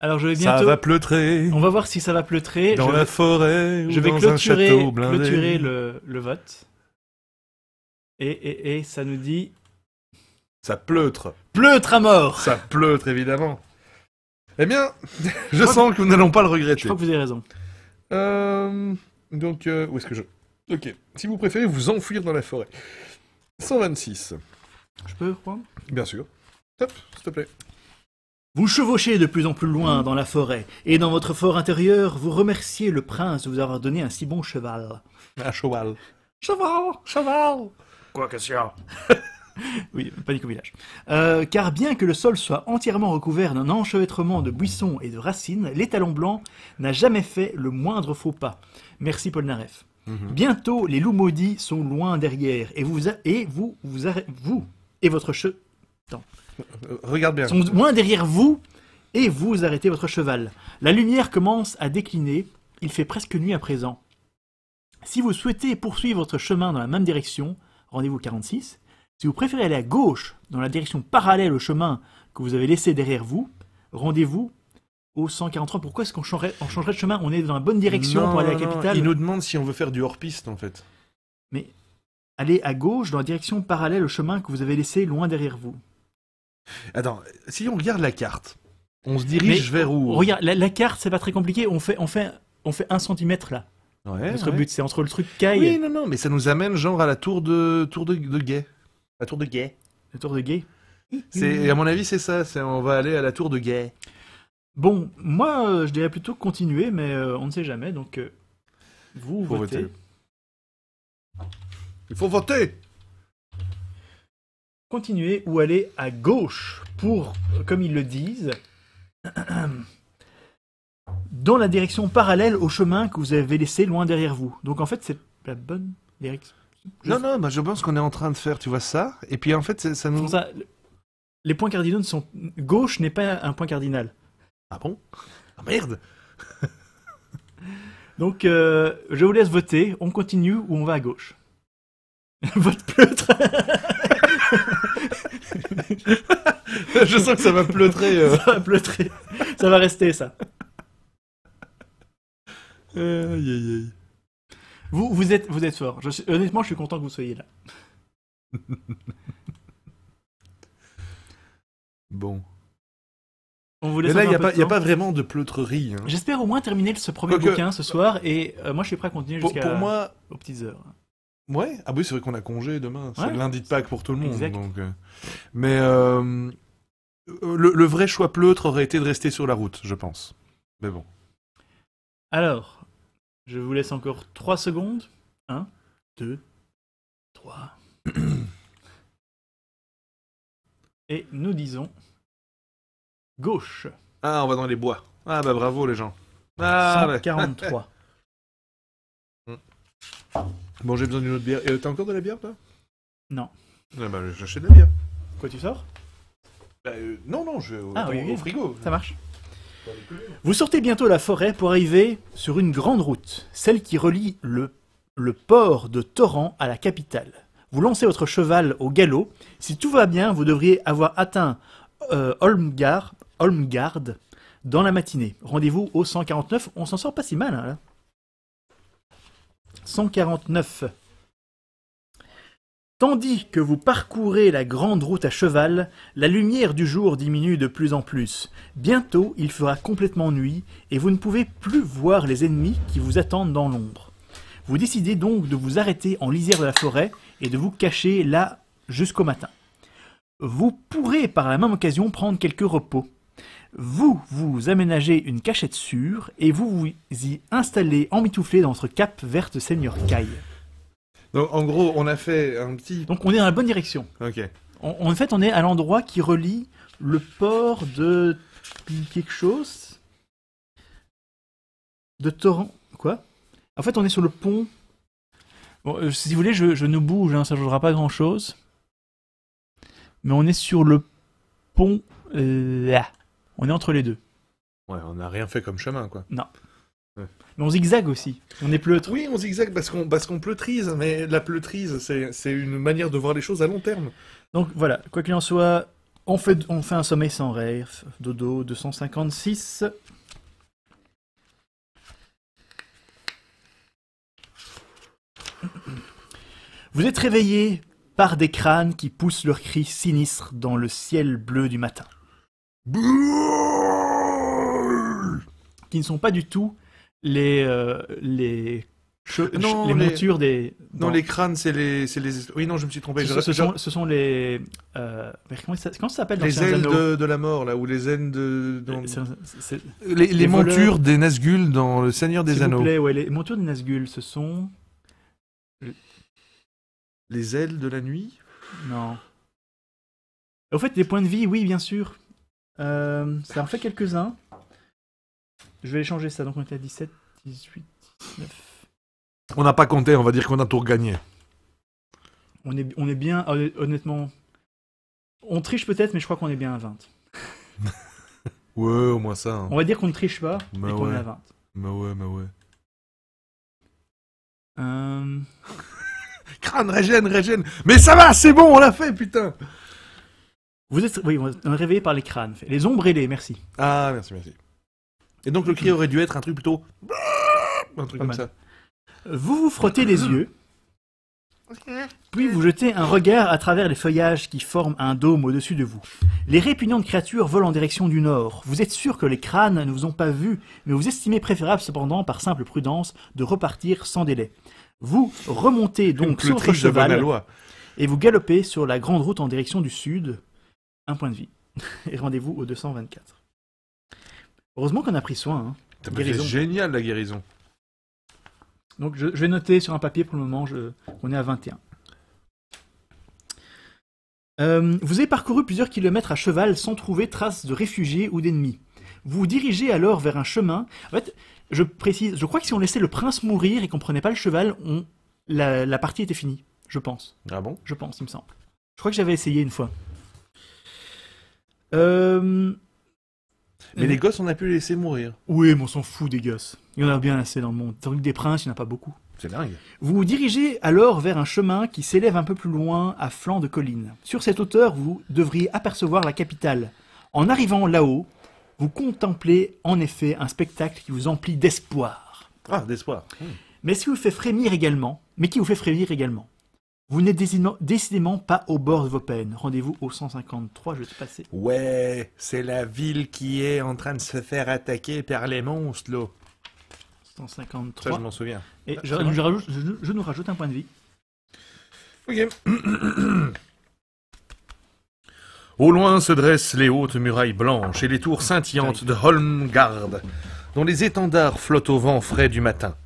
Alors je vais bientôt. Ça va pleutrer. On va voir si ça va pleutrer. Dans la forêt. Je ou vais dans clôturer, un château blindé. clôturer le, le vote. Et, et, et ça nous dit ça pleutre. Pleutre à mort Ça pleutre, évidemment. Eh bien, je, sens que, nous n'allons pas le regretter. Je crois que vous avez raison. Euh, donc, euh, où est-ce que je... Ok. Si vous préférez vous enfuir dans la forêt. 126. Je peux Bien sûr. Hop, s'il te plaît. Vous chevauchez de plus en plus loin dans la forêt, et dans votre fort intérieur, vous remerciez le prince de vous avoir donné un si bon cheval. Un cheval. Cheval Cheval Quoi que ce soit oui, panique au village. Euh, car bien que le sol soit entièrement recouvert d'un enchevêtrement de buissons et de racines, l'étalon blanc n'a jamais fait le moindre faux pas. Merci Paul mhm. Bientôt, les loups maudits sont loin derrière et vous, et vous, vous, vous et votre che... Euh, bien. Sont loin derrière vous et vous arrêtez votre cheval. La lumière commence à décliner. Il fait presque nuit à présent. Si vous souhaitez poursuivre votre chemin dans la même direction, rendez-vous 46, si vous préférez aller à gauche, dans la direction parallèle au chemin que vous avez laissé derrière vous, rendez-vous au 143. Pourquoi est-ce qu'on changerait, on changerait de chemin On est dans la bonne direction pour aller à la capitale. Il nous demande si on veut faire du hors-piste, en fait. Mais allez à gauche, dans la direction parallèle au chemin que vous avez laissé loin derrière vous. Attends, si on regarde la carte, on se dirige vers où Regarde, la, carte, c'est pas très compliqué. On fait, on fait, on un centimètre là. Notre but, c'est entre le truc caille. Oui, non, non, mais ça nous amène genre à la tour de tour de, de guet. La tour de guet. La tour de guet. C'est, à mon avis, c'est ça. on va aller à la tour de guet. Bon, moi, euh, je dirais plutôt continuer, mais euh, on ne sait jamais, donc euh, vous votez. Il faut voter Continuer ou aller à gauche pour, comme ils le disent, dans la direction parallèle au chemin que vous avez laissé loin derrière vous. Donc en fait, c'est la bonne direction. Non, non, bah, je pense qu'on est en train de faire, tu vois, ça. Et puis en fait, ça nous. les points cardinaux ne sont. Gauche n'est pas un point cardinal. Ah bon Ah merde Donc, euh, je vous laisse voter. On continue ou on va à gauche Vote pleutre Je sens que ça va pleutrer. Euh. Ça va pleutrer. Ça va rester, ça. Aïe, aïe, aïe. Vous, vous êtes, vous êtes fort. honnêtement, je suis content que vous soyez là. bon. Mais là, il n'y a, pas vraiment de pleutrerie. Hein. J'espère au moins terminer ce premier bouquin ce soir et euh, moi, je suis prêt à continuer jusqu'à. moi. Aux petites heures. Ouais, ah oui, c'est vrai qu'on a congé demain. C'est lundi de Pâques pour tout le monde. Donc, euh. Mais euh, le vrai choix pleutre aurait été de rester sur la route, je pense. Mais bon. Alors, je vous laisse encore 3 secondes. 1, 2, 3. Et nous disons gauche. Ah, on va dans les bois. Ah bah bravo les gens. Ah, bah. bon, j'ai besoin d'une autre bière. Et euh, t'as encore de la bière toi Non. Ah, bah j'achète de la bière. Quoi, tu sors bah, euh, Non, non, je... Ah, oui, au frigo. Ça marche. Vous sortez bientôt la forêt pour arriver sur une grande route, celle qui relie le, port de Torrent à la capitale. Vous lancez votre cheval au galop. Si tout va bien, vous devriez avoir atteint euh, Holmgard, dans la matinée. Rendez-vous au 149. On s'en sort pas si mal. Hein, là. 149. Tandis que vous parcourez la grande route à cheval, la lumière du jour diminue de plus en plus. Bientôt, il fera complètement nuit et vous ne pouvez plus voir les ennemis qui vous attendent dans l'ombre. Vous décidez donc de vous arrêter en lisière de la forêt et de vous cacher là jusqu'au matin. Vous pourrez par la même occasion prendre quelques repos. Vous vous aménagez une cachette sûre et vous vous y installez emmitouflé dans votre cape verte Seigneur Caille en gros, on a fait un petit. Donc on est dans la bonne direction. Ok. en fait, on est à l'endroit qui relie le port de quelque chose de torrent. Quoi En fait, on est sur le pont. Euh, si vous voulez, je, ne bouge, hein, ça ne changera pas grand chose. Mais on est sur le pont euh, là. On est entre les deux. Ouais, on n'a rien fait comme chemin, quoi. Non mais on zigzague aussi. On est pleutre. Oui, on zigzague parce qu'on parce qu'on pleutrise, mais la pleutrise, c'est une manière de voir les choses à long terme. Donc voilà, quoi qu'il en soit, on fait, on fait un sommet sans rêve. Dodo 256. Vous êtes réveillé par des crânes qui poussent leurs cris sinistres dans le ciel bleu du matin. Qui ne sont pas du tout les, euh, les non, les, montures des. Non, les crânes, c'est les, les. Oui, non, je me suis trompé. Ce, sont, ce sont, les. Euh, comment, ça, comment ça s'appelle Les ailes de, la mort, là, ou les ailes de. Euh, les, montures des Nazgûl dans Le Seigneur des Anneaux. les montures des Nazgûl, ce sont. Les ailes de la nuit Non. Au fait, les points de vie, oui, bien sûr. ça en fait quelques-uns. Je vais changer ça, donc on était à 17, 18, 19. On n'a pas compté, on va dire qu'on a tout gagné. On est, on est bien, euh, honnêtement. On triche peut-être, mais je crois qu'on est bien à 20. ouais, au moins ça. Hein. On va dire qu'on ne triche pas, mais, qu'on est à 20. Mais ouais, mais ouais. Euh. Crâne, régène, régène. Mais ça va, c'est bon, on l'a fait, putain. Vous êtes, réveillé par les crânes. Les ombres, les merci. Ah, merci, merci. Et donc le cri aurait dû être un truc plutôt. Un truc comme ça. Vous vous frottez les yeux, puis vous jetez un regard à travers les feuillages qui forment un dôme au-dessus de vous. Les répugnantes créatures volent en direction du nord. Vous êtes sûr que les crânes ne vous ont pas vu, mais vous estimez préférable cependant, par simple prudence, de repartir sans délai. Vous remontez donc sur votre cheval et vous galopez sur la grande route en direction du sud. Un point de vie. Et rendez-vous au 224. Heureusement qu'on a pris soin. Hein. C'est génial la guérison. Donc je, vais noter sur un papier pour le moment, je, on est à 21. Euh, vous avez parcouru plusieurs kilomètres à cheval sans trouver trace de réfugiés ou d'ennemis. Vous dirigez alors vers un chemin. En fait, je précise, je crois que si on laissait le prince mourir et qu'on prenait pas le cheval, on... la, la partie était finie, je pense. Ah bon Je pense, il me semble. Je crois que j'avais essayé une fois. Euh... Mais mhm. les gosses, on a pu les laisser mourir. Oui, mais on s'en fout des gosses. Il y en a bien assez dans le monde. Tant que des princes, il n'y en a pas beaucoup. C'est dingue. Vous vous dirigez alors vers un chemin qui s'élève un peu plus loin à flanc de colline. Sur cette hauteur, vous devriez apercevoir la capitale. En arrivant là-haut, vous contemplez en effet un spectacle qui vous emplit d'espoir. Ah, d'espoir. Hmm. Mais qui vous fait frémir également, mais qui vous fait frémir également. Vous n'êtes décidément pas au bord de vos peines. Rendez-vous au 153, je te passer. Ouais, c'est la ville qui est en train de se faire attaquer par les monstres, là. 153. je m'en souviens. Et je, nous rajoute un point de vie. Ok. au loin se dressent les hautes murailles blanches et les tours scintillantes de Holmgard, dont les étendards flottent au vent frais du matin.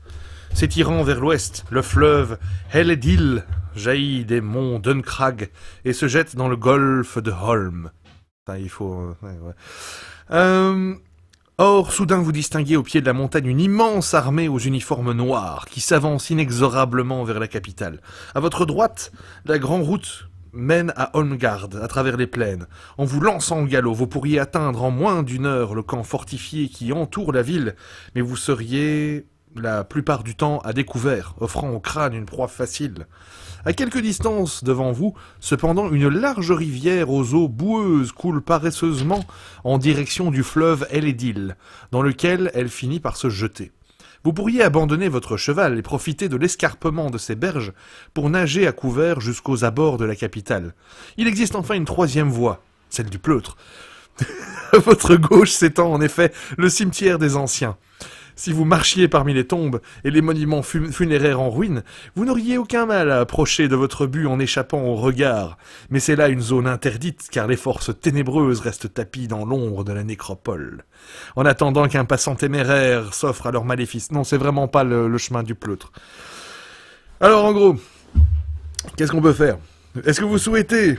S'étirant vers l'ouest, le fleuve Heldil jaillit des monts d'Uncrag et se jette dans le golfe de Holm. il faut. Euh, euh, or, soudain, vous distinguez au pied de la montagne une immense armée aux uniformes noirs qui s'avance inexorablement vers la capitale. À votre droite, la grande route mène à Holmgard, à travers les plaines. En vous lançant au galop, vous pourriez atteindre en moins d'une heure le camp fortifié qui entoure la ville, mais vous seriez la plupart du temps à découvert, offrant au crâne une proie facile. À quelques distances devant vous, cependant, une large rivière aux eaux boueuses coule paresseusement en direction du fleuve Elédil, dans lequel elle finit par se jeter. Vous pourriez abandonner votre cheval et profiter de l'escarpement de ses berges pour nager à couvert jusqu'aux abords de la capitale. Il existe enfin une troisième voie, celle du pleutre. à votre gauche s'étend en effet le cimetière des anciens. Si vous marchiez parmi les tombes et les monuments funéraires en ruine, vous n'auriez aucun mal à approcher de votre but en échappant au regard. Mais c'est là une zone interdite, car les forces ténébreuses restent tapies dans l'ombre de la nécropole. En attendant qu'un passant téméraire s'offre à leur maléfice. Non, c'est vraiment pas le, chemin du pleutre. Alors, en gros, qu'est-ce qu'on peut faire Est-ce que vous souhaitez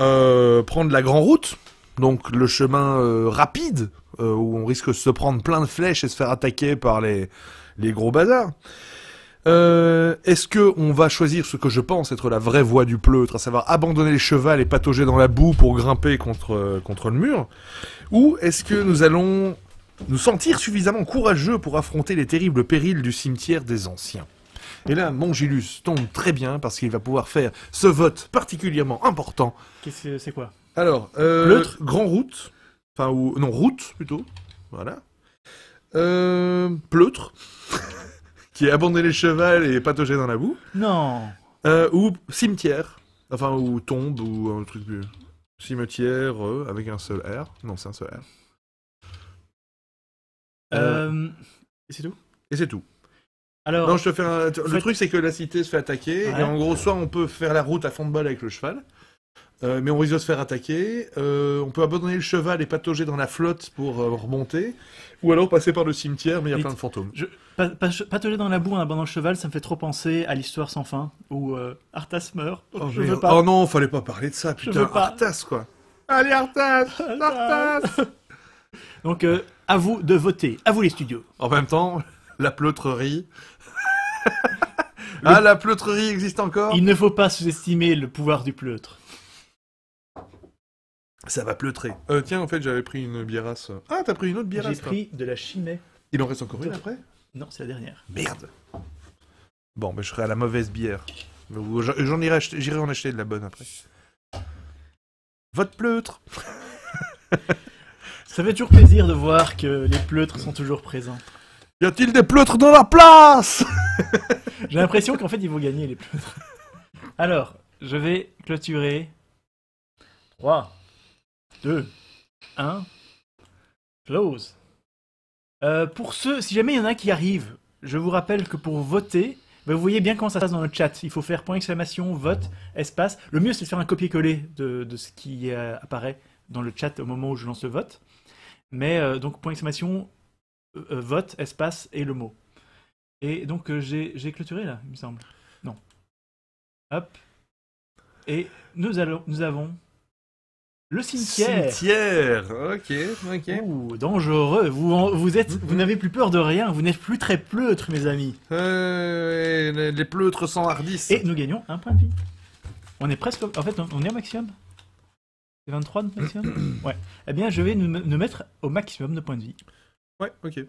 euh, prendre la grande route, donc le chemin euh, rapide euh, où on risque de se prendre plein de flèches et se faire attaquer par les, gros bazars. Euh, est-ce que on va choisir ce que je pense être la vraie voie du pleutre, à savoir abandonner les chevals et patauger dans la boue pour grimper contre, euh, contre le mur Ou est-ce que nous allons nous sentir suffisamment courageux pour affronter les terribles périls du cimetière des anciens et là, Mongilus tombe très bien parce qu'il va pouvoir faire ce vote particulièrement important. C'est quoi Alors, euh, grand route, Enfin, ou. Non, route plutôt. Voilà. Euh, pleutre. qui est abandonné le cheval et patogé dans la boue. Non. Euh, ou cimetière. Enfin, ou tombe, ou un truc plus. Cimetière euh, avec un seul R. Non, c'est un seul R. Et c'est tout Et c'est tout. Alors, non, je te fais Le truc, c'est que la cité se fait attaquer. Et en gros, soit on peut faire la route à fond de balle avec le cheval, euh, mais on risque de se faire attaquer. Euh, on peut abandonner le cheval et patauger dans la flotte pour euh, remonter. Ou alors passer par le cimetière, mais il y a plein de fantômes. Je, patauger dans la boue en abandonnant le cheval, ça me fait trop penser à l'histoire sans fin, où Arthas meurt. Oh, non, veux oh, pas. Oh non, fallait pas parler de ça, putain, Arthas quoi. Allez Arthas Arthas Donc à vous de voter, à vous les studios. En même temps, la pleutrerie. Ah, la pleutrerie existe encore Il ne faut pas sous-estimer le pouvoir du pleutre. Ça va pleutrer. Euh, tiens, en fait, j'avais pris une biérasse. Ah, t'as pris une autre biérasse J'ai pris de la chimée. Il en reste encore une après Non, c'est la dernière. Merde Bon, ben, je serai à la mauvaise bière. J'en irai, j'irai en acheter de la bonne après. Votre pleutre Ça fait toujours plaisir de voir que les pleutres sont toujours présents. Y a-t-il des pleutres dans la place J'ai l'impression qu'en fait ils vont gagner les pleutres. Alors, je vais clôturer. 3, 2, 1, close. Euh, pour ceux, si jamais il y en a qui arrivent, je vous rappelle que pour voter, ben, vous voyez bien comment ça se passe dans le chat. Il faut faire point exclamation, vote, espace. Le mieux, c'est de faire un copier-coller de, ce qui euh, apparaît dans le chat au moment où je lance le vote. Mais euh, donc, point exclamation, vote, espace et le mot. Et donc, j'ai clôturé là, il me semble. Non. Hop. Et nous, allons, nous avons le cimetière. Cimetière, ok, ok. Ouh, dangereux. Vous, êtes, vous n'avez plus peur de rien. Vous n'êtes plus très pleutre, mes amis. Euh, les pleutres hardis Et nous gagnons un point de vie. On est presque. En fait, on est au maximum. C'est 23 de maximum. ouais. Eh bien, je vais nous, mettre au maximum de points de vie. Ouais, ok.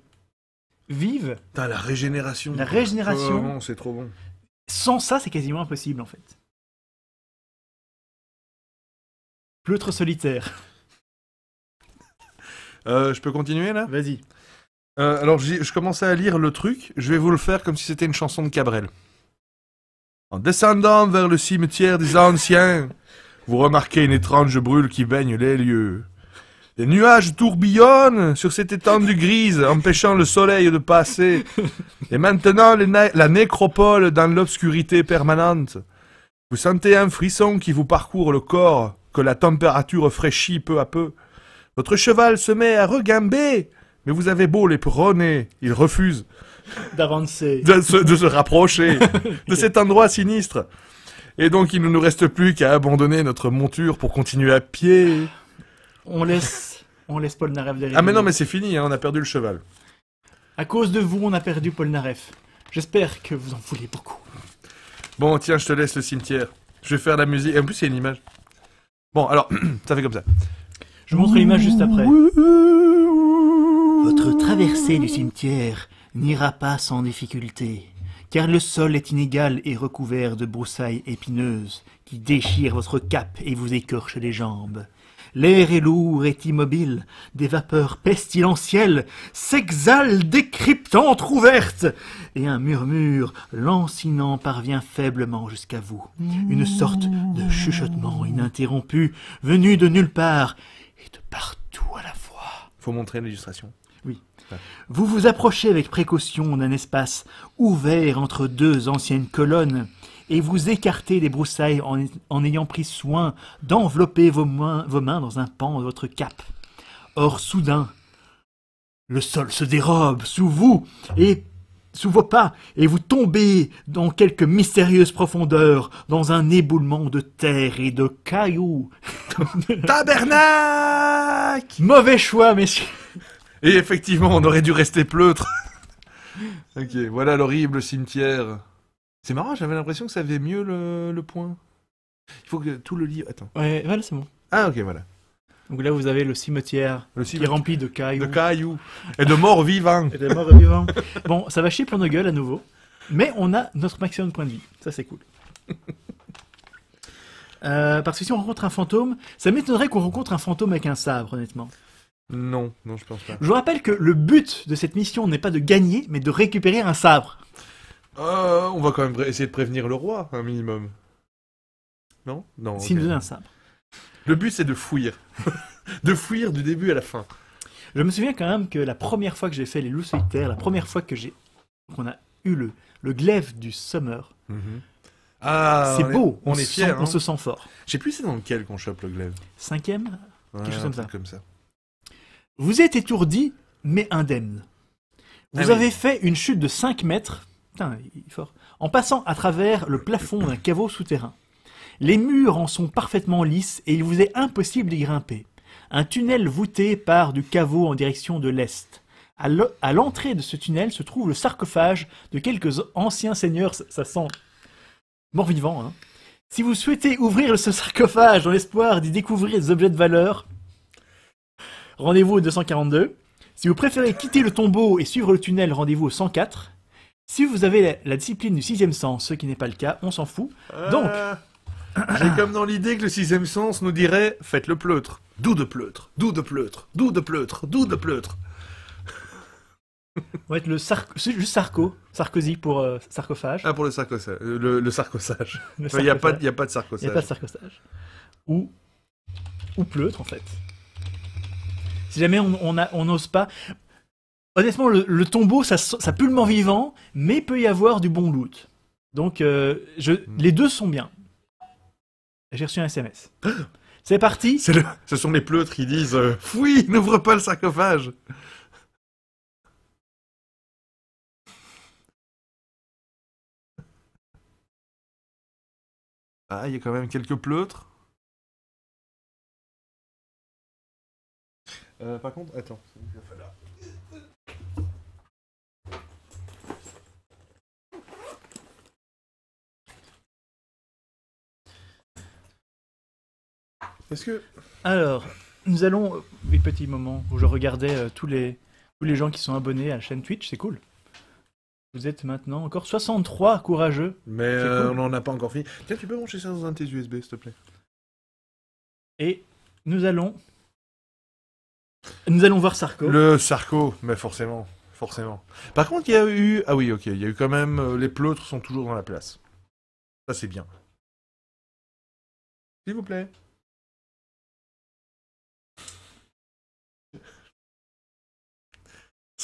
Vive. T'as la régénération. La régénération. Oh non, c'est trop bon. Sans ça, c'est quasiment impossible, en fait. Pleutre solitaire. Euh, je peux continuer là Vas-y. Euh, alors je commençais à lire le truc, je vais vous le faire comme si c'était une chanson de Cabrel. En descendant vers le cimetière des anciens, vous remarquez une étrange brûle qui baigne les lieux. Les nuages tourbillonnent sur cette étendue grise, empêchant le soleil de passer. Et maintenant, la nécropole dans l'obscurité permanente. Vous sentez un frisson qui vous parcourt le corps que la température fraîchit peu à peu. Votre cheval se met à regamber. mais vous avez beau les prôner, il refuse d'avancer, de se, rapprocher de cet endroit sinistre. Et donc il ne nous reste plus qu'à abandonner notre monture pour continuer à pied. On laisse, on laisse Polnareff derrière. Ah mais non, mais c'est fini, hein, on a perdu le cheval. À cause de vous, on a perdu Polnareff. J'espère que vous en voulez beaucoup. Bon, tiens, je te laisse le cimetière. Je vais faire la musique. Et en plus, c'est une image. Bon, alors, ça fait comme ça. Je vous montre l'image juste après. Votre traversée du cimetière n'ira pas sans difficulté, car le sol est inégal et recouvert de broussailles épineuses qui déchirent votre cape et vous écorchent les jambes. L'air est lourd et immobile, des vapeurs pestilentielles s'exhalent des cryptes entrouvertes, et un murmure lancinant parvient faiblement jusqu'à vous, une sorte de chuchotement ininterrompu, venu de nulle part et de partout à la fois. Faut montrer l'illustration. Oui. Vous vous approchez avec précaution d'un espace ouvert entre deux anciennes colonnes et vous écartez les broussailles en, ayant pris soin d'envelopper vos mains, vos mains dans un pan de votre cape. Or, soudain, le sol se dérobe sous vous et sous vos pas, et vous tombez dans quelque mystérieuse profondeur, dans un éboulement de terre et de cailloux. Tabernacle Mauvais choix, messieurs Et effectivement, on aurait dû rester pleutre. ok, voilà l'horrible cimetière. C'est marrant, j'avais l'impression que ça avait mieux le, point. Il faut que tout le lit. Attends. Ouais, voilà, c'est bon. Ah, ok, voilà. Donc là, vous avez le cimetière, le qui est rempli de cailloux. De cailloux. Et de morts vivants. et de morts vivants. Bon, ça va chier pour nos gueules à nouveau. Mais on a notre maximum de points de vie. Ça, c'est cool. Euh, parce que si on rencontre un fantôme, ça m'étonnerait qu'on rencontre un fantôme avec un sabre, honnêtement. Non, non, je pense pas. Je vous rappelle que le but de cette mission n'est pas de gagner, mais de récupérer un sabre. Euh, on va quand même essayer de prévenir le roi, un minimum. Non Non. S'il nous un sabre. Le but, c'est de fouiller. de fuir du début à la fin. Je me souviens quand même que la première fois que j'ai fait les loups solitaires, la première fois que j'ai qu'on a eu le, le glaive du summer, mhm. euh, ah, c'est beau, on, est fier, on hein. se sent fort. J'ai plus c'est dans lequel qu'on chope le glaive. Cinquième, quelque chose comme ça. Vous êtes étourdi, mais indemne. Ah Vous avez fait une chute de 5 mètres il fort. En passant à travers le plafond d'un caveau souterrain. Les murs en sont parfaitement lisses et il vous est impossible d'y grimper. Un tunnel voûté part du caveau en direction de l'est. À l'entrée de ce tunnel se trouve le sarcophage de quelques anciens seigneurs, ça sent mort vivant. Hein. Si vous souhaitez ouvrir ce sarcophage dans l'espoir d'y découvrir des objets de valeur, rendez-vous au 242. Si vous préférez quitter le tombeau et suivre le tunnel, rendez-vous au 104. Si vous avez la, discipline du sixième sens, ce qui n'est pas le cas, on s'en fout. Donc, euh, J'ai comme dans l'idée que le sixième sens nous dirait faites le pleutre. D'où de pleutre, d'où de pleutre, d'où de pleutre, d'où de pleutre. on va le Sar- c'est juste Sarkozy pour euh, sarcophage. Ah, pour le sarcosage. Euh, le, Il n'y a, pas de- sarcosage. Il n'y a pas de sarcosage. Ou, pleutre, en fait. Si jamais on n'ose pas. Honnêtement, le, tombeau, ça, ça, pue le mort vivant, mais peut y avoir du bon loot. Donc, euh, je, hmm. les deux sont bien. J'ai reçu un SMS. C'est parti Ce sont les pleutres qui disent euh, Fouille, n'ouvre pas le sarcophage Ah, il y a quand même quelques pleutres. Euh, par contre, attends. Là. ce que. Alors, nous allons. Oui, euh, petit moment où je regardais euh, tous, les, tous les gens qui sont abonnés à la chaîne Twitch, c'est cool. Vous êtes maintenant encore 63 courageux. Mais euh, on n'en a pas encore fini. Tiens, tu peux brancher ça dans un de tes USB, s'il te plaît. Et nous allons. Nous allons voir Sarko. Le Sarko, mais forcément. Forcément. Par contre, il y a eu. Ah oui, ok, il y a eu quand même. les pleutres sont toujours dans la place. Ça, c'est bien. S'il vous plaît.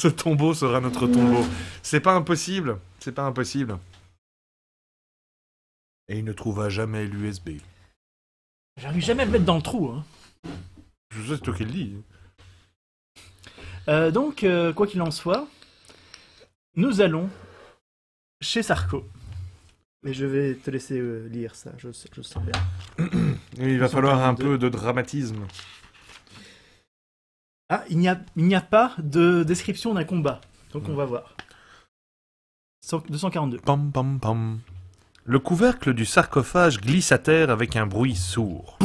Ce tombeau sera notre tombeau. C'est pas impossible. C'est pas impossible. Et il ne trouva jamais l'USB. J'arrive jamais à le mettre dans le trou. Hein. Je sais, ce toi qui euh, donc, euh, quoi qu'il en soit, nous allons chez Sarko. Mais je vais te laisser euh, lire ça, je, je sens bien. il va falloir un peu de dramatisme. Ah, il n'y a, pas de description d'un combat. Donc on va voir. 242. Pam, Le couvercle du sarcophage glisse à terre avec un bruit sourd.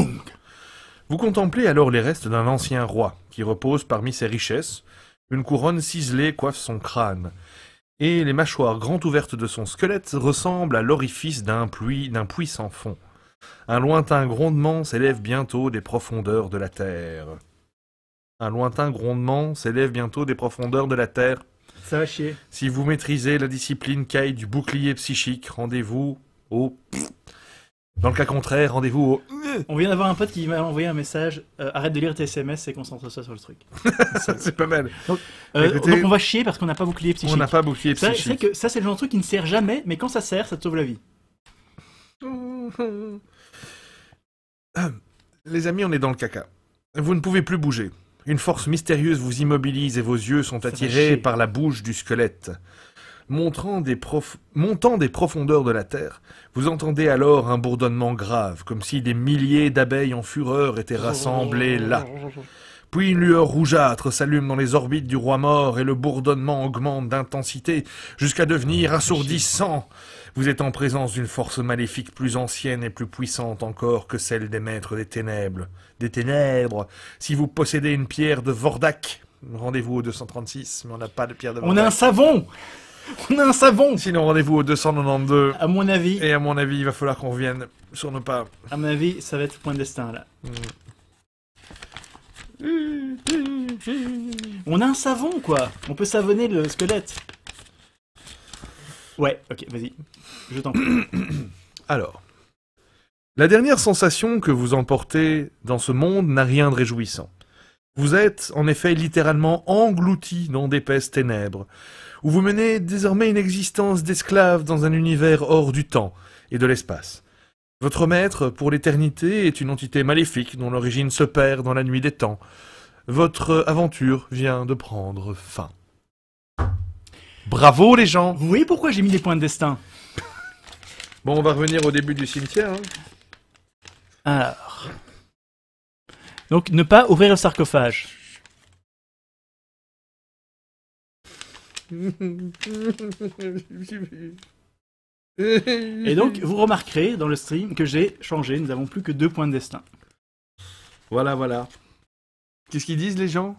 Vous contemplez alors les restes d'un ancien roi qui repose parmi ses richesses. Une couronne ciselée coiffe son crâne. Et les mâchoires grand ouvertes de son squelette ressemblent à l'orifice d'un puits, d'un puits sans fond. Un lointain grondement s'élève bientôt des profondeurs de la terre. Un lointain grondement s'élève bientôt des profondeurs de la terre. Ça va chier. Si vous maîtrisez la discipline kai du bouclier psychique, rendez-vous au... Dans le cas contraire, rendez-vous au... On vient d'avoir un pote qui m'a envoyé un message euh, arrête de lire tes SMS et concentre-toi sur le truc. c'est pas mal. Euh, donc, on va chier parce qu'on n'a pas bouclier psychique. On n'a pas bouclier psychique. que ça c'est le genre de truc qui ne sert jamais, mais quand ça sert, ça te sauve la vie. Euh, les amis, on est dans le caca. Vous ne pouvez plus bouger. Une force mystérieuse vous immobilise et vos yeux sont attirés par la bouche du squelette. Montrant des Montant des profondeurs de la terre, vous entendez alors un bourdonnement grave, comme si des milliers d'abeilles en fureur étaient rassemblées là. Puis une lueur rougeâtre s'allume dans les orbites du roi mort et le bourdonnement augmente d'intensité jusqu'à devenir assourdissant. Vous êtes en présence d'une force maléfique plus ancienne et plus puissante encore que celle des maîtres des ténèbres. Des ténèbres Si vous possédez une pierre de Vordak, rendez-vous au 236, mais on n'a pas de pierre de Vordak. On a un savon on a un savon Sinon, rendez-vous au 292. À mon avis. Et à mon avis, il va falloir qu'on revienne sur nos pas. À mon avis, ça va être le point de destin, là. Hmm. On a un savon, quoi On peut savonner le squelette. Ouais, ok, vas-y. Je t'en prie. Alors, la dernière sensation que vous emportez dans ce monde n'a rien de réjouissant. Vous êtes en effet littéralement englouti dans d'épaisses ténèbres, où vous menez désormais une existence d'esclave dans un univers hors du temps et de l'espace. Votre maître, pour l'éternité, est une entité maléfique dont l'origine se perd dans la nuit des temps. Votre aventure vient de prendre fin. Bravo les gens Vous voyez pourquoi j'ai mis des points de destin Bon, on va revenir au début du cimetière. Hein. Alors. Donc, ne pas ouvrir le sarcophage. Et donc, vous remarquerez dans le stream que j'ai changé. Nous n'avons plus que deux points de destin. Voilà, voilà. Qu'est-ce qu'ils disent les gens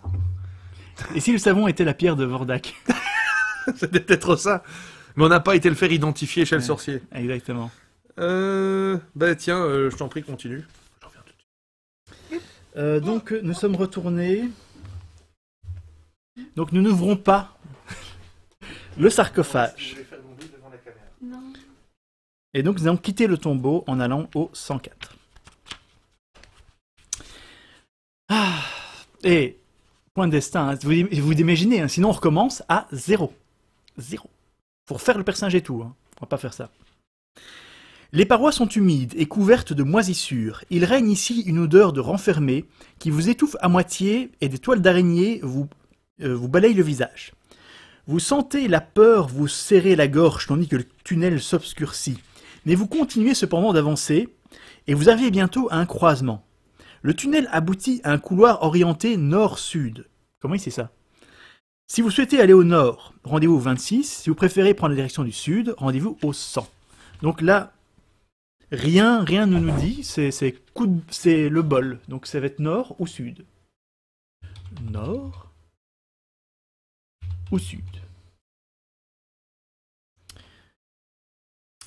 Et si le savon était la pierre de Vordak C'était peut-être ça. Mais on n'a pas été le faire identifier chez le sorcier. Exactement. Euh, bah, tiens, euh, je t'en prie, continue. reviens tout de Euh, donc euh, nous sommes retournés. Donc nous n'ouvrons pas le sarcophage. Et donc nous avons quitté le tombeau en allant au 104. Ah, et point de destin, hein. vous, vous imaginez, hein, sinon on recommence à zéro. Zéro. Pour faire le personnage et tout, hein. on va pas faire ça. Les parois sont humides et couvertes de moisissures. Il règne ici une odeur de renfermé qui vous étouffe à moitié et des toiles d'araignée vous, euh, vous balayent le visage. Vous sentez la peur vous serrer la gorge tandis que le tunnel s'obscurcit. Mais vous continuez cependant d'avancer et vous arrivez bientôt à un croisement. Le tunnel aboutit à un couloir orienté nord-sud. Comment il sait ça si vous souhaitez aller au nord, rendez-vous au 26. Si vous préférez prendre la direction du sud, rendez-vous au 100. Donc là, rien, rien ne nous dit. C'est le bol. Donc ça va être nord ou sud. Nord ou sud.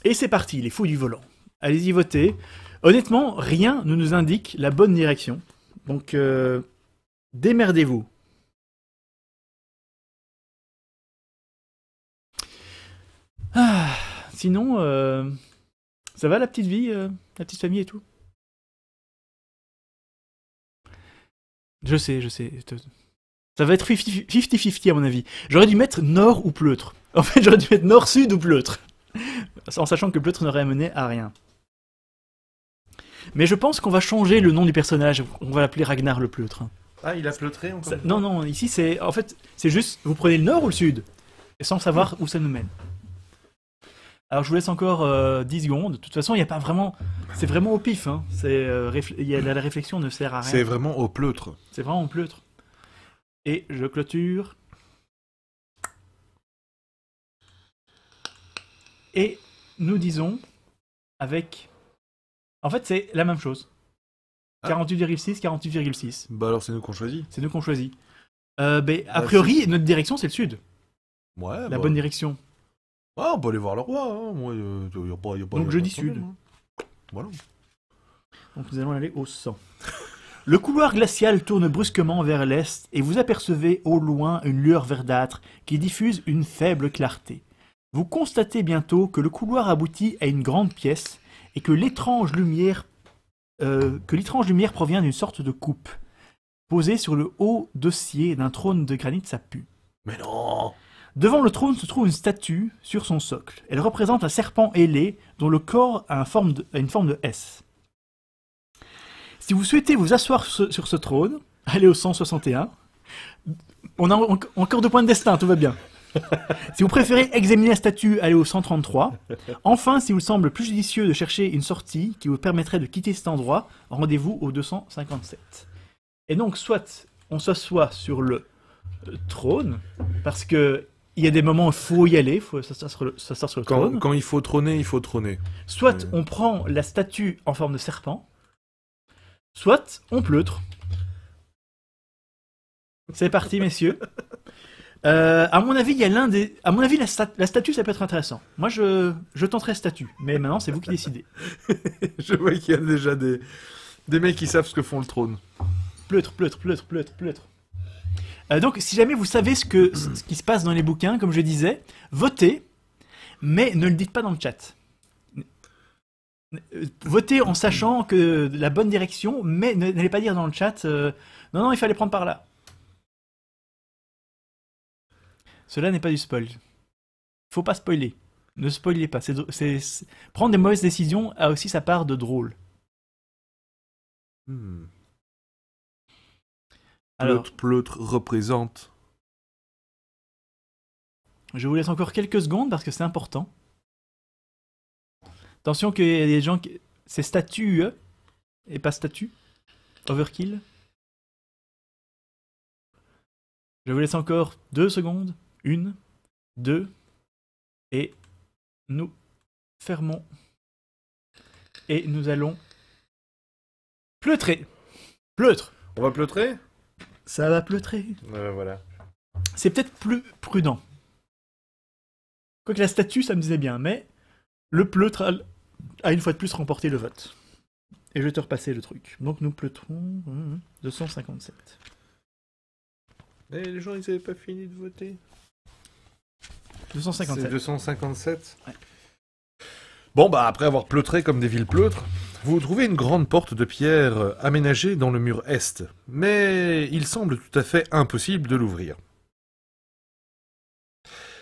Et c'est parti, les fous du volant. Allez-y voter. Honnêtement, rien ne nous indique la bonne direction. Donc, euh, démerdez-vous. Ah, sinon, euh, ça va la petite vie, euh, la petite famille et tout Je sais, je sais. Ça va être 50-50 à mon avis. J'aurais dû mettre nord ou pleutre. En fait, j'aurais dû mettre nord-sud ou pleutre. En sachant que pleutre n'aurait amené à rien. Mais je pense qu'on va changer le nom du personnage. On va l'appeler Ragnar le pleutre. Ah, il a pleutré encore Non, non, ici c'est. En fait, c'est juste. Vous prenez le nord ou le sud Sans savoir où ça nous mène. Alors je vous laisse encore 10 euh, secondes. De toute façon, il n'y a pas vraiment. C'est vraiment au pif. Hein. Euh, la réflexion ne sert à rien. C'est vraiment au pleutre. C'est vraiment au pleutre. Et je clôture. Et nous disons avec. En fait, c'est la même chose. 48,6, ah. 48,6. Bah alors c'est nous qu'on choisit. C'est nous qu'on choisit. Euh, ben, a bah, priori, notre direction, c'est le sud. Ouais. La bah bonne direction. Ah, on peut aller voir le roi, hein. Moi, euh, a pas, Donc sud. Hein. Voilà. Donc nous allons aller au 100. Le couloir glacial tourne brusquement vers l'est et vous apercevez au loin une lueur verdâtre qui diffuse une faible clarté. Vous constatez bientôt que le couloir aboutit à une grande pièce et que l'étrange lumière, euh, que l'étrange lumière provient d'une sorte de coupe posée sur le haut dossier d'un trône de granit sa Mais non Devant le trône se trouve une statue sur son socle. Elle représente un serpent ailé dont le corps a, une forme de S. Si vous souhaitez vous asseoir sur ce, trône, allez au 161. On a encore deux points de destin, tout va bien. si vous préférez examiner la statue, allez au 133. Enfin, si vous semble plus judicieux de chercher une sortie qui vous permettrait de quitter cet endroit, rendez-vous au 257. Et donc, soit on s'assoit sur le euh, trône, parce que il y a des moments où il faut y aller, faut ça sur le, quand, trône. Quand il faut trôner, il faut trôner. Soit on prend la statue en forme de serpent, soit on pleutre. C'est parti, messieurs. Euh, à mon avis, il y a l'un des. À mon avis, la, statue, ça peut être intéressant. Moi, je, je tenterai statue, mais maintenant, c'est vous qui décidez. je vois qu'il y a déjà des... des mecs qui savent ce que font le trône. Pleutre, pleutre, pleutre, pleutre, pleutre. Euh, donc, si jamais vous savez ce, qui se passe dans les bouquins, comme je disais, votez, mais ne le dites pas dans le chat. Euh, votez en sachant que la bonne direction, mais n'allez pas dire dans le chat euh, non, non, il fallait prendre par là. Cela n'est pas du spoil. Faut pas spoiler. Ne spoilez pas. prendre des mauvaises décisions a aussi sa part de drôle. Hmm. Pleutre, pleutre représente. Je vous laisse encore quelques secondes parce que c'est important. Attention que y des gens qui... C'est statue et pas statue. Overkill. Je vous laisse encore deux secondes. Une, deux. Et nous fermons. Et nous allons pleutrer. Pleutre. On va pleutrer ça va pleutrer. voilà. C'est peut-être plus prudent. Quoique la statue, ça me disait bien, mais le pleutre a, une fois de plus remporté le vote. Et je vais te repasser le truc. Donc nous pleutrons 257. Hum, mais les gens, ils n'avaient pas fini de voter. 257. 257 ouais. Bon, bah après avoir pleutré comme des villes pleutres. Vous trouvez une grande porte de pierre euh, aménagée dans le mur est, mais il semble tout à fait impossible de l'ouvrir.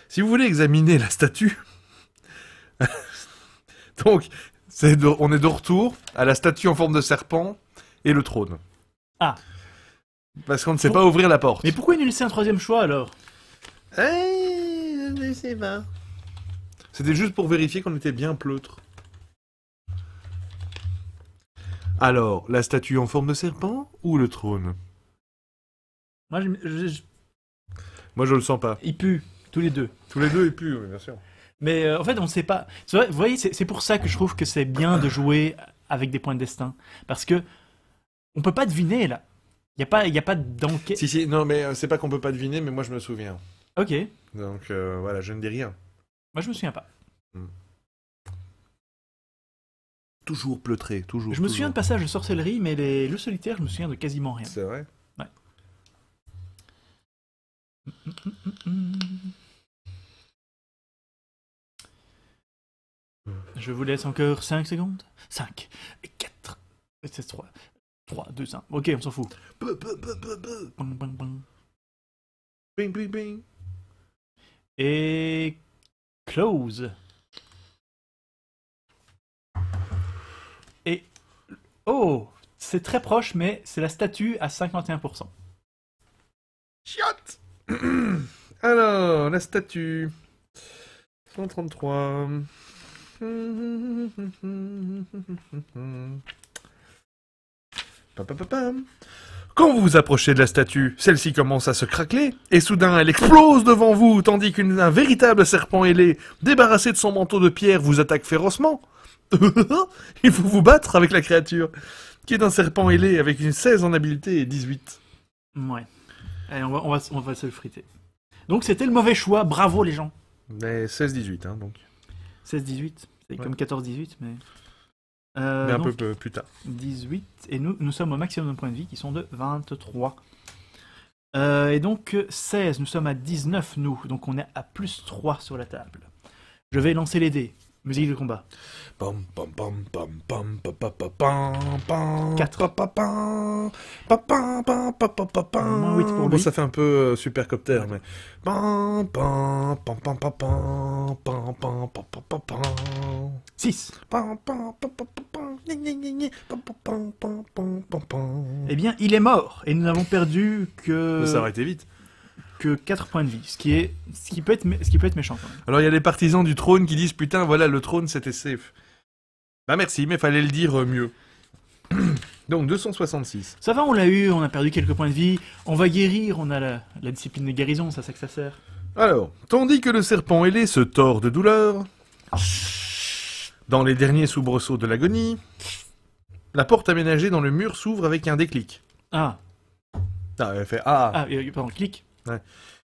Si vous voulez examiner la statue, donc on est de retour à la statue en forme de serpent et le trône. Ah. Parce qu'on ne sait pas ouvrir la porte. Mais pourquoi il nous laissait un troisième choix alors eh, je ne sais pas. C'était juste pour vérifier qu'on était bien pleutre. Alors, la statue en forme de serpent ou le trône Moi, je, je, le sens pas. Ils pue, tous les deux. Tous les deux, ils puent, bien sûr. Mais euh, en fait, on ne sait pas. Vrai, vous voyez, c'est pour ça que je trouve que c'est bien de jouer avec des points de destin. Parce que on peut pas deviner, là. Il n'y a pas, a pas d'enquête. Si, si, non, mais euh, c'est pas qu'on peut pas deviner, mais moi, je me souviens. Ok. Donc, euh, voilà, je ne dis rien. Moi, je me souviens pas. Hmm. Toujours pleutré, toujours. Je me souviens de passage de sorcellerie, mais les... le solitaire, je me souviens de quasiment rien. C'est vrai. Ouais. Je vous laisse encore 5 secondes. 5, 4, 3, 2, 1. Ok, on s'en fout. Bing, bing, bing. Et close. Oh C'est très proche, mais c'est la statue à 51%. Chiot Alors, la statue. 133. Quand vous vous approchez de la statue, celle-ci commence à se craquer et soudain elle explose devant vous, tandis qu'un véritable serpent ailé, débarrassé de son manteau de pierre, vous attaque férocement. Il faut vous battre avec la créature, qui est un serpent ailé avec une 16 en habileté et 18. Ouais. Allez, on va, on va, on va se le friter. Donc c'était le mauvais choix, bravo les gens. Mais 16-18, hein, donc. 16-18, c'est comme 14-18, mais... Euh, mais un peu plus tard. 18, et nous, nous sommes au maximum de points de vie qui sont de 23. Euh, et donc 16, nous sommes à 19 nous, donc on est à plus 3 sur la table. Je vais lancer les dés. Musique de combat. 4. Bon, ça fait un peu mais. Eh bien, il est mort et nous n'avons perdu que. Ça aurait été vite que 4 points de vie, ce qui, est, ce qui, peut, être, ce qui peut être méchant. Quand même. Alors il y a les partisans du trône qui disent putain, voilà, le trône c'était safe. Bah merci, mais fallait le dire euh, mieux. Donc 266. Ça va, on l'a eu, on a perdu quelques points de vie, on va guérir, on a la, discipline de guérison, ça c'est que ça sert. Alors, tandis que le serpent ailé se tord de douleur, dans les derniers soubresauts de l'agonie, la porte aménagée dans le mur s'ouvre avec un déclic. Ah. Ah, elle fait ah. Ah, euh, pardon, clic.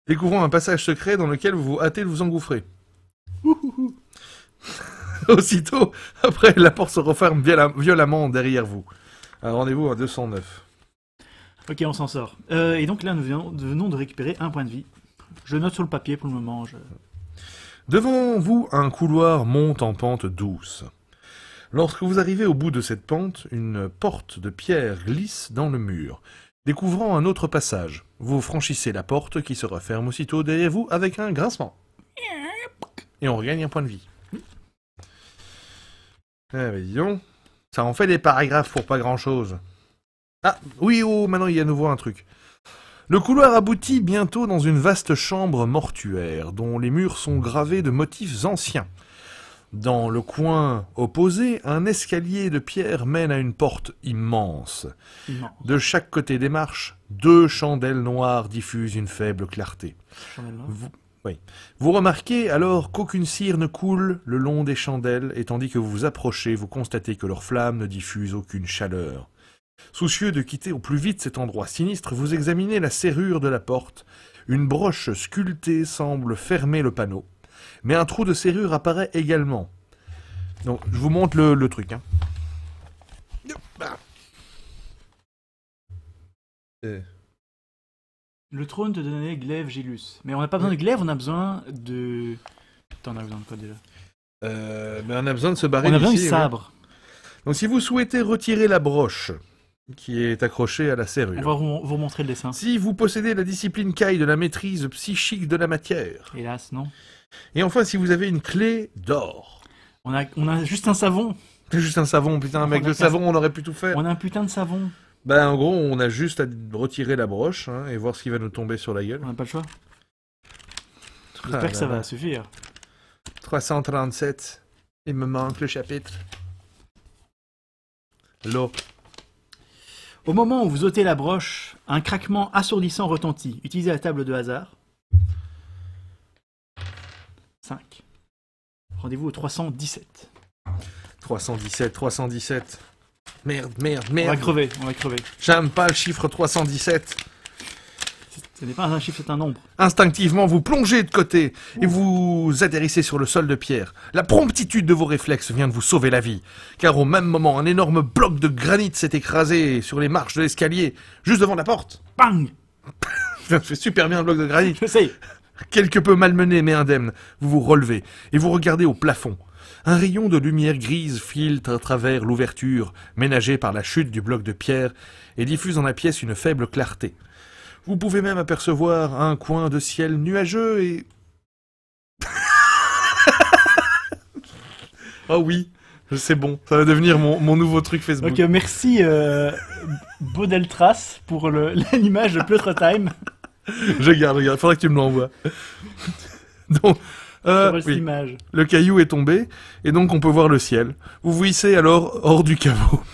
Découvrons un passage secret dans lequel vous vous hâtez de vous engouffrer. Aussitôt, après, la porte se referme violemment derrière vous. rendez-vous à 209. Ok, on s'en sort. Euh, et donc là, nous venons, de récupérer un point de vie. Je note sur le papier pour le moment. Devant vous, un couloir monte en pente douce. Lorsque vous arrivez au bout de cette pente, une porte de pierre glisse dans le mur. Découvrant un autre passage, vous franchissez la porte qui se referme aussitôt derrière vous avec un grincement. Et on regagne un point de vie. Eh ben, ça en fait des paragraphes pour pas grand chose. Ah oui, oh, maintenant il y a à nouveau un truc. Le couloir aboutit bientôt dans une vaste chambre mortuaire, dont les murs sont gravés de motifs anciens. Dans le coin opposé, un escalier de pierre mène à une porte immense. De chaque côté des marches, deux chandelles noires diffusent une faible clarté. Vous, vous remarquez alors qu'aucune cire ne coule le long des chandelles, et tandis que vous vous approchez, vous constatez que leurs flammes ne diffuse aucune chaleur. Soucieux de quitter au plus vite cet endroit sinistre, vous examinez la serrure de la porte. Une broche sculptée semble fermer le panneau mais un trou de serrure apparaît également. Donc, je vous montre le, truc. Hein. Le trône te donnait glaive gilus. Mais on n'a pas besoin de glaive, on a besoin de. on a besoin de quoi déjà euh, On a besoin de se barrer On a besoin de sabre. Donc, si vous souhaitez retirer la broche qui est accrochée à la serrure. On va vous montrer le dessin. Si vous possédez la discipline Kai de la maîtrise psychique de la matière. Hélas, non. Et enfin, si vous avez une clé d'or. On a, juste un savon. Juste un savon, putain, un mec, le savon, on aurait pu tout faire. On a un putain de savon. Bah, en gros, on a juste à retirer la broche hein, et voir ce qui va nous tomber sur la gueule. On n'a pas le choix. Ah J'espère que ça va suffire. 337. Il me manque le chapitre. L'eau. Au moment où vous ôtez la broche, un craquement assourdissant retentit. Utilisez la table de hasard. Rendez-vous au 317. 317, 317. Merde, merde, merde. On va crever, on va crever. J'aime pas le chiffre 317. Ce n'est pas un chiffre, c'est un nombre. Instinctivement, vous plongez de côté et vous atterrissez sur le sol de pierre. La promptitude de vos réflexes vient de vous sauver la vie, car au même moment, un énorme bloc de granit s'est écrasé sur les marches de l'escalier, juste devant la porte. Bang Ça fait super bien le bloc de granit. Je sais quelque peu malmené mais indemne, vous vous relevez et vous regardez au plafond. Un rayon de lumière grise filtre à travers l'ouverture ménagée par la chute du bloc de pierre et diffuse dans la pièce une faible clarté. Vous pouvez même apercevoir un coin de ciel nuageux et... oh oui, c'est bon, ça va devenir mon, nouveau truc Facebook. Ok, merci euh, Baudeltras pour l'image de Pleutre Time je garde, je que tu me l'envoies. donc, euh, le caillou est tombé et donc on peut voir le ciel. Vous vous hissez alors hors du caveau.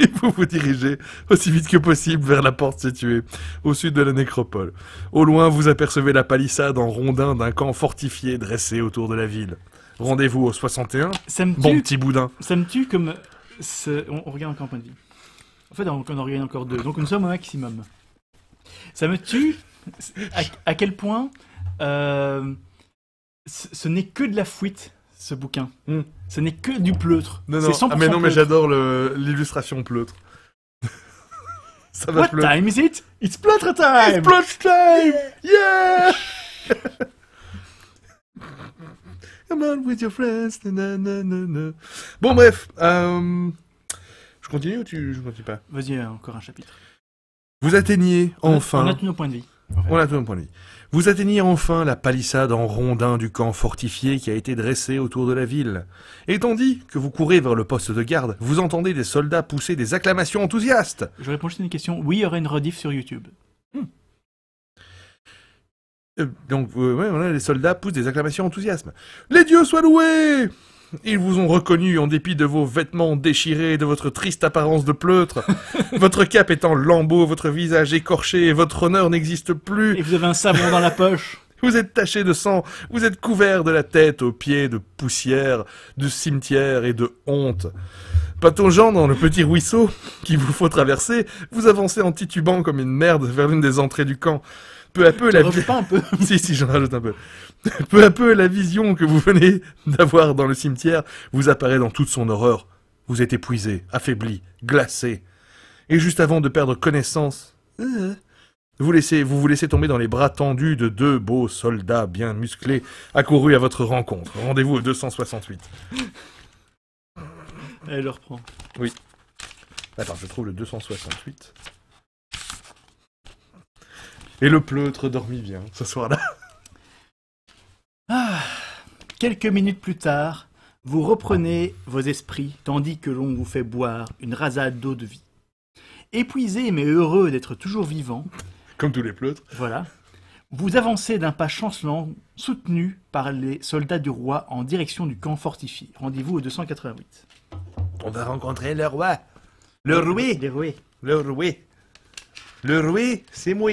Et vous vous dirigez aussi vite que possible vers la porte située au sud de la nécropole. Au loin, vous apercevez la palissade en rondin d'un camp fortifié dressé autour de la ville. Rendez-vous au 61. bon petit boudin. Ça me tue comme. On, regarde encore un point de En fait, on, on en regarde encore deux. Donc nous sommes au maximum. Ça me tue à, quel point euh, ce, n'est que de la fuite, ce bouquin. Hmm. Ce n'est que du pleutre. Non, non. Ah, mais non, mais j'adore l'illustration pleutre. Ça va What time is it? It's pleutre time! It's pleutre time! Yeah! Come on with your friends. bon, bref. Euh, je continue ou tu, je continue pas? Vas-y, euh, encore un chapitre. Vous atteignez enfin. On a, on a tous nos points de vie. On a tout Vous atteignez enfin la palissade en rondin du camp fortifié qui a été dressé autour de la ville. Et tandis que vous courez vers le poste de garde, vous entendez des soldats pousser des acclamations enthousiastes. Je réponds juste à une question. Oui, il y aurait une rediff sur YouTube. Hmm. Euh, donc, euh, les soldats poussent des acclamations enthousiastes. Les dieux soient loués ils vous ont reconnu en dépit de vos vêtements déchirés et de votre triste apparence de pleutre. votre cape est en lambeaux, votre visage écorché, votre honneur n'existe plus. Et vous avez un sabre dans la poche. Vous êtes taché de sang, vous êtes couvert de la tête aux pieds de poussière, de cimetière et de honte. Patongeant dans le petit ruisseau qu'il vous faut traverser, vous avancez en titubant comme une merde vers l'une des entrées du camp. Peu à peu, la si, un peu. Peu à peu, la vision que vous venez d'avoir dans le cimetière vous apparaît dans toute son horreur. Vous êtes épuisé, affaibli, glacé. Et juste avant de perdre connaissance, euh, vous, laissez, vous vous laissez tomber dans les bras tendus de deux beaux soldats bien musclés accourus à votre rencontre. Rendez-vous au 268. Elle le reprend. Oui. Attends, je trouve le 268. Et le pleutre dormit bien ce soir-là. Ah, quelques minutes plus tard, vous reprenez vos esprits tandis que l'on vous fait boire une rasade d'eau de vie. Épuisé mais heureux d'être toujours vivant, comme tous les pleutres, voilà, vous avancez d'un pas chancelant, soutenu par les soldats du roi en direction du camp fortifié. Rendez-vous au 288. On va rencontrer le roi. Le roué. Le roué. Le roué. Le c'est moi.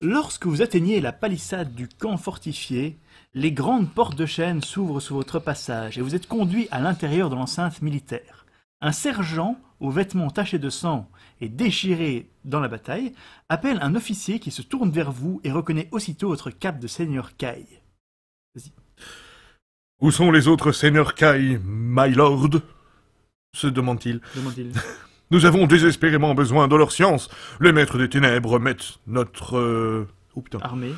Lorsque vous atteignez la palissade du camp fortifié, les grandes portes de chêne s'ouvrent sous votre passage et vous êtes conduit à l'intérieur de l'enceinte militaire. Un sergent, aux vêtements tachés de sang et déchirés dans la bataille, appelle un officier qui se tourne vers vous et reconnaît aussitôt votre cap de seigneur Kai. Où sont les autres seigneurs Kai, my se Demande-t-il. Nous avons désespérément besoin de leur science. Les maîtres des ténèbres mettent notre... Euh, oh armée.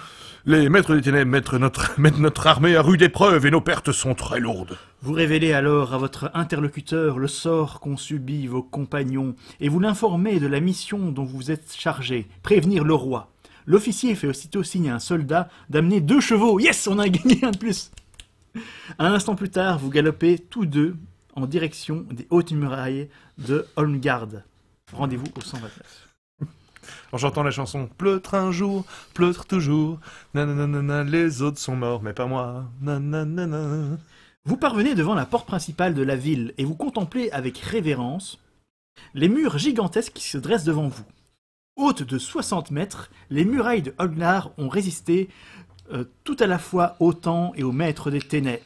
Les maîtres des ténèbres mettent notre, notre armée à rude épreuve et nos pertes sont très lourdes. Vous révélez alors à votre interlocuteur le sort qu'ont subi vos compagnons et vous l'informez de la mission dont vous êtes chargé, prévenir le roi. L'officier fait aussitôt signe à un soldat d'amener deux chevaux. Yes, on a gagné un de plus. Un instant plus tard, vous galopez tous deux en direction des hautes murailles de Holmgard. Rendez-vous au 129. J'entends la chanson Pleutre un jour, pleutre toujours, nanana, les autres sont morts, mais pas moi. Vous parvenez devant la porte principale de la ville et vous contemplez avec révérence les murs gigantesques qui se dressent devant vous. Hautes de 60 mètres, les murailles de Holmgard ont résisté euh, tout à la fois au temps et au maître des ténèbres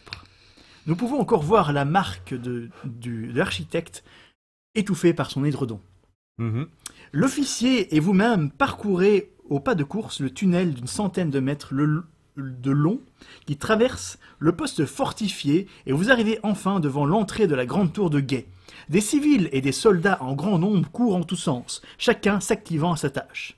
nous pouvons encore voir la marque de, l'architecte étouffée par son édredon. Mhm. L'officier et vous-même parcourez au pas de course le tunnel d'une centaine de mètres de long qui traverse le poste fortifié et vous arrivez enfin devant l'entrée de la grande tour de guet. Des civils et des soldats en grand nombre courent en tous sens, chacun s'activant à sa tâche.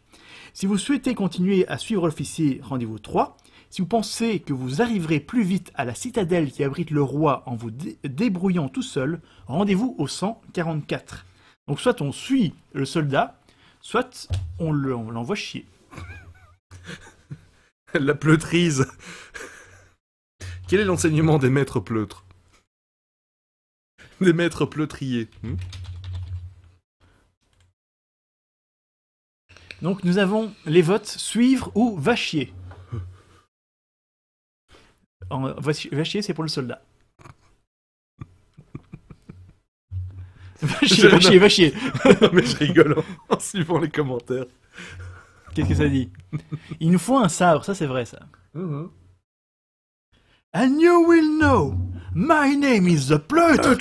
Si vous souhaitez continuer à suivre l'officier, rendez-vous 3. Si vous pensez que vous arriverez plus vite à la citadelle qui abrite le roi en vous débrouillant tout seul, rendez-vous au 144. Donc soit on suit le soldat, soit on l'envoie chier. la pleutrise Quel est l'enseignement des maîtres pleutres Des maîtres pleutriers hmm? donc nous avons les votes suivre ou va chier. En, va, chier, c'est pour le soldat. va chier, va chier, va chier. non, mais je rigole en suivant les commentaires. Qu'est-ce que ça dit Il nous faut un sabre, ça c'est vrai ça. Mhm. And you will know, my name is the Pleutre,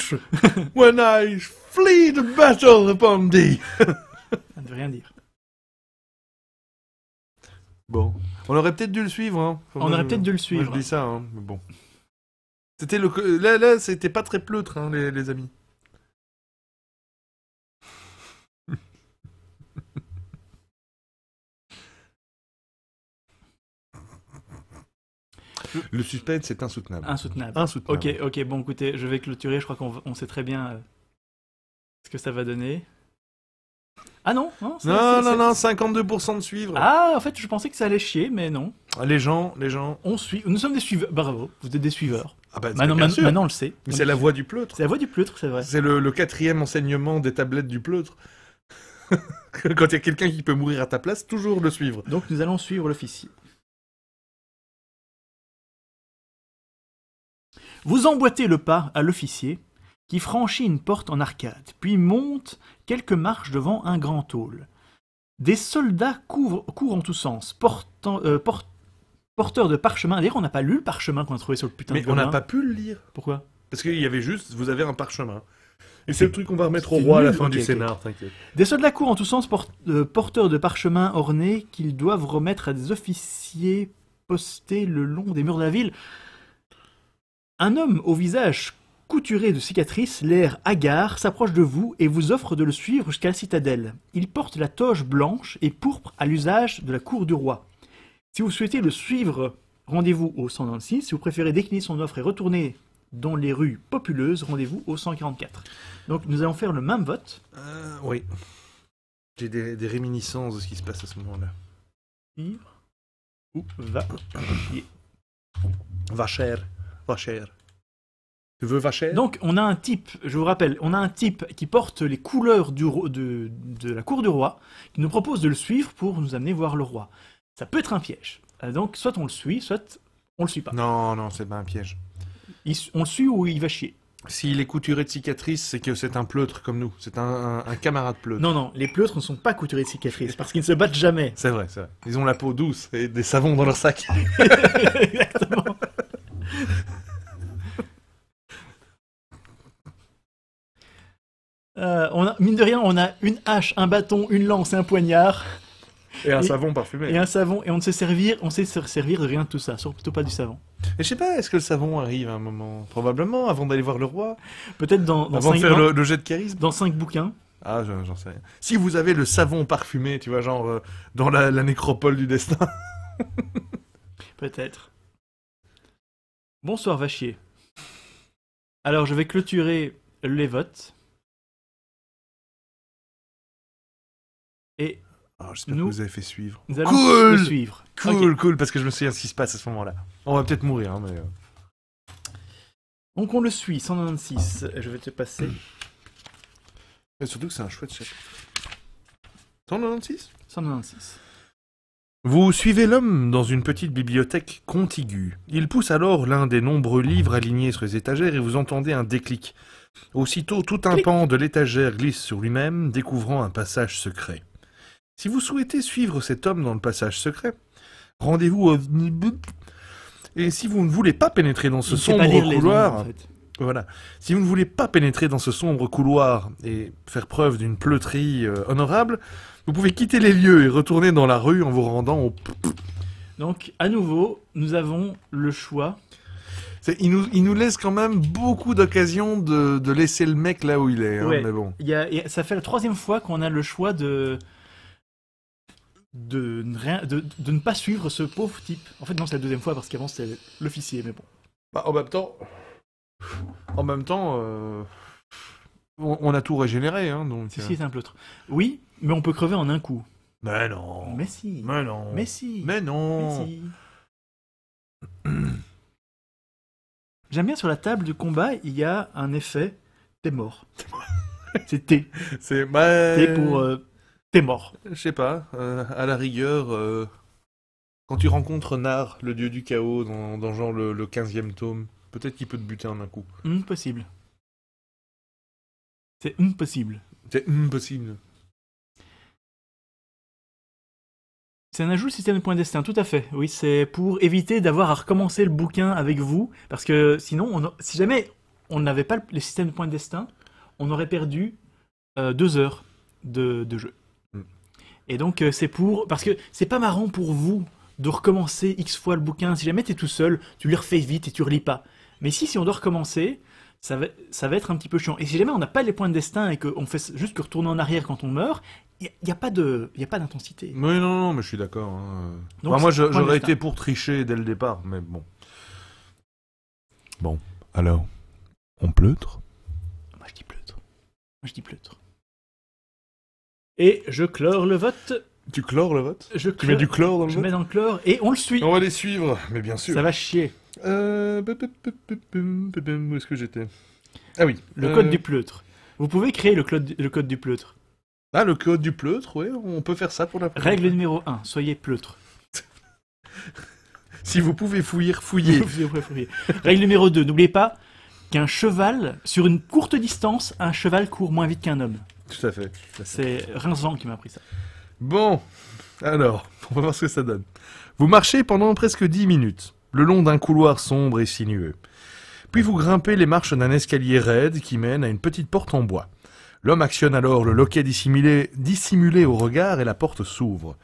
when I flee the battle upon thee. ça ne veut rien dire. Bon. On aurait peut-être dû le suivre. Hein. On aurait peut-être dû le suivre. Moi, je dis ça, hein, mais bon. C'était le... Là, là c'était pas très pleutre, hein, les, amis. Le suspense est insoutenable. Insoutenable. Ok, ok, bon écoutez, je vais clôturer, je crois qu'on sait très bien euh, ce que ça va donner. Ah non Non, non, non, non, 52% de suivre. Ah, en fait, je pensais que ça allait chier, mais non. Ah, les gens, les gens. On suit. Nous sommes des suiveurs. Bravo, vous êtes des suiveurs. Ah bah, maintenant, on le sait. c'est la voix du pleutre. C'est la voix du pleutre, c'est vrai. C'est le, le quatrième enseignement des tablettes du pleutre. Quand il y a quelqu'un qui peut mourir à ta place, toujours le suivre. Donc nous allons suivre l'officier. Vous emboîtez le pas à l'officier, qui franchit une porte en arcade, puis monte quelques marches devant un grand tôle Des soldats courent en tous sens, portant, euh, porteurs de parchemins. D'ailleurs, on n'a pas lu le parchemin qu'on a trouvé sur le putain Mais on n'a pas pu le lire. Pourquoi Parce qu'il y avait juste, vous avez un parchemin. Et c'est le truc qu'on va remettre au roi à la fin du scénar, t'inquiète. Des soldats courent en tous sens, euh, porteurs de parchemins ornés qu'ils doivent remettre à des officiers postés le long des murs de la ville. Un homme au visage Couturé de cicatrices, l'air hagard s'approche de vous et vous offre de le suivre jusqu'à la citadelle. Il porte la toge blanche et pourpre à l'usage de la cour du roi. Si vous souhaitez le suivre, rendez-vous au 126. Si vous préférez décliner son offre et retourner dans les rues populeuses, rendez-vous au 144. Donc nous allons faire le même vote. Euh, oui. J'ai des, réminiscences de ce qui se passe à ce moment-là. Ou va Va cher. Va cher. Tu veux vacher Donc on a un type, je vous rappelle, on a un type qui porte les couleurs de, la cour du roi, qui nous propose de le suivre pour nous amener voir le roi. Ça peut être un piège. Euh, donc soit on le suit, soit on le suit pas. Non, non, c'est pas un piège. on le suit ou il va chier S'il est couturé de cicatrices, c'est que c'est un pleutre comme nous. C'est un, camarade pleutre. Non, non, les pleutres ne sont pas couturés de cicatrices parce qu'ils ne se battent jamais. C'est vrai, c'est vrai. Ils ont la peau douce et des savons dans leur sac. Exactement. Euh, on a, mine de rien, on a une hache, un bâton, une lance et un poignard. Et un savon parfumé. Et un savon, et on ne sait servir, on sait se servir de rien de tout ça, surtout pas du savon. Et je sais pas, est-ce que le savon arrive à un moment Probablement, avant d'aller voir le roi. Peut-être dans, Avant de faire le, jet de charisme Dans 5 bouquins. Ah, j'en sais rien. Si vous avez le savon parfumé, tu vois, genre euh, dans la, la nécropole du destin. Peut-être. Bonsoir, Vachier. Alors, je vais clôturer les votes. Et alors ah, j'espère que vous avez fait suivre. cool suivre. Cool, cool, parce que je me souviens ce qui se passe à ce moment-là. On va peut-être mourir, hein, mais... Euh. Donc on le suit, 196. Je vais te passer. Et surtout que c'est un chouette chapitre. 196 196. Vous suivez l'homme dans une petite bibliothèque contiguë. Il pousse alors l'un des nombreux livres alignés sur les étagères et vous entendez un déclic. Aussitôt, tout un pan de l'étagère glisse sur lui-même, découvrant un passage secret. Si vous souhaitez suivre cet homme dans le passage secret, rendez-vous au... Et si vous ne voulez pas pénétrer dans ce sombre couloir... Voilà. Si vous ne voulez pas pénétrer dans ce sombre couloir et faire preuve d'une pleuterie euh, honorable, vous pouvez quitter les lieux et retourner dans la rue en vous rendant au... Donc, à nouveau, nous avons le choix. Il nous, il nous, laisse quand même beaucoup d'occasions de, laisser le mec là où il est. Hein, bon. ça fait la troisième fois qu'on a le choix de, de ne, de, ne pas suivre ce pauvre type. En fait, non, c'est la deuxième fois parce qu'avant c'était l'officier, mais bon. Bah, en même temps, en même temps, euh, on, a tout régénéré, hein, donc. Si, euh. si, c'est un pleutre. Oui, mais on peut crever en un coup. Mais non. Mais si. Mais non. Mais si. Mais non. si. J'aime bien sur la table du combat, il y a un effet. T'es mort. c'est T. C'est mal pour. Euh, mort. Je sais pas, euh, à la rigueur, euh, quand tu rencontres Nar, le dieu du chaos, dans, genre le, 15e tome, peut-être qu'il peut te buter en un coup. Impossible. Hum, c'est impossible. Hum, c'est impossible. Hum, c'est un ajout système de points de destin, tout à fait. Oui, c'est pour éviter d'avoir à recommencer le bouquin avec vous, parce que sinon, si jamais on n'avait pas le système de points de destin, on aurait perdu euh, deux heures de jeu. Et donc euh, c'est pour... Parce que c'est pas marrant pour vous de recommencer X fois le bouquin. Si jamais t'es tout seul, tu le refais vite et tu relis pas. Mais si, si on doit recommencer, ça va, ça va être un petit peu chiant. Et si jamais on n'a pas les points de destin et qu'on fait juste que retourner en arrière quand on meurt, il n'y a, pas de, y a pas d'intensité. mais non, non, mais je suis d'accord. Hein. moi, j'aurais été pour tricher dès le départ, mais bon. Bon, alors, on pleutre Moi, je dis pleutre. Moi, je dis pleutre. Et je clore le vote. Tu clores le vote je Tu mets du chlore dans le je vote Je mets dans le chlore et on le suit. On va les suivre, mais bien sûr. Ça va chier. Euh... Où est-ce que j'étais Ah oui. Le code euh, du pleutre. Vous pouvez créer le, code, du pleutre. Ah, le code du pleutre, oui, on peut faire ça pour la Règle numéro 1, soyez pleutre. si vous pouvez fouiller, fouillez. Règle numéro 2, n'oubliez pas qu'un cheval, sur une courte distance, un cheval court moins vite qu'un homme. Tout à fait. C'est Rinzan qui m'a appris ça. Bon, alors, on va voir ce que ça donne. Vous marchez pendant presque dix minutes, le long d'un couloir sombre et sinueux. Puis vous grimpez les marches d'un escalier raide qui mène à une petite porte en bois. L'homme actionne alors le loquet dissimulé, dissimulé au regard et la porte s'ouvre.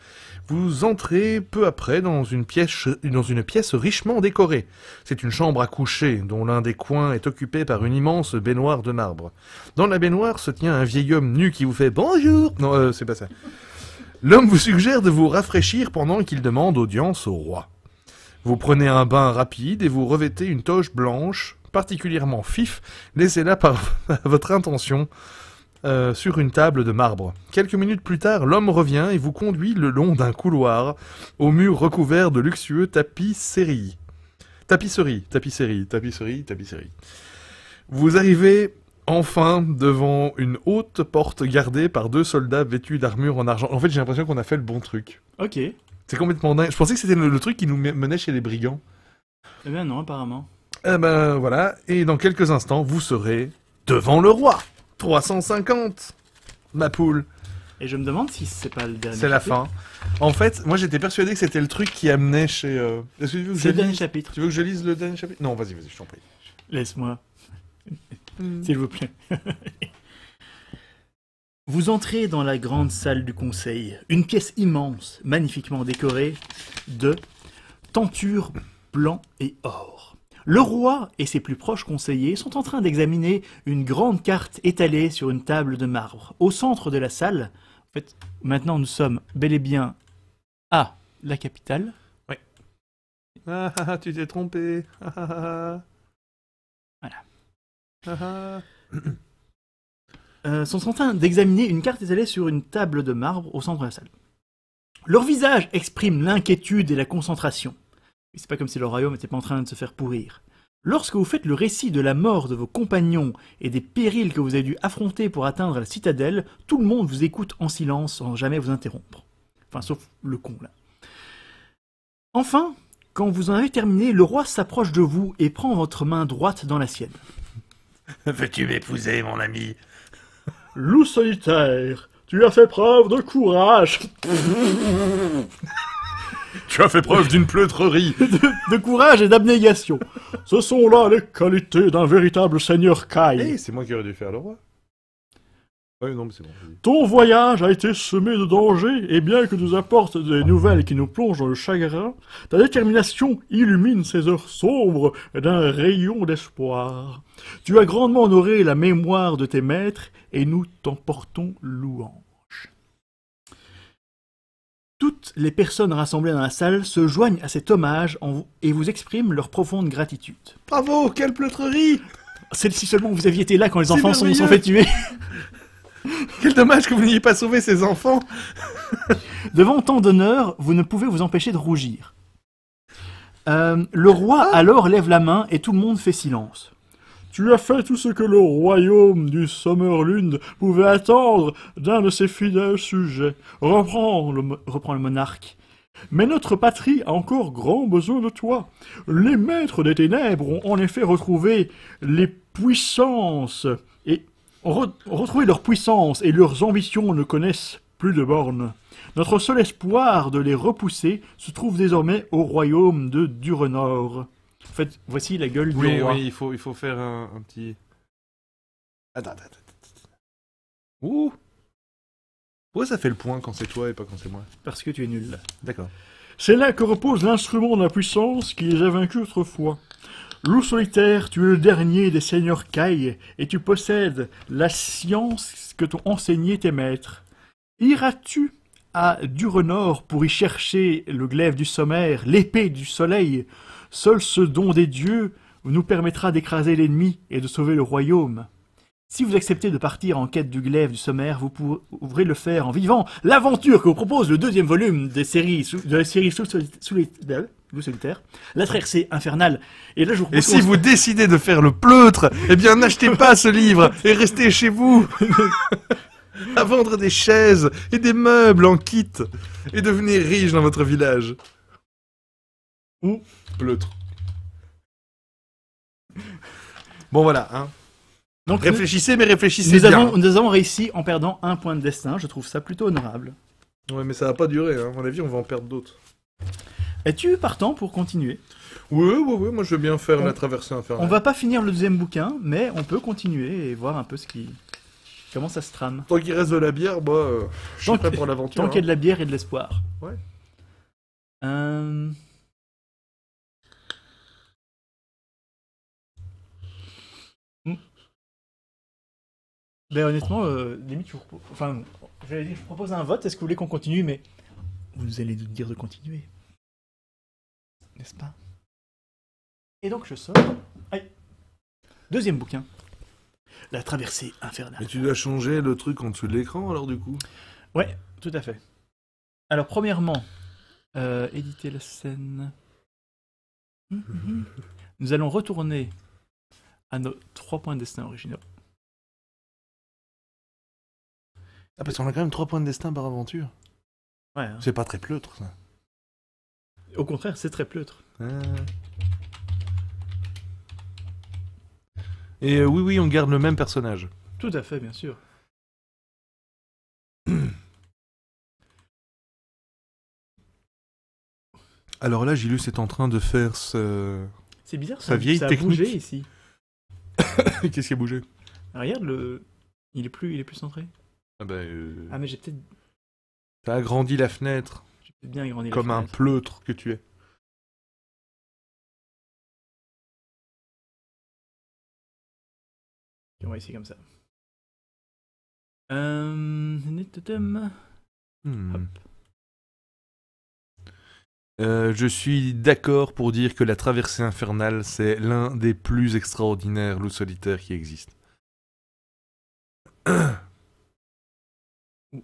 Vous entrez peu après dans une pièce, dans une pièce richement décorée. C'est une chambre à coucher, dont l'un des coins est occupé par une immense baignoire de marbre. Dans la baignoire se tient un vieil homme nu qui vous fait bonjour. Non, euh, c'est pas ça. L'homme vous suggère de vous rafraîchir pendant qu'il demande audience au roi. Vous prenez un bain rapide et vous revêtez une toche blanche, particulièrement fif, laissez là par votre intention. Euh, sur une table de marbre. Quelques minutes plus tard, l'homme revient et vous conduit le long d'un couloir, Au mur recouvert de luxueux tapisseries. Tapisserie, tapisserie, tapisserie, tapisserie. Vous arrivez enfin devant une haute porte gardée par deux soldats vêtus d'armure en argent. En fait, j'ai l'impression qu'on a fait le bon truc. Ok. C'est complètement dingue. Je pensais que c'était le, truc qui nous menait chez les brigands. Eh bien non, apparemment. Eh ben voilà, et dans quelques instants, vous serez devant le roi. 350 Ma poule Et je me demande si c'est pas le dernier. C'est la fin. En fait, moi j'étais persuadé que c'était le truc qui amenait chez. Euh, c'est le dernier chapitre. Tu veux que je lise le dernier chapitre Non, vas-y, vas-y, je t'en prie. Laisse-moi, hmm. s'il vous plaît. Vous entrez dans la grande salle du conseil, une pièce immense, magnifiquement décorée de tentures blancs et or. Le roi et ses plus proches conseillers sont en train d'examiner une grande carte étalée sur une table de marbre. Au centre de la salle, en fait, maintenant nous sommes bel et bien à la capitale. Ouais. Ah, ah, ah tu t'es trompé. Ah, ah, ah, voilà. Euh, sont en train d'examiner une carte étalée sur une table de marbre au centre de la salle. Leurs visage expriment l'inquiétude et la concentration. C'est pas comme si le royaume était pas en train de se faire pourrir. Lorsque vous faites le récit de la mort de vos compagnons et des périls que vous avez dû affronter pour atteindre la citadelle, tout le monde vous écoute en silence sans jamais vous interrompre. Enfin, sauf le con là. Enfin, quand vous en avez terminé, le roi s'approche de vous et prend votre main droite dans la sienne. Veux-tu m'épouser, mon ami Loup solitaire, tu as fait preuve de courage Tu as fait preuve d'une pleutrerie. de, courage et d'abnégation. Ce sont là les qualités d'un véritable seigneur Kai. Eh, c'est moi qui aurais dû faire le roi. Ton voyage a été semé de dangers, et bien que nous apportes des nouvelles qui nous plongent dans le chagrin, ta détermination illumine ces heures sombres d'un rayon d'espoir. Tu as grandement honoré la mémoire de tes maîtres, et nous t'en portons louant. Toutes les personnes rassemblées dans la salle se joignent à cet hommage et vous expriment leur profonde gratitude. Bravo, quelle pleutrerie Celle-ci seulement vous aviez été là quand les enfants sont, sont fait tuer. Quel dommage que vous n'ayez pas sauvé ces enfants Devant tant d'honneur, vous ne pouvez vous empêcher de rougir. Euh, le roi ah. alors lève la main et tout le monde fait silence. Tu as fait tout ce que le royaume du Sommerlund pouvait attendre d'un de ses fidèles sujets. Reprends le, reprend le monarque. Mais notre patrie a encore grand besoin de toi. Les maîtres des ténèbres ont en effet retrouvé les puissances et retrouvé leur puissance et leurs ambitions ne connaissent plus de bornes. Notre seul espoir de les repousser se trouve désormais au royaume de Durenor. En fait, voici la gueule du roi. Oui, il faut, il faut faire un, petit. Attends, attends, attends. Ouh Pourquoi ça fait le point quand c'est toi et pas quand c'est moi Parce que tu es nul. D'accord. C'est là que repose l'instrument de la puissance qui les a vaincus autrefois. Loup solitaire, tu es le dernier des seigneurs Caille, et tu possèdes la science que t'ont enseigné tes maîtres. Iras-tu à Durenor pour y chercher le glaive du sommaire, l'épée du soleil, Seul ce don des dieux nous permettra d'écraser l'ennemi et de sauver le royaume. Si vous acceptez de partir en quête du glaive du sommaire, vous pourrez le faire en vivant l'aventure que vous propose le deuxième volume des séries de la série sous, solitaire, la traversée infernale et Et si vous décidez de faire le pleutre, eh bien n'achetez pas ce livre et restez chez vous à vendre des chaises et des meubles en kit et devenez riche dans votre village. Pleutre. Bon voilà, hein. Donc réfléchissez, mais réfléchissez nous bien. nous avons réussi en perdant un point de destin. Je trouve ça plutôt honorable. Ouais, mais ça va pas durer. Hein. À mon avis, on va en perdre d'autres. Es-tu partant pour continuer Oui, oui, oui. Moi, je veux bien faire la traversée infernale. On va pas finir le deuxième bouquin, mais on peut continuer et voir un peu ce qui comment ça se trame. Tant qu'il reste de la bière, bah euh, je suis prêt pour l'aventure. Tant qu'il y a hein. de la bière et de l'espoir. Ouais. Euh, Ben honnêtement, euh, je vous propose... un vote. Est-ce que vous voulez qu'on continue Mais vous allez nous dire de continuer. N'est-ce pas Et donc, je sors. Aïe. Deuxième bouquin. La traversée infernale. Mais tu dois changer le truc en dessous de l'écran, alors, du coup Ouais, tout à fait. Alors, premièrement, euh, éditer la scène. Nous allons retourner à nos trois points de destin originaux. Ah, parce qu'on a quand même 3 points de destin par aventure. Ouais. Hein. C'est pas très pleutre, ça. Au contraire, c'est très pleutre. Ah. Et euh, oui, oui, on garde le même personnage. Tout à fait, bien sûr. Alors là, Gilus est en train de faire ce... C'est bizarre, sa ça, vieille a technique. bougé ici. Qu'est-ce qui a bougé ah, Regarde, le... il, est plus, il est plus centré. Ah, ben. Euh, ah mais j'ai peut-être. T'as agrandi la fenêtre. J'ai peut-être bien agrandi Comme un pleutre que tu es. on va essayer comme ça. Euh, hmm. euh... je suis d'accord pour dire que la traversée infernale, c'est l'un des plus extraordinaires loups solitaires qui existent. Où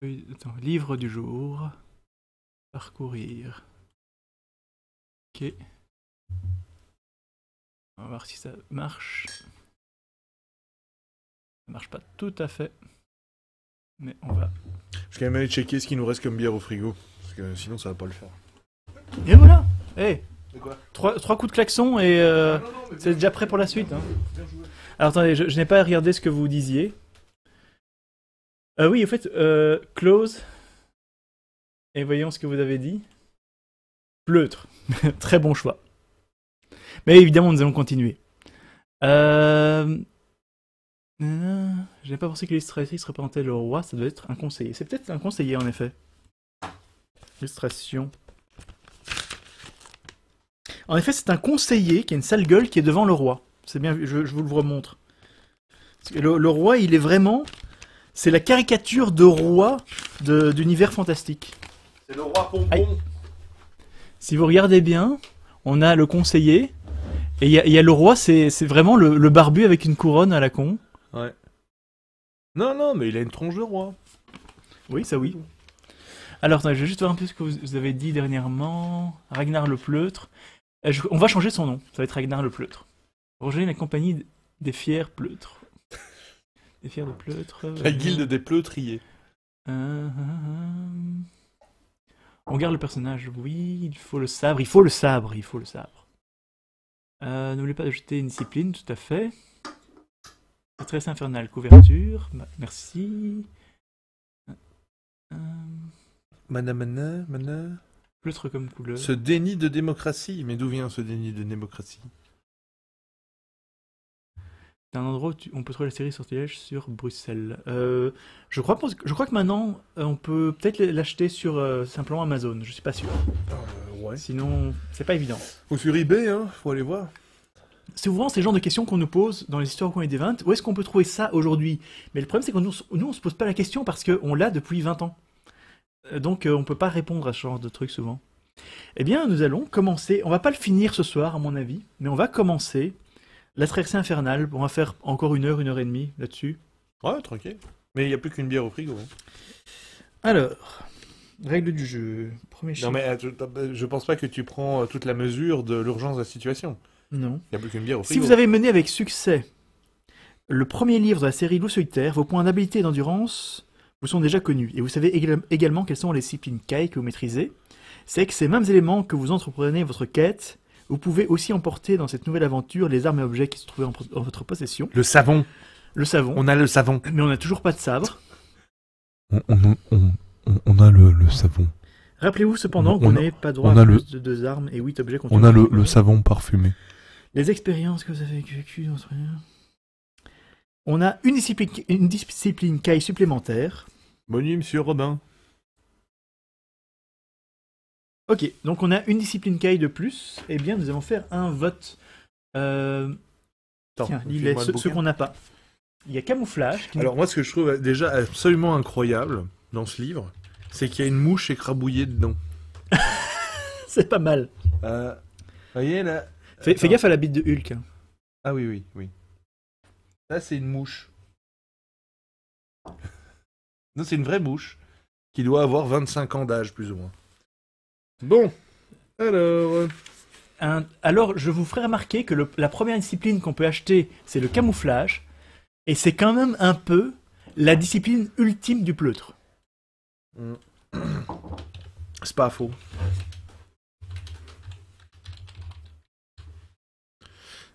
feuille... Attends, livre du jour. Parcourir. Ok. On va voir si ça marche. Ça marche pas tout à fait. Mais on va. Je vais quand même aller checker ce qu'il nous reste comme bière au frigo. Parce que sinon, ça va pas le faire. Et voilà Eh trois, coups de klaxon et euh, ah c'est déjà prêt pour la suite. Hein. Alors attendez, je, je n'ai pas regardé ce que vous disiez. Euh, oui, en fait, euh, close. Et voyons ce que vous avez dit. Pleutre. Très bon choix. Mais évidemment, nous allons continuer. Je euh, n'ai pas pensé que l'illustratrice représentait le roi, ça doit être un conseiller. C'est peut-être un conseiller en effet. Illustration. En effet, c'est un conseiller qui a une sale gueule qui est devant le roi. C'est bien, je, vous le remontre. le, roi, il est vraiment c'est la caricature de roi d'univers fantastique. C'est le roi pompon. Si vous regardez bien, on a le conseiller. Et il y, a le roi, c'est vraiment le, barbu avec une couronne à la con. Ouais. Non, non, mais il a une tronche de roi. Oui, ça oui. Alors, je vais juste voir un peu ce que vous avez dit dernièrement. Ragnar le Pleutre. Euh, on va changer son nom. Ça va être Ragnar le Pleutre. Roger la compagnie des fiers pleutres. Des fiers de pleutre. Euh, La guilde euh. des pleutriers. Ah, ah, ah. on garde le personnage, oui, il faut le sabre, il faut le sabre, il faut le sabre. Euh, N'oubliez pas d'ajouter une discipline, tout à fait. Très infernale. couverture, merci. Euh, mana, mana, mana. Pleutre comme couleur. Ce déni de démocratie, mais d'où vient ce déni de démocratie c'est un endroit où on peut trouver la série sur sur Bruxelles. Euh, je, crois, que maintenant, euh, on peut peut-être l'acheter sur euh, simplement Amazon, je suis pas sûr. ouais. Sinon, c'est pas évident. Ou sur eBay, hein, faut aller voir. Souvent, c'est le genre de questions qu'on nous pose dans les histoires qu'on est des 20. Où est-ce qu'on peut trouver ça aujourd'hui Mais le problème, c'est que nous, on on se pose pas la question parce qu'on l'a depuis 20 ans. Donc, on on peut pas répondre à ce genre de trucs souvent. Eh bien, nous allons commencer. On va pas le finir ce soir, à mon avis, mais on va commencer la traversée infernale, on va faire encore une heure, une heure et demie là-dessus. Ouais, tranquille. Mais il n'y a plus qu'une bière au frigo. Hein. Alors, règle du jeu. Premier chiffre. Non, mais euh, je ne pense pas que tu prends euh, toute la mesure de l'urgence de la situation. Non. Il n'y a plus qu'une bière au frigo. Si vous avez mené avec succès le premier livre de la série Loup solitaire, vos points d'habilité et d'endurance vous sont déjà connus. Et vous savez également quelles sont les disciplines Kai que vous maîtrisez. C'est que ces mêmes éléments que vous entreprenez votre quête vous pouvez aussi emporter dans cette nouvelle aventure les armes et objets qui se trouvaient en, votre possession. Le savon. Le savon. On a le savon. Mais on n'a toujours pas de sabre. On, a le, savon. Rappelez-vous cependant qu'on n'avait pas droit à de deux armes et huit objets On a le, savon parfumé. Les expériences que vous avez vécues dans ce On a une discipline, une discipline caille supplémentaire. Bonne nuit, monsieur Robin. Ok, donc on a une discipline caille de plus. Eh bien, nous allons faire un vote. Euh, tiens, il est ce, qu'on n'a pas. Il y a camouflage. Alors moi, ce que je trouve déjà absolument incroyable dans ce livre, c'est qu'il y a une mouche écrabouillée dedans. c'est pas mal. Euh, voyez là. Fais, gaffe à la bite de Hulk. Ah oui, oui, oui. Là, c'est une mouche. non, c'est une vraie mouche qui doit avoir 25 ans d'âge, plus ou moins. Bon, alors. alors, je vous ferai remarquer que la première discipline qu'on peut acheter, c'est le camouflage, et c'est quand même un peu la discipline ultime du pleutre. Mm. C'est pas faux.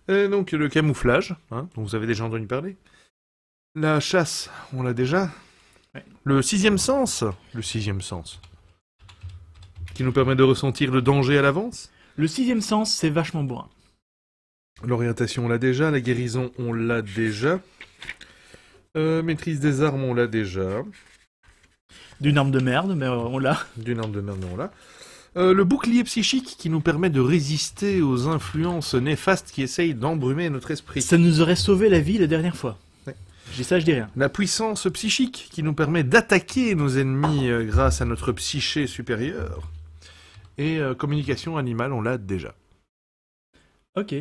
donc le camouflage, hein, dont vous avez déjà entendu parler. La chasse, on l'a déjà. Le sixième sens, le sixième sens qui nous permet de ressentir le danger à l'avance Le sixième sens, c'est vachement bon. L'orientation, on l'a déjà. La guérison, on l'a déjà. Euh, maîtrise des armes, on l'a déjà. D'une arme de merde, mais on l'a. D'une arme de merde, mais on l'a. Euh, le bouclier psychique qui nous permet de résister aux influences néfastes qui essayent d'embrumer notre esprit. Ça nous aurait sauvé la vie la dernière fois. Ouais. Je dis ça, je dis rien. La puissance psychique qui nous permet d'attaquer nos ennemis euh, grâce à notre psyché supérieure. Et euh, communication animale, on l'a déjà. Ok.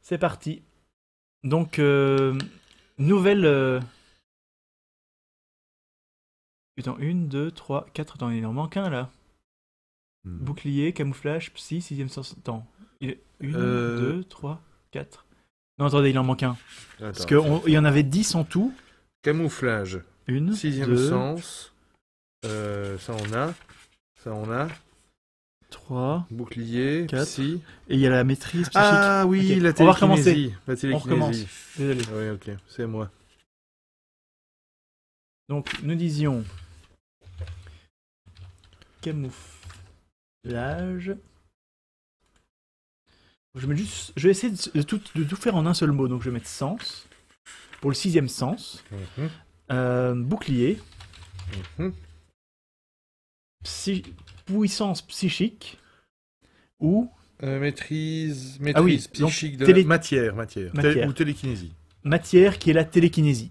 C'est parti. Donc, euh, nouvelle. Putain, euh, une, deux, trois, quatre. Attends, il en manque un là. Hmm. Bouclier, camouflage, psy, sixième sens. Attends. Une, deux, trois, quatre. Non, attendez, il en manque un. Attends, Parce qu'il y en avait dix en tout. Camouflage. Une. Sixième sens. ça, on a. Ça, on a. 3. Bouclier, 4. Et il y a la maîtrise psychique. Ah oui, la télékinésie. On va recommencer. La télékinésie. On recommence. Désolé. Oui, ok, c'est moi. Donc, nous disions. Camouflage. Je, mets juste... je vais essayer de tout, faire en un seul mot. Donc, je vais mettre sens. Pour le sixième sens. Mhm. Euh, bouclier. Mhm puissance psychique ou euh, maîtrise, ah maîtrise psychique de la matière, matière, ou télékinésie. Matière qui est la télékinésie.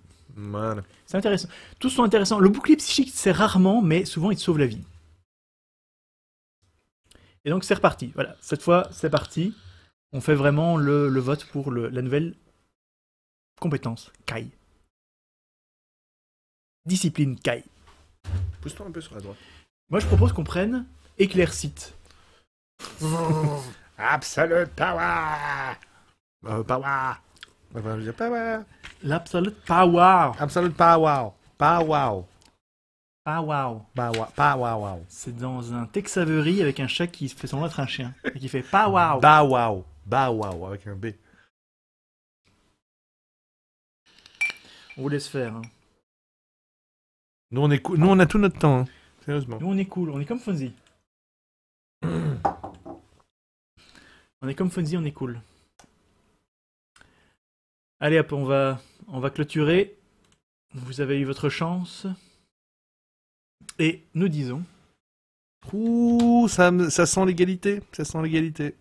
C'est intéressant. Tous sont intéressants. Le bouclier psychique, c'est rarement, mais souvent, il te sauve la vie. Et donc, c'est reparti. Voilà. Cette fois, c'est parti. On fait vraiment le, vote pour la nouvelle compétence, Kai. Discipline, Kai. Pousse-toi un peu sur la droite. Moi, je propose qu'on prenne Éclaircite. Absolute power! Euh, power! wow. power! L'absolute power! Absolute power! Power! Power! Power! Power! C'est dans un texaverie avec un chat qui fait semblant être un chien. Et qui fait power! Power, wow! avec un B. On vous laisse faire. Hein. Nous, on a tout notre temps. Hein. Nous, on est cool, on est comme Fonzie. on est comme Fonzie, on est cool. Allez, hop, on va, on va clôturer. Vous avez eu votre chance. Et nous disons. Ouh, ça, ça sent l'égalité. Ça sent l'égalité.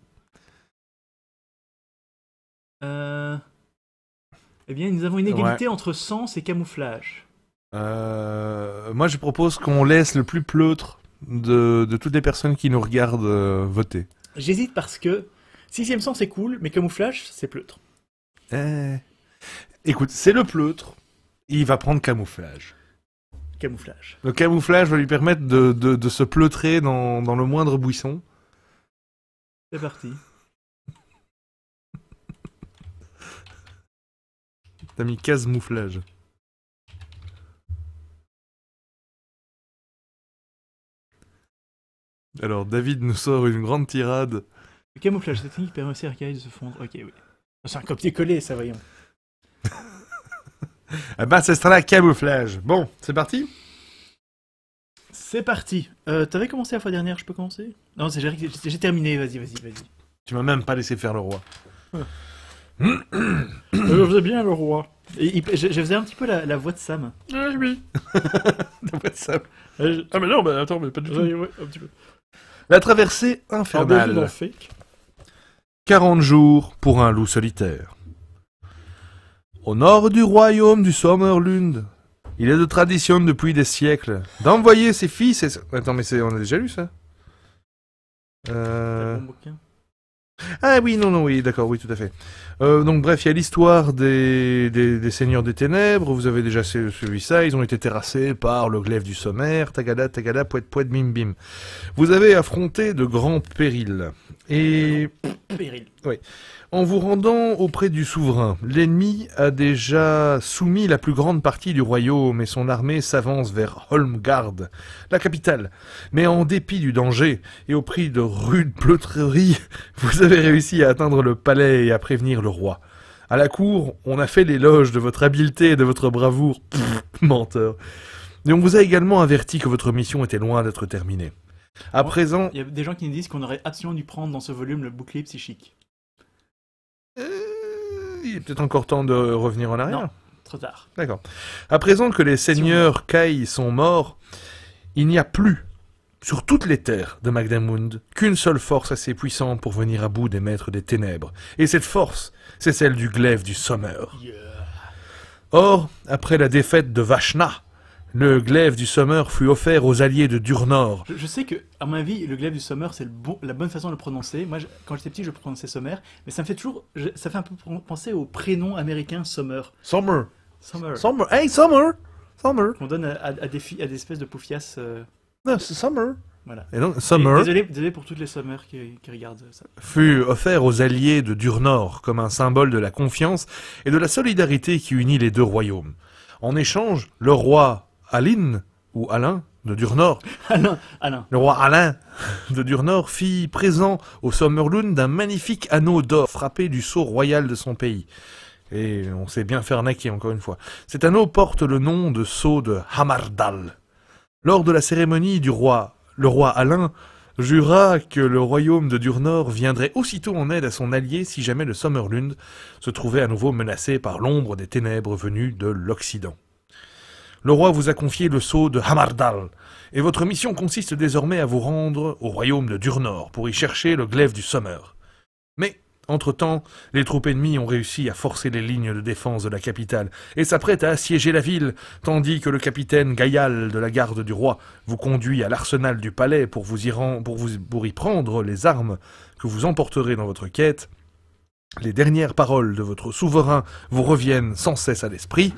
Euh, eh bien, nous avons une égalité entre sens et camouflage. Euh, moi, je propose qu'on laisse le plus pleutre de, toutes les personnes qui nous regardent euh, voter. J'hésite parce que sixième sens c'est cool, mais camouflage c'est pleutre. Eh, écoute, c'est le pleutre. Il va prendre camouflage. Camouflage. Le camouflage va lui permettre de, de, se pleutrer dans, le moindre buisson. C'est parti. T'as mis camouflage. Alors, David nous sort une grande tirade. Le camouflage technique permet aussi à de se fondre. Ok, oui. C'est un copier-coller, ça, voyons. ah bah, ce sera le camouflage. Bon, c'est parti C'est parti. Euh, T'avais commencé la fois dernière, je peux commencer Non, j'ai terminé, vas-y, vas-y, vas-y. Tu m'as même pas laissé faire le roi. Euh, je faisais bien le roi. Et, je, faisais un petit peu la, voix de Sam. Oui, oui. la voix de Sam. Ah, euh, ah mais non, mais bah, attends, mais pas du tout. un petit peu. La traversée infernale. 40 jours pour un loup solitaire. Au nord du royaume du Sommerlund, il est de tradition depuis des siècles d'envoyer ses fils Attends, mais on a déjà lu ça euh... Ah oui, non, non, oui, d'accord, oui, tout à fait. Euh, donc bref, il y a l'histoire des, des, Seigneurs des Ténèbres, vous avez déjà suivi ça, ils ont été terrassés par le glaive du sommaire, tagada, tagada, poète, poète, bim, bim. Vous avez affronté de grands périls. Et Péril. Oui. En vous rendant auprès du souverain, l'ennemi a déjà soumis la plus grande partie du royaume et son armée s'avance vers Holmgard, la capitale. Mais en dépit du danger et au prix de rudes pleutreries, vous avez réussi à atteindre le palais et à prévenir le roi. À la cour, on a fait l'éloge de votre habileté et de votre bravoure. menteur. Et on vous a également averti que votre mission était loin d'être terminée. À présent. Il y a des gens qui nous disent qu'on aurait absolument dû prendre dans ce volume le bouclier psychique. Euh, il est peut-être encore temps de revenir en arrière. trop tard. D'accord. À présent que les seigneurs Kai sont morts, il n'y a plus sur toutes les terres de Magdamund qu'une seule force assez puissante pour venir à bout des maîtres des ténèbres. Et cette force, c'est celle du glaive du sommeur. Or, après la défaite de Vachna, le glaive du Sommer fut offert aux alliés de Durnor. Je, je, sais que, à mon avis, le glaive du Sommer, c'est la bonne façon de le prononcer. Moi, quand j'étais petit, je prononçais Sommer, mais ça me fait toujours, ça fait un peu penser au prénom américain Sommer. Sommer. Sommer. Sommer. Hey, Sommer. Sommer. Qu'on donne à, des espèces de poufias. Euh. Non, c'est Sommer. Voilà. Et donc, Sommer. désolé, pour toutes les Sommers qui, regardent ça. Fut offert aux alliés de Durnor comme un symbole de la confiance et de la solidarité qui unit les deux royaumes. En échange, le roi Aline, ou Alain, de Durnor. Alain, Alain. Le roi Alain de Durnor fit présent au Sommerlund d'un magnifique anneau d'or frappé du sceau royal de son pays. Et on sait bien faire naquer encore une fois. Cet anneau porte le nom de sceau de Hamardal. Lors de la cérémonie du roi, le roi Alain jura que le royaume de Durnor viendrait aussitôt en aide à son allié si jamais le Sommerlund se trouvait à nouveau menacé par l'ombre des ténèbres venues de l'Occident le roi vous a confié le sceau de Hamardal, et votre mission consiste désormais à vous rendre au royaume de Durnor pour y chercher le glaive du Sommer. Mais, entre-temps, les troupes ennemies ont réussi à forcer les lignes de défense de la capitale et s'apprêtent à assiéger la ville, tandis que le capitaine Gaillal de la garde du roi vous conduit à l'arsenal du palais pour, vous pour y prendre les armes que vous emporterez dans votre quête. Les dernières paroles de votre souverain vous reviennent sans cesse à l'esprit.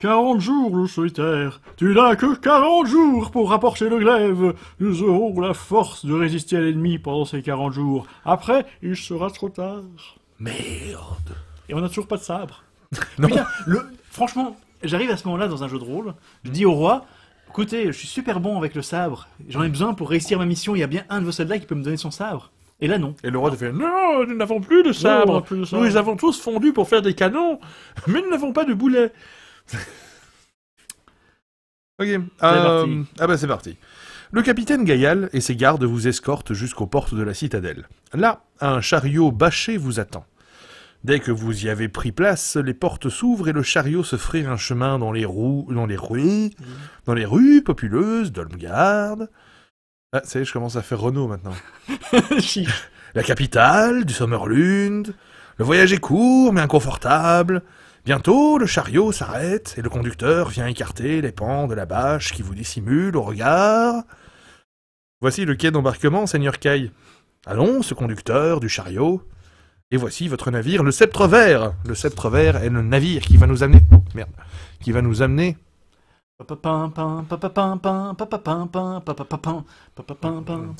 Quarante jours, le solitaire. Tu n'as que quarante jours pour rapporter le glaive. Nous aurons la force de résister à l'ennemi pendant ces quarante jours. Après, il sera trop tard. Merde. Et on n'a toujours pas de sabre. non. Franchement, j'arrive à ce moment-là dans un jeu de rôle. Je dis au roi, écoutez, je suis super bon avec le sabre. J'en ai besoin pour réussir ma mission. Il y a bien un de vos soldats qui peut me donner son sabre. Et là, non. Et le roi te Non, nous n'avons plus de sabre. Nous, les avons tous fondu pour faire des canons, mais nous n'avons pas de boulet ok. Euh, ah bah c'est parti. Le capitaine Gaïal et ses gardes vous escortent jusqu'aux portes de la citadelle. Là, un chariot bâché vous attend. Dès que vous y avez pris place, les portes s'ouvrent et le chariot se frire un chemin dans les roues, dans les rues, dans les rues populeuses d'Olmgard. Ah, ça je commence à faire Renault maintenant. la capitale du Sommerlund. Le voyage est court mais inconfortable. Bientôt, le chariot s'arrête et le conducteur vient écarter les pans de la bâche qui vous dissimule au regard. Voici le quai d'embarquement, Seigneur Kay. Allons, ce conducteur du chariot. Et voici votre navire, le sceptre vert. Le sceptre vert est le navire qui va nous amener. Merde. Qui va nous amener. C'est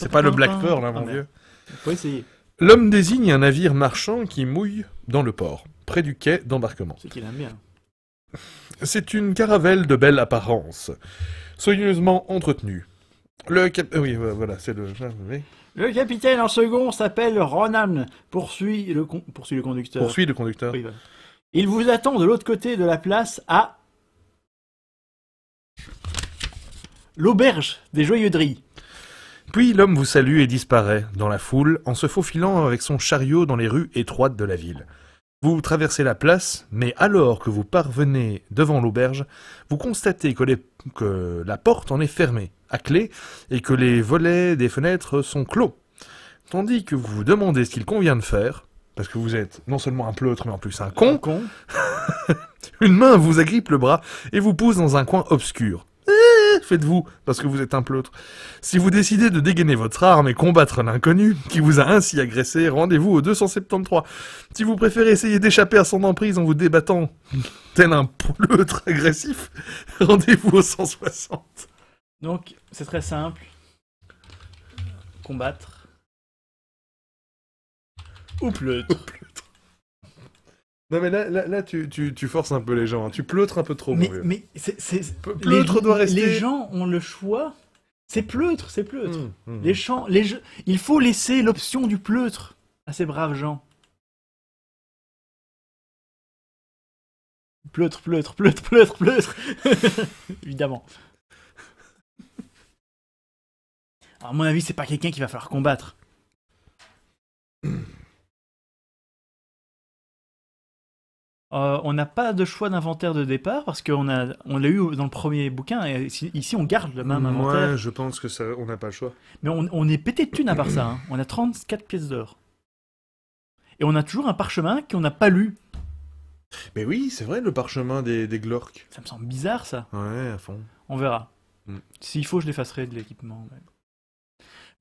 pas le Black Pearl, hein, mon ah, vieux. L'homme désigne un navire marchand qui mouille dans le port près du quai d'embarquement. C'est qu'il aime bien. C'est une caravelle de belle apparence, soigneusement entretenue. Le euh, Oui, euh, voilà, c'est le... capitaine en second s'appelle Ronan, poursuit le, poursuit le conducteur. Poursuit le conducteur. Il vous attend de l'autre côté de la place à... L'auberge des Joyeux-Drilles. Puis l'homme vous salue et disparaît dans la foule en se faufilant avec son chariot dans les rues étroites de la ville. Vous traversez la place, mais alors que vous parvenez devant l'auberge, vous constatez que, la porte en est fermée, à clé, et que les volets des fenêtres sont clos. Tandis que vous vous demandez ce qu'il convient de faire, parce que vous êtes non seulement un pleutre, mais en plus un con, con. une main vous agrippe le bras et vous pousse dans un coin obscur. Euh, eh, faites-vous, parce que vous êtes un pleutre. Si vous décidez de dégainer votre arme et combattre l'inconnu, qui vous a ainsi agressé, rendez-vous au 273. Si vous préférez essayer d'échapper à son emprise en vous débattant tel un pleutre agressif, rendez-vous au 160. Donc, c'est très simple. Combattre. Ou pleutre. Non mais là, là, tu, tu, forces un peu les gens, hein. tu pleutres un peu trop. Mais, mais c'est, pleutre les, doit rester. Les gens ont le choix. C'est pleutre, c'est pleutre. Mmh, mmh. Les les il faut laisser l'option du pleutre à ces braves gens. Pleutre, pleutre, pleutre, pleutre, pleutre. Évidemment. Alors, à mon avis, c'est pas quelqu'un qui va falloir combattre. Euh, on n'a pas de choix d'inventaire de départ parce qu'on a, on l'a eu dans le premier bouquin et ici on garde le même inventaire. Ouais, je pense que ça, on n'a pas le choix. Mais on, est pété de thunes à part ça. Hein. On a 34 pièces d'or. Et on a toujours un parchemin qu'on n'a pas lu. Mais oui, c'est vrai, le parchemin des, des glorques. Ça me semble bizarre ça. Ouais, à fond. On verra. Mm. S'il faut, je l'effacerai de l'équipement.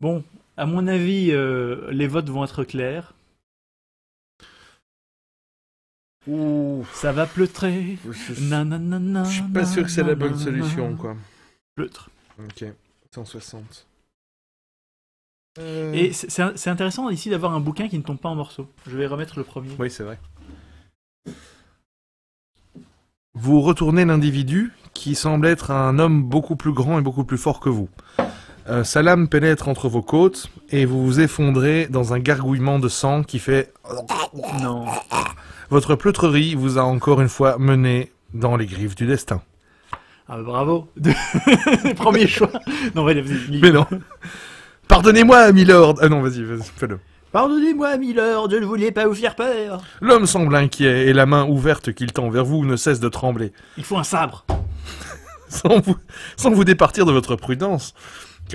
Bon, à mon avis, euh, les votes vont être clairs. Ça va pleutrer. Je suis pas sûr que c'est la bonne solution, quoi. Pleutre. Ok, 160. Euh. Et c'est intéressant ici d'avoir un bouquin qui ne tombe pas en morceaux. Je vais remettre le premier. Oui, c'est vrai. Vous retournez l'individu qui semble être un homme beaucoup plus grand et beaucoup plus fort que vous. Euh, sa lame pénètre entre vos côtes et vous vous effondrez dans un gargouillement de sang qui fait... Non. Votre pleutrerie vous a encore une fois mené dans les griffes du destin. Ah, bah, bravo Premier choix Non, Mais non Pardonnez-moi, Milord Ah non, vas-y, vas-y fais-le. Pardonnez-moi, Milord, je ne voulais pas vous faire peur L'homme semble inquiet, et la main ouverte qu'il tend vers vous ne cesse de trembler. Il faut un sabre sans vous départir de votre prudence,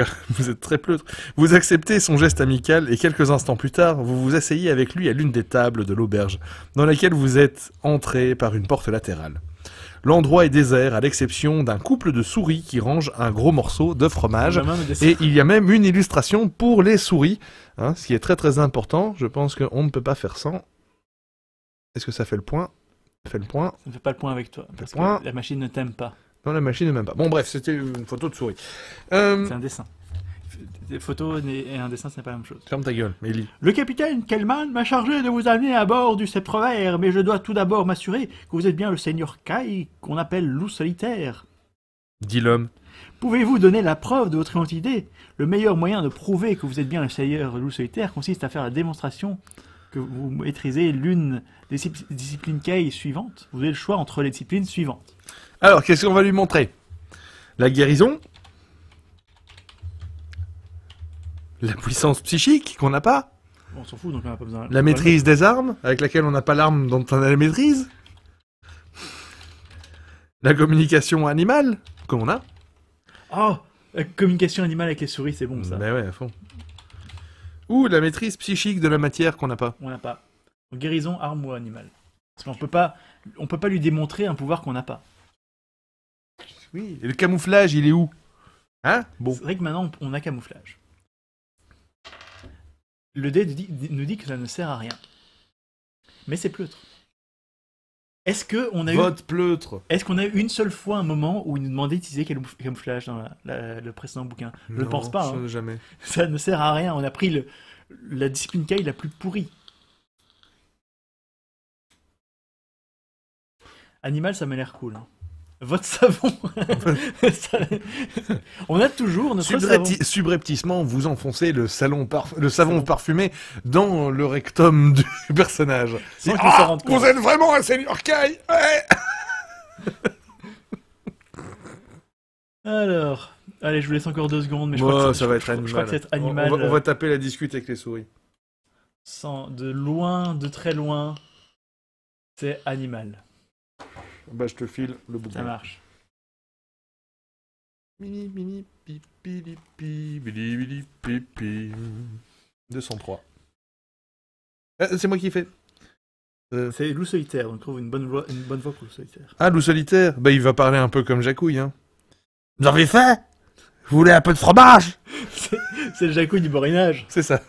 vous êtes très pleutre. Vous acceptez son geste amical et quelques instants plus tard, vous vous asseyez avec lui à l'une des tables de l'auberge, dans laquelle vous êtes entré par une porte latérale. L'endroit est désert, à l'exception d'un couple de souris qui range un gros morceau de fromage. Et il y a même une illustration pour les souris, hein, ce qui est très très important. Je pense qu'on ne peut pas faire sans. Est-ce que ça fait le point Fait le point. Ça fait pas le point avec toi, parce que la machine ne t'aime pas. Non, la machine même pas. Bon, bref, c'était une photo de souris. Euh, c'est un dessin. Des photos et un dessin, ce n'est pas la même chose. Ferme ta gueule, Mélie. Le capitaine Kellman m'a chargé de vous amener à bord du sceptre vert, mais je dois tout d'abord m'assurer que vous êtes bien le seigneur Kai, qu'on appelle loup solitaire. Dit l'homme. Pouvez-vous donner la preuve de votre identité Le meilleur moyen de prouver que vous êtes bien le seigneur loup solitaire consiste à faire la démonstration que vous maîtrisez l'une des disciplines Kai suivantes. Vous avez le choix entre les disciplines suivantes. Alors, qu'est-ce qu'on va lui montrer La guérison La puissance psychique qu'on n'a pas On s'en fout, donc on n'a pas besoin. La maîtrise des armes, avec laquelle on n'a pas l'arme dont on a la maîtrise La communication animale, qu'on a Oh la Communication animale avec les souris, c'est bon ça. Ben ouais, à fond. Ou la maîtrise psychique de la matière qu'on n'a pas. On n'a pas. Guérison, arme ou animal. Parce qu'on peut pas, on peut pas lui démontrer un pouvoir qu'on n'a pas. Oui. le camouflage, il est où Hein Bon. C'est vrai que maintenant, on a camouflage. Le dé nous dit que ça ne sert à rien. Mais c'est pleutre. Est-ce que on a eu... pleutre Est-ce qu'on a eu une seule fois un moment où il nous demandait d'utiliser camouflage dans le précédent bouquin Je ne pense pas. Hein. Ça, ne sert à rien. On a pris la discipline K la plus pourrie. Animal, ça m'a l'air cool. Hein votre savon. on a toujours notre savon. Subrepticement, vous enfoncez le, savon parfumé dans le rectum du personnage. Ah, vous êtes vraiment un seigneur Kai Alors, allez, je vous laisse encore deux secondes, mais je que ça va être animal. On- va, euh, taper la discute avec les souris. sans, de loin, de très loin. C'est animal. Bah, je te file le bouton. Ça marche. Mini, mini, pipi, pipi, bili, pipi. 203. c'est moi qui fais. Euh, c'est loup solitaire, on trouve une bonne voix, une bonne voix pour loup solitaire. Ah, loup solitaire Bah, il va parler un peu comme Jacouille, hein. Vous avez fait Vous voulez un peu de fromage C'est le Jacouille du borinage. C'est ça.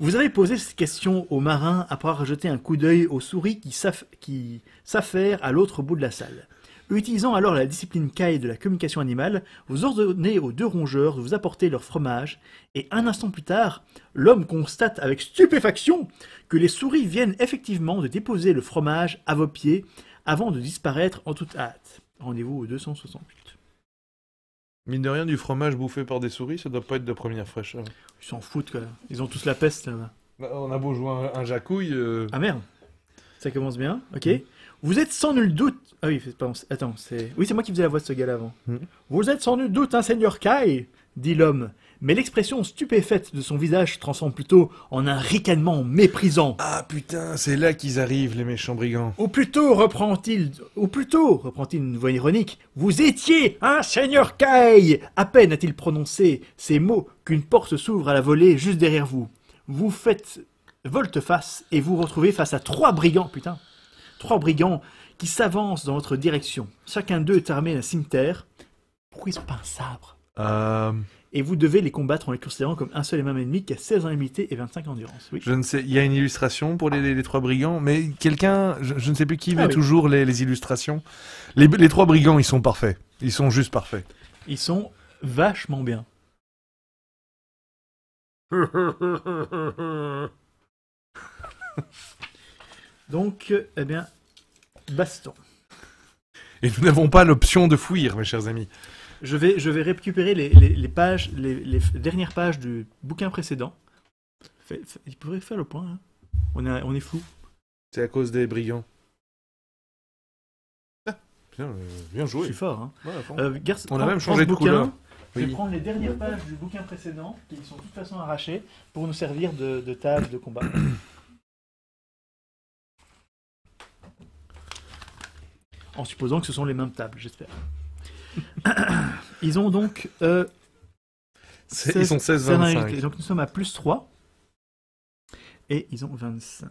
Vous avez posé cette question aux marins après avoir jeté un coup d'œil aux souris qui s'affairent à l'autre bout de la salle. Utilisant alors la discipline Kai de la communication animale, vous ordonnez aux deux rongeurs de vous apporter leur fromage, et un instant plus tard, l'homme constate avec stupéfaction que les souris viennent effectivement de déposer le fromage à vos pieds avant de disparaître en toute hâte. Rendez-vous au 268. Mine de rien, du fromage bouffé par des souris, ça doit pas être de première fraîcheur. Ils s'en foutent, quoi. Ils ont tous la peste, là bah, on a beau jouer un, jacouille. Euh, ah merde Ça commence bien, ok. Mm. Vous êtes sans nul doute... Ah oui, pardon, attends, c'est... Oui, c'est moi qui faisais la voix de ce gars-là avant. Mm. Vous êtes sans nul doute un seigneur Kai dit l'homme. Mais l'expression stupéfaite de son visage se transforme plutôt en un ricanement méprisant. Ah putain, c'est là qu'ils arrivent, les méchants brigands. Ou plutôt, reprend-il, ou plutôt, reprend-il une voix ironique, vous étiez un seigneur caille À peine a-t-il prononcé ces mots qu'une porte s'ouvre à la volée juste derrière vous. Vous faites volte-face et vous retrouvez face à trois brigands, putain. Trois brigands qui s'avancent dans votre direction. Chacun d'eux est armé d'un cimetière. Pourquoi ils pas un sabre euh, et vous devez les combattre en les considérant comme un seul et même ennemi qui a 16 ans limité et 25 endurance. Oui. Je ne sais, il y a une illustration pour les, trois brigands, mais quelqu'un, je, ne sais plus qui, ah veut toujours les, les illustrations. les trois brigands, ils sont parfaits. Ils sont juste parfaits. Ils sont vachement bien. Donc, eh bien, baston. Et nous n'avons pas l'option de fuir, mes chers amis je vais, récupérer les, pages, les, dernières pages du bouquin précédent. il pourrait faire le point. Hein. On, est, on C'est à cause des brillants. Ah, euh, bien, joué. Je suis fort. Hein. Euh, on a même changé de couleur. Je vais prendre les dernières pages du bouquin précédent, qui sont de toute façon arrachées, pour nous servir de, de table de combat. en supposant que ce sont les mêmes tables, j'espère. ils ont donc. Euh, ils ont 16, 25. donc nous sommes à plus 3. Et ils ont 25.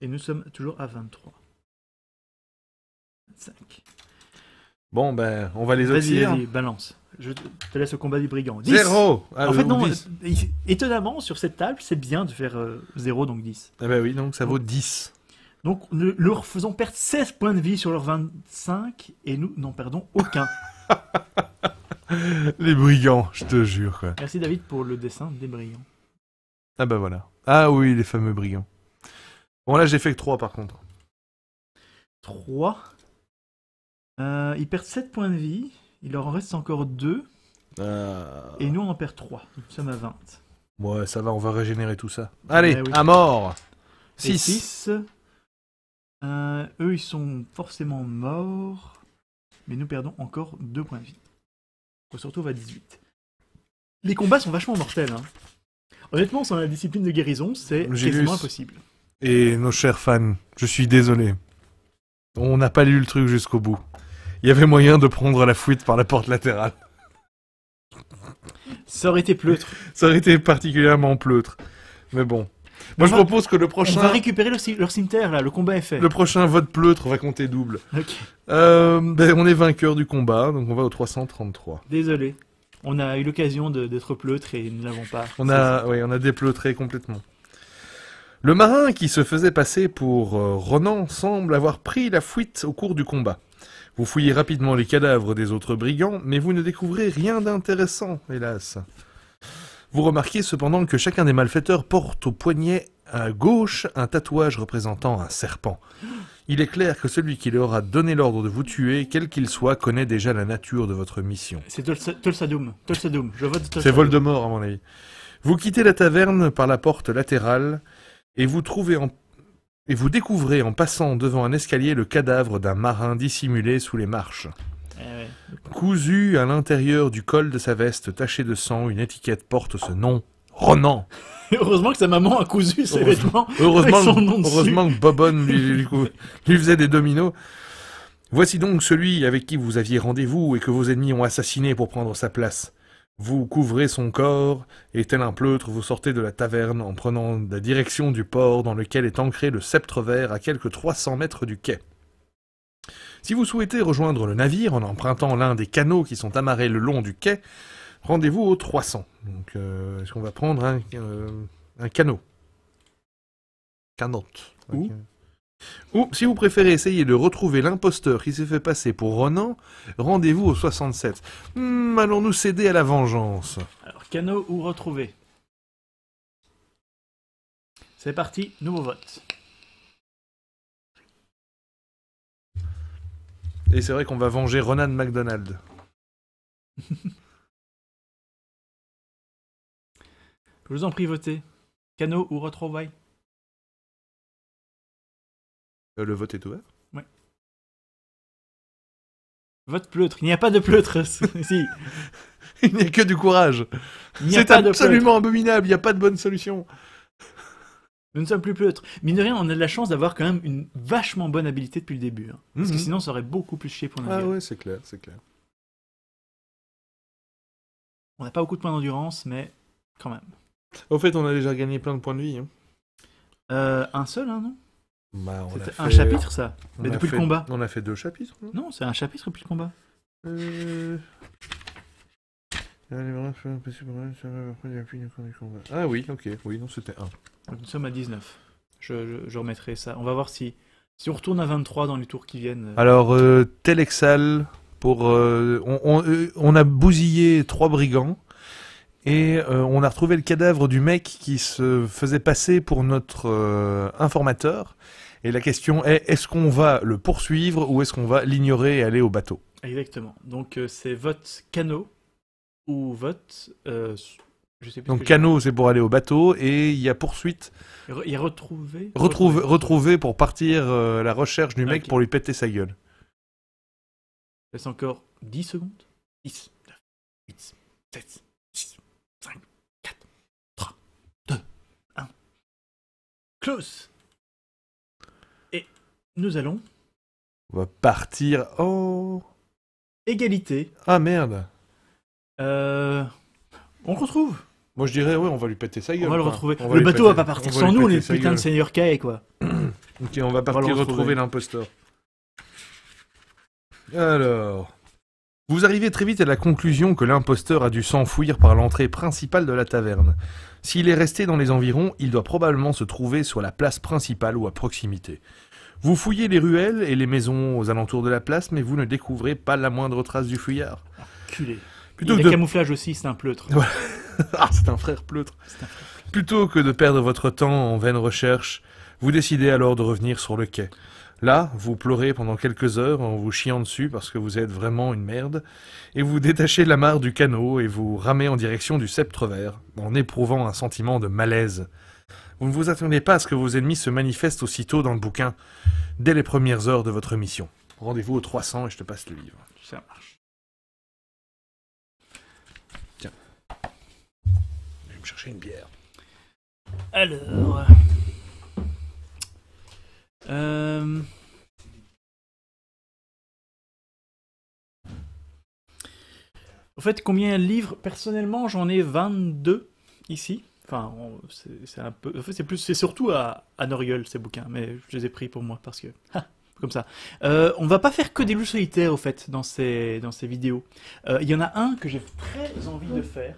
Et nous sommes toujours à 23. 25. Bon, ben, on va les obtenir. Vas-y, hein. balance. Je te laisse au combat des brigands. 10 ah, En fait, non, étonnamment, sur cette table, c'est bien de faire 0, euh, donc 10. Ah, eh ben oui, donc ça vaut 10. Donc, nous leur faisons perdre 16 points de vie sur leurs 25 et nous n'en perdons aucun. Les brigands, je te jure. Quoi. Merci David pour le dessin des brigands. Ah bah voilà. Ah oui, les fameux brigands. Bon là j'ai fait que 3 par contre. 3. Euh, ils perdent 7 points de vie. Il leur en reste encore 2. Ah. Et nous on en perd 3. Nous sommes à 20. Ouais ça va, on va régénérer tout ça. Allez, à mort 6. 6. Euh, eux, ils sont forcément morts. Mais nous perdons encore 2 points de vie. On se retrouve à 18. Les combats sont vachement mortels. Hein. Honnêtement, sans la discipline de guérison, c'est quasiment impossible. Et nos chers fans, je suis désolé. On n'a pas lu le truc jusqu'au bout. Il y avait moyen de prendre la fuite par la porte latérale. Ça aurait été pleutre. Ça aurait été particulièrement pleutre. Mais bon. Moi, je propose que le prochain. On va récupérer leur cimetière, là, le combat est fait. Le prochain vote pleutre va compter double. Euh, ben, on est vainqueur du combat, donc on va au 333. Désolé. On a eu l'occasion d'être pleutre et nous n'avons l'avons pas. On a, oui, on a dépleutré complètement. Le marin qui se faisait passer pour euh, Ronan semble avoir pris la fuite au cours du combat. Vous fouillez rapidement les cadavres des autres brigands, mais vous ne découvrez rien d'intéressant, hélas. Vous remarquez cependant que chacun des malfaiteurs porte au poignet à gauche un tatouage représentant un serpent. Il est clair que celui qui leur a donné l'ordre de vous tuer, quel qu'il soit, connaît déjà la nature de votre mission. C'est Tulsadoum, je vote C'est Voldemort à mon avis. Vous quittez la taverne par la porte latérale et vous trouvez et vous découvrez en passant devant un escalier le cadavre d'un marin dissimulé sous les marches. Eh cousu à l'intérieur du col de sa veste tachée de sang, une étiquette porte ce nom. Ronan Heureusement que sa maman a cousu ses vêtements heureusement, Heureusement que Bobonne lui faisait des dominos. Voici donc celui avec qui vous aviez rendez-vous et que vos ennemis ont assassiné pour prendre sa place. Vous couvrez son corps, et tel un pleutre, vous sortez de la taverne en prenant la direction du port dans lequel est ancré le sceptre vert à quelques 300 mètres du quai. Si vous souhaitez rejoindre le navire en empruntant l'un des canaux qui sont amarrés le long du quai, rendez-vous au 300. Donc, euh, est-ce qu'on va prendre un, euh, canot Canot. Ou, si vous préférez essayer de retrouver l'imposteur qui s'est fait passer pour Ronan, rendez-vous au 67. Hmm, allons-nous céder à la vengeance Alors, canot ou retrouver C'est parti, nouveau vote. Et c'est vrai qu'on va venger Ronan McDonald. Je vous en prie, votez. Cano ou retrouvaille? Euh, le vote est ouvert Oui. Vote pleutre. Il n'y a pas de pleutre. ici Il n'y a que du courage. C'est absolument abominable. Il n'y a pas de bonne solution. Nous ne sommes plus être Mine de rien, on a de la chance d'avoir quand même une vachement bonne habilité depuis le début. Hein. Parce que mhm. sinon, ça aurait beaucoup plus chier pour nous. Ah ouais, c'est clair, c'est clair. On n'a pas beaucoup de points d'endurance, mais quand même. Au fait, on a déjà gagné plein de points de vie. Hein. Euh, un seul, hein, non bah, un chapitre, ça. mais depuis le combat. On a fait deux chapitres. Non, non c'est un chapitre depuis le combat. Euh... Ah oui, ok, oui, non, c'était un nous sommes à 19. Je, je, remettrai ça. On va voir si, si on retourne à 23 dans les tours qui viennent. Euh. Alors, euh, Telexal, pour, euh, on, on, a bousillé trois brigands. Et on a retrouvé le cadavre du mec qui se faisait passer pour notre informateur. Et la question est, est-ce qu'on va le poursuivre ou est-ce qu'on va l'ignorer et aller au bateau Exactement. Donc c'est vote canot ou vote donc canot, c'est pour aller au bateau, et il y a poursuite, Il Il retrouvé. retrouve, retrouver pour partir euh, à la recherche du ah, mec pour lui péter sa gueule. Il reste encore 10 secondes. 10, 9, 8, 7, 6, 5, 4, 3, 2, 1. Close Et nous allons. On va partir. Oh Égalité. Ah merde Euh, on retrouve moi je dirais, ouais, on va lui péter sa gueule. On va le retrouver. le bateau va pas partir sans nous, les putains de Seigneur seigneurs quoi. Ok, on va partir retrouver. l'imposteur. Alors. Vous arrivez très vite à la conclusion que l'imposteur a dû s'enfouir par l'entrée principale de la taverne. S'il est resté dans les environs, il doit probablement se trouver sur la place principale ou à proximité. Vous fouillez les ruelles et les maisons aux alentours de la place, mais vous ne découvrez pas la moindre trace du fuyard. Culé. Plutôt que camouflage aussi, c'est un pleutre. ah, c'est un frère pleutre. Plutôt que de perdre votre temps en vaines recherche, vous décidez alors de revenir sur le quai. Là, vous pleurez pendant quelques heures en vous chiant dessus parce que vous êtes vraiment une merde, et vous détachez la mare du canot et vous ramez en direction du sceptre vert, en éprouvant un sentiment de malaise. Vous ne vous attendez pas à ce que vos ennemis se manifestent aussitôt dans le bouquin, dès les premières heures de votre mission. Rendez-vous au 300 et je te passe le livre. Ça marche. une bière. Alors. Euh... Au fait, combien de livres Personnellement, j'en ai 22 ici. Enfin, c'est un peu. En fait, c'est plus, c'est surtout à, à Noriol ces bouquins, mais je les ai pris pour moi parce que. Ah, comme ça. On euh, on va pas faire que des loups solitaires, au fait, dans ces, dans ces vidéos. Euh, il y en a un que j'ai très envie de faire,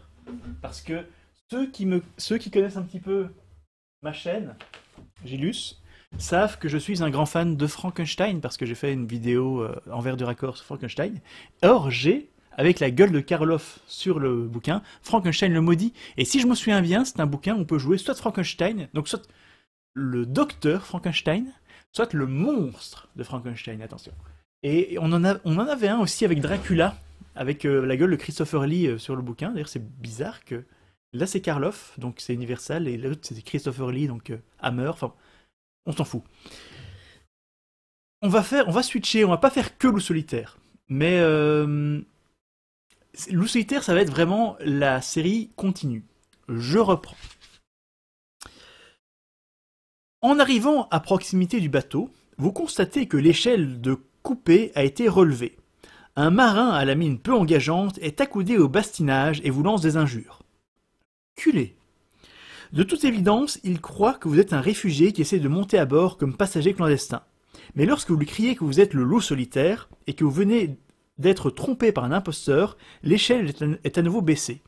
parce que ceux qui, ceux qui connaissent un petit peu ma chaîne, Gilus, savent que je suis un grand fan de Frankenstein parce que j'ai fait une vidéo euh, en verre du raccord sur Frankenstein. Or, j'ai, avec la gueule de Karloff sur le bouquin, Frankenstein le maudit. Et si je me souviens bien, c'est un bouquin où on peut jouer soit Frankenstein, donc soit le docteur Frankenstein, soit le monstre de Frankenstein, attention. Et on en, avait un aussi avec Dracula, avec euh, la gueule de Christopher Lee euh, sur le bouquin. D'ailleurs, c'est bizarre que Là, c'est Karloff, donc c'est Universal, et l'autre, c'est Christopher Lee, donc euh, Hammer. Enfin, on s'en fout. On va faire, on va switcher, on va pas faire que loup solitaire, mais Lou euh, loup solitaire, ça va être vraiment la série continue. Je reprends. En arrivant à proximité du bateau, vous constatez que l'échelle de coupé a été relevée. Un marin à la mine peu engageante est accoudé au bastinage et vous lance des injures culé. De toute évidence, il croit que vous êtes un réfugié qui essaie de monter à bord comme passager clandestin. Mais lorsque vous lui criez que vous êtes le loup solitaire et que vous venez d'être trompé par un imposteur, l'échelle est à nouveau baissée.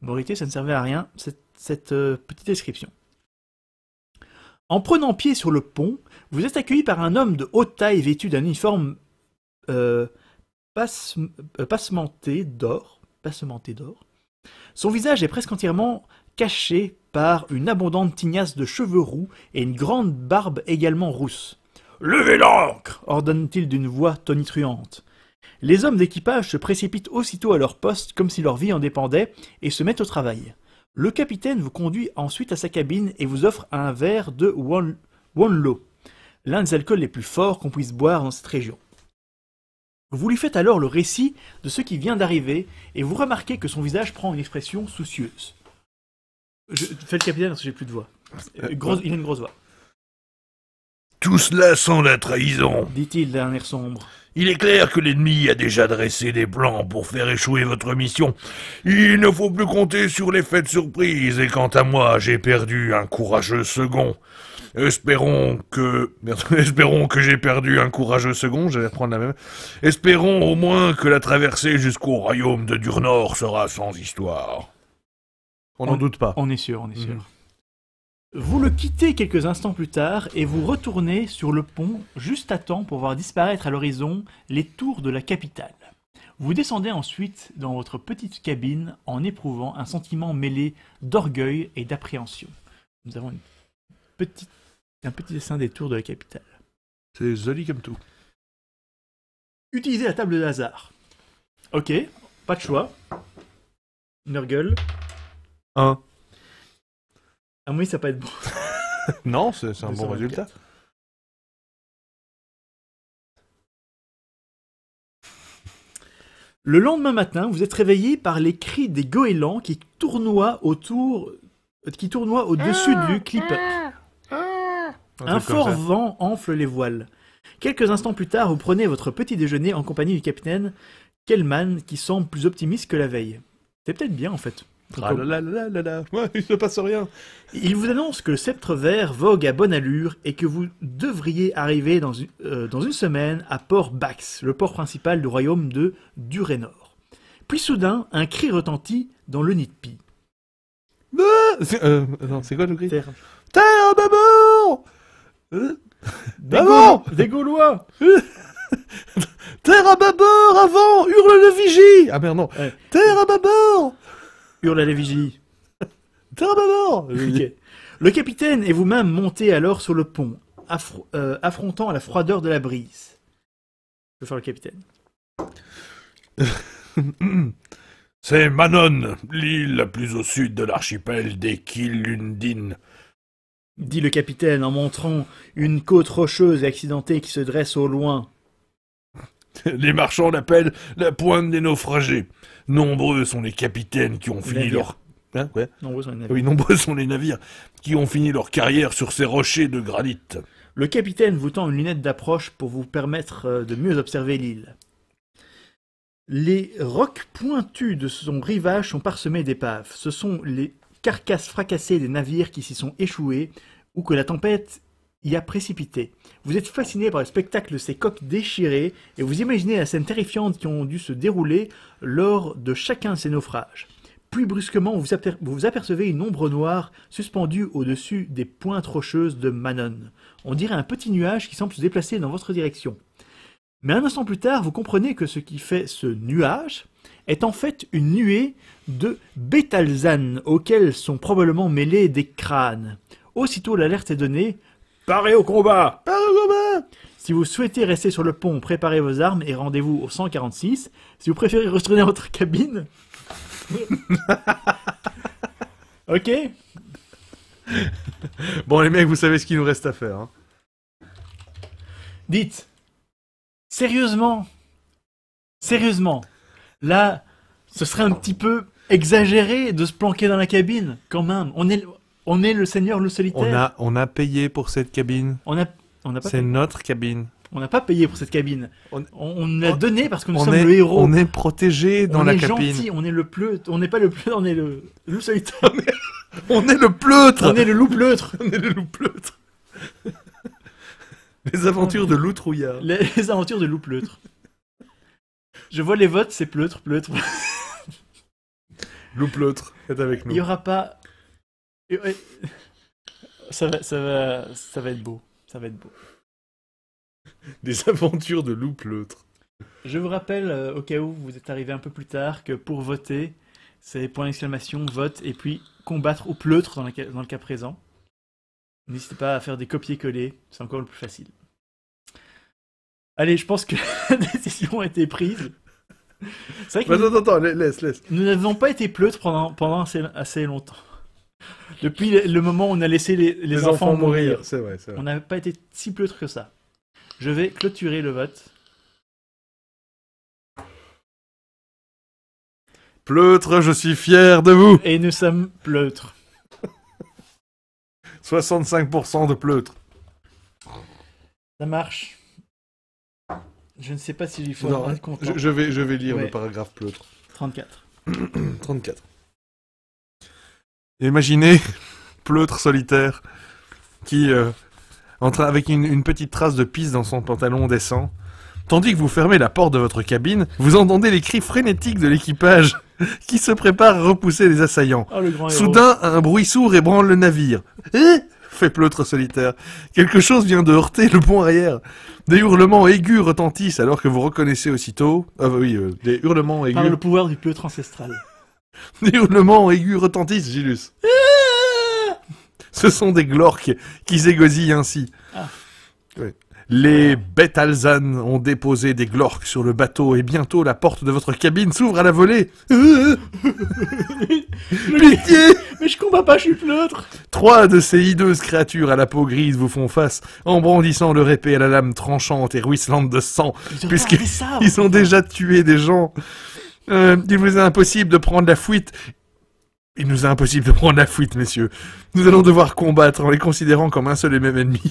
Morité, ça ne servait à rien, cette, euh, petite description. En prenant pied sur le pont, vous êtes accueilli par un homme de haute taille vêtu d'un uniforme euh, euh, d'or, passementé d'or, son visage est presque entièrement caché par une abondante tignasse de cheveux roux et une grande barbe également rousse. Levez l'ancre ordonne-t-il d'une voix tonitruante. Les hommes d'équipage se précipitent aussitôt à leur poste comme si leur vie en dépendait et se mettent au travail. Le capitaine vous conduit ensuite à sa cabine et vous offre un verre de wonlo, l'un des alcools les plus forts qu'on puisse boire dans cette région. Vous lui faites alors le récit de ce qui vient d'arriver, et vous remarquez que son visage prend une expression soucieuse. Je fais le capitaine parce que j'ai plus de voix. Euh, il a une grosse voix. Tout cela sent la trahison, dit-il d'un air sombre. Il est clair que l'ennemi a déjà dressé des plans pour faire échouer votre mission. Il ne faut plus compter sur les de surprise et quant à moi, j'ai perdu un courageux second. Espérons que... espérons que j'ai perdu un courageux second, j'allais reprendre la même. Espérons au moins que la traversée jusqu'au royaume de Durnor sera sans histoire. On n'en doute pas. On est sûr, on est sûr. Mm. Vous le quittez quelques instants plus tard et vous retournez sur le pont juste à temps pour voir disparaître à l'horizon les tours de la capitale. Vous descendez ensuite dans votre petite cabine en éprouvant un sentiment mêlé d'orgueil et d'appréhension. Nous avons une petite un petit dessin des tours de la capitale. C'est joli comme tout. Utilisez la table de hasard. Ok, pas de choix. Nurgle. 1. À ça peut être bon. non, c'est un bon résultat. Le lendemain matin, vous êtes réveillé par les cris des goélands qui tournoient autour, qui tournoient au-dessus ah, du clipper. Ah. Un, fort vent enfle les voiles. Quelques instants plus tard, vous prenez votre petit déjeuner en compagnie du capitaine Kellman, qui semble plus optimiste que la veille. C'est peut-être bien en fait. Ah là là là ouais, il ne passe rien. Il vous annonce que le sceptre vert vogue à bonne allure et que vous devriez arriver euh, dans une, semaine à Port Bax, le port principal du royaume de Durénor. Puis soudain, un cri retentit dans le nid de pie. Ah, euh, c'est quoi le cri Terre, Terre des ah Gaulois, Des Gaulois Terre à bâbord avant Hurle le vigie Ah merde, non Terre à bâbord Hurle le vigie Terre à bâbord Le capitaine et vous-même montez alors sur le pont, euh, affrontant la froideur de la brise. Je vais faire le capitaine. C'est Manon, l'île la plus au sud de l'archipel des Kilundines dit le capitaine en montrant une côte rocheuse et accidentée qui se dresse au loin. Les marchands l'appellent la pointe des naufragés. Nombreux sont les capitaines qui ont fini leur hein, oui, nombreux sont les navires qui ont fini leur carrière sur ces rochers de granit. Le capitaine vous tend une lunette d'approche pour vous permettre euh, de mieux observer l'île. Les rocs pointus de son rivage sont parsemés d'épaves. Ce sont les carcasses fracassées des navires qui s'y sont échoués ou que la tempête y a précipité. Vous êtes fasciné par le spectacle de ces coques déchirées et vous imaginez la scène terrifiante qui ont dû se dérouler lors de chacun de ces naufrages. Puis brusquement, vous, vous apercevez une ombre noire suspendue au-dessus des pointes rocheuses de Manon. On dirait un petit nuage qui semble se déplacer dans votre direction. Mais un instant plus tard, vous comprenez que ce qui fait ce nuage, est en fait une nuée de bétalzanes auxquelles sont probablement mêlés des crânes. Aussitôt l'alerte est donnée, parez au combat Parez au combat Si vous souhaitez rester sur le pont, préparez vos armes et rendez-vous au 146. Si vous préférez retourner dans votre cabine... ok Bon les mecs, vous savez ce qu'il nous reste à faire. Hein. Dites Sérieusement Sérieusement Là, ce serait un petit peu exagéré de se planquer dans la cabine, quand même. On est, on est le Seigneur le solitaire. On a, on a payé pour cette cabine. On a, on a pas C'est notre cabine. On n'a pas payé pour cette cabine. On, on l'a donné parce que nous sommes le héros. On est protégé dans la est cabine. Gentil, on est le pleutre. On n'est pas le pleutre, on est le loup solitaire. on est le pleutre. On est le loup pleutre. on est le loup pleutre. Les aventures de loup Les, les aventures de loup pleutre. Je vois les votes, c'est pleutre, pleutre. loup pleutre est avec nous. Il n'y aura pas. Ça va, ça, va, ça va être beau. Ça va être beau. Des aventures de loup pleutre. Je vous rappelle, euh, au cas où vous êtes arrivé un peu plus tard, que pour voter, c'est point d'exclamation, vote, et puis combattre ou pleutre dans, dans le cas présent. N'hésitez pas à faire des copier-coller, c'est encore le plus facile. Allez, je pense que décision ont été prises. C'est vrai que attends, attends, laisse, laisse. Nous n'avons pas été pleutres pendant, pendant assez, longtemps. Depuis le moment où on a laissé les, enfants, mourir, C'est vrai, vrai. on n'a pas été si pleutres que ça. Je vais clôturer le vote. Pleutre, je suis fier de vous Et nous sommes pleutres. 65% de pleutres. Ça marche. Je ne sais pas s'il faut hein. Je, vais, je vais lire le paragraphe pleutre. 34. 34. Imaginez pleutre solitaire qui, euh, avec une, petite trace de pisse dans son pantalon, descend. Tandis que vous fermez la porte de votre cabine, vous entendez les cris frénétiques de l'équipage qui se prépare à repousser les assaillants. Oh, Soudain, un bruit sourd ébranle le navire. Hé hein !» pleutres pleutre solitaire. Quelque chose vient de heurter le pont arrière. Des hurlements aigus retentissent alors que vous reconnaissez aussitôt... Ah bah oui, euh, des hurlements aigus... Par le pouvoir du pleutre ancestral. des hurlements aigus retentissent, Gilus. Ah Ce sont des glorques qui zégosillent ainsi. Ah. Les bêtes ont déposé des glorques sur le bateau et bientôt la porte de votre cabine s'ouvre à la volée. Pitié Mais je combats pas, je suis pleutre Trois de ces hideuses créatures à la peau grise vous font face en brandissant leur épée à la lame tranchante et ruisselante de sang, puisqu'ils ont déjà tué des gens. Euh, il vous est impossible de prendre la fuite il nous est impossible de prendre la fuite, messieurs. Nous allons devoir combattre en les considérant comme un seul et même ennemi.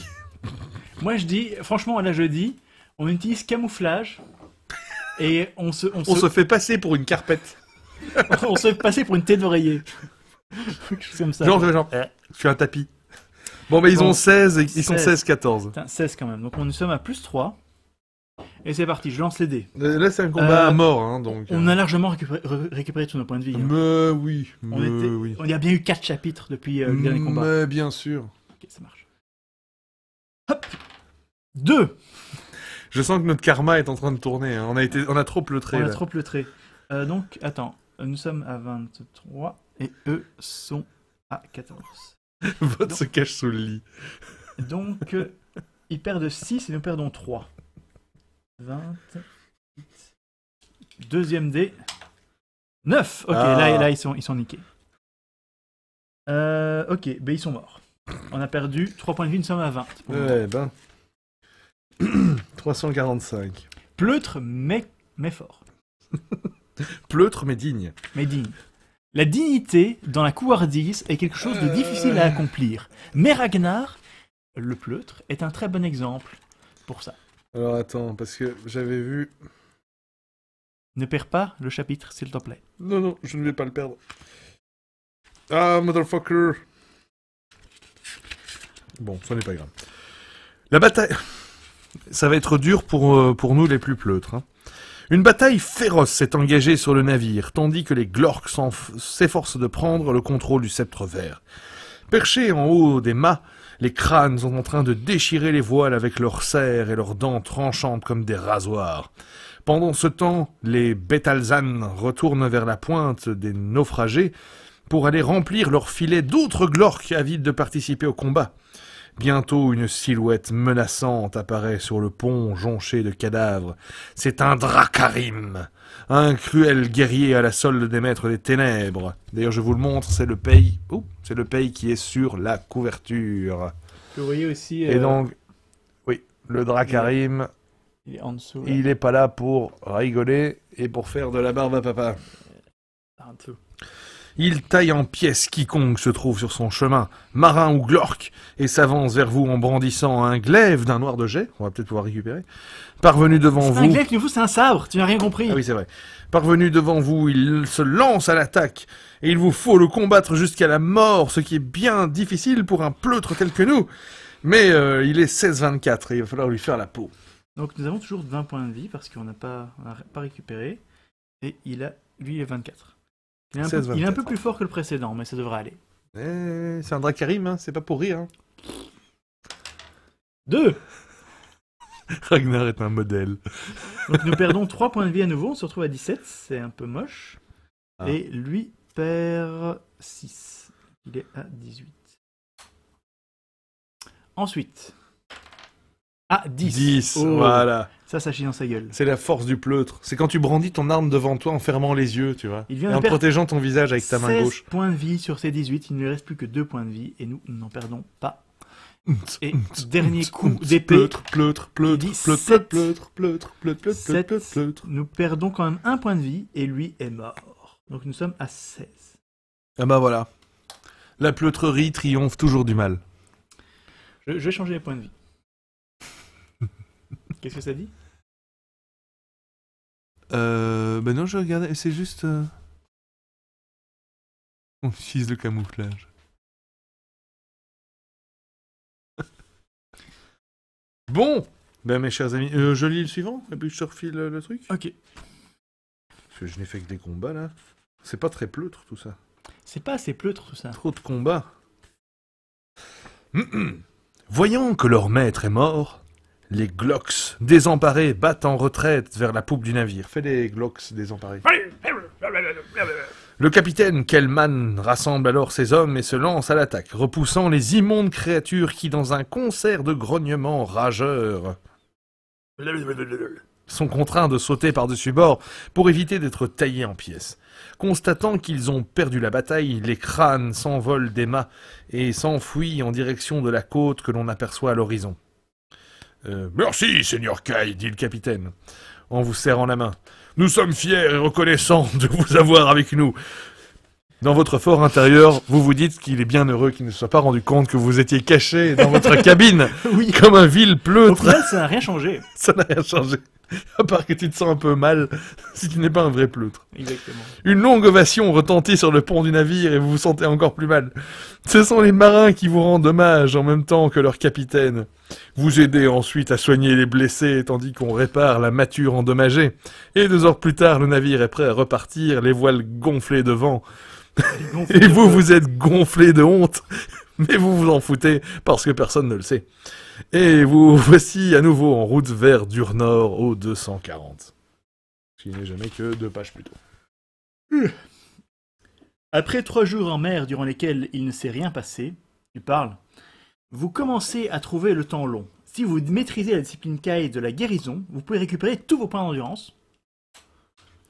Moi, je dis, franchement, là, je dis, on utilise camouflage et on se. On, se... fait passer pour une carpette. on se fait passer pour une tête d'oreiller. comme ça. Genre, je suis un tapis. Bon, mais bah, ils ont 16, ils sont 16, 14. 16 quand même. Donc, on nous sommes à plus 3. Et c'est parti, je lance les dés. Euh, là, c'est un combat à euh, mort, hein, donc. On euh. a largement récupéré, tous nos points de vie. Hein. Mais oui, mais oui. Il y a bien eu 4 chapitres depuis le dernier combat. Mais bien sûr. Ok, ça marche. Hop 2. Je sens que notre karma est en train de tourner. Hein. On a, été, on a trop pleutré. On a trop pleutré. Euh, donc, attends, nous sommes à 23 et eux sont à 14. Votre se cache sous le lit. Donc, ils perdent 6 et nous perdons 3. 20. Deuxième dé. 9 Ok, ah. là, là, ils, sont, ils sont niqués. Euh, ok, ben ils sont morts. On a perdu 3 points de vie, nous sommes à 20. Ouais, ben. 345. Pleutre, mais, fort. Pleutre, mais digne. Mais digne. La dignité dans la couardise est quelque chose de difficile à euh. accomplir. Mais Ragnar, le pleutre, est un très bon exemple pour ça. Alors attends, parce que j'avais vu. Ne perds pas le chapitre, s'il te plaît. Non, non, je ne vais pas le perdre. Ah, motherfucker Bon, ça n'est pas grave. La bataille. Ça va être dur pour, euh, nous les plus pleutres. Hein. Une bataille féroce s'est engagée sur le navire, tandis que les Glorks s'efforcent de prendre le contrôle du sceptre vert. Perchés en haut des mâts, les crânes sont en train de déchirer les voiles avec leurs serres et leurs dents tranchantes comme des rasoirs. Pendant ce temps, les Betalzan retournent vers la pointe des naufragés pour aller remplir leurs filets d'autres Glorks avides de participer au combat. Bientôt une silhouette menaçante apparaît sur le pont jonché de cadavres. C'est un Dracarim, un cruel guerrier à la solde des maîtres des ténèbres. D'ailleurs, je vous le montre, c'est le pays. Oh, c'est le pays qui est sur la couverture. Et euh, donc, oui, le Dracarim. Il en dessous. Il n'est pas là pour rigoler et pour faire de la barbe à papa. En il taille en pièces quiconque se trouve sur son chemin, marin ou glorque, et s'avance vers vous en brandissant un glaive d'un noir de jet, on va peut-être pouvoir récupérer. Parvenu devant vous... un glaive, c'est un sabre, tu n'as rien compris. Ah oui, c'est vrai. Parvenu devant vous, il se lance à l'attaque, et il vous faut le combattre jusqu'à la mort, ce qui est bien difficile pour un pleutre tel que nous. Mais euh, il est 16-24, et il va falloir lui faire la peau. Donc nous avons toujours 20 points de vie, parce qu'on n'a pas, pas récupéré, et il a, lui, il est 24. Il est, un peu, plus fort que le précédent, mais ça devrait aller. Eh, c'est un Drakarim, hein, c'est pas pour rire. Hein. Deux Ragnar est un modèle. Donc nous perdons 3 points de vie à nouveau, on se retrouve à 17, c'est un peu moche. Ah. Et lui perd 6. Il est à 18. Ensuite. À 10. 10, voilà. Ça, ça chie dans sa gueule. C'est la force du pleutre. C'est quand tu brandis ton arme devant toi en fermant les yeux, tu vois. et en protégeant ton visage avec ta main gauche. 16 points de vie sur ses 18. Il ne lui reste plus que 2 points de vie et nous n'en perdons pas. Et dernier coup d'épée. Pleutre, pleutre, pleutre, pleutre, pleutre, pleutre, pleutre, pleutre, pleutre. Nous perdons quand même un point de vie et lui est mort. Donc nous sommes à 16. Ah bah voilà. La pleutrerie triomphe toujours du mal. je vais changer les points de vie. Qu'est-ce que ça dit euh, Ben non, je regardais, c'est juste... Euh, on utilise le camouflage. bon Ben mes chers amis, euh, je lis le suivant, et puis je te refile euh, le truc. Ok. Parce que je n'ai fait que des combats, là. C'est pas très pleutre, tout ça. C'est pas assez pleutre, tout ça. Trop de combats. Voyant que leur maître est mort, les Glocks, désemparés, battent en retraite vers la poupe du navire. Fais les Glocks désemparés. Le capitaine Kellman rassemble alors ses hommes et se lance à l'attaque, repoussant les immondes créatures qui, dans un concert de grognements rageurs, sont contraints de sauter par-dessus bord pour éviter d'être taillés en pièces. Constatant qu'ils ont perdu la bataille, les crânes s'envolent des mâts et s'enfuient en direction de la côte que l'on aperçoit à l'horizon. Euh, merci, Seigneur Kay, » dit le capitaine, en vous serrant la main. Nous sommes fiers et reconnaissants de vous avoir avec nous dans votre fort intérieur, vous vous dites qu'il est bien heureux qu'il ne soit pas rendu compte que vous étiez caché dans votre cabine, oui. comme un vil pleutre. Au final, ça n'a rien changé. ça n'a rien changé. À part que tu te sens un peu mal si tu n'es pas un vrai pleutre. Exactement. Une longue ovation retentit sur le pont du navire et vous vous sentez encore plus mal. Ce sont les marins qui vous rendent hommage en même temps que leur capitaine. Vous aidez ensuite à soigner les blessés tandis qu'on répare la mature endommagée. Et deux heures plus tard, le navire est prêt à repartir, les voiles gonflées de vent. Et vous, vous êtes gonflé de honte, mais vous vous en foutez parce que personne ne le sait. Et vous voici à nouveau en route vers Durnor au 240. Ce qui n'est jamais que deux pages plus tôt. Euh. Après trois jours en mer durant lesquels il ne s'est rien passé, tu parles, vous commencez à trouver le temps long. Si vous maîtrisez la discipline Kai de la guérison, vous pouvez récupérer tous vos points d'endurance.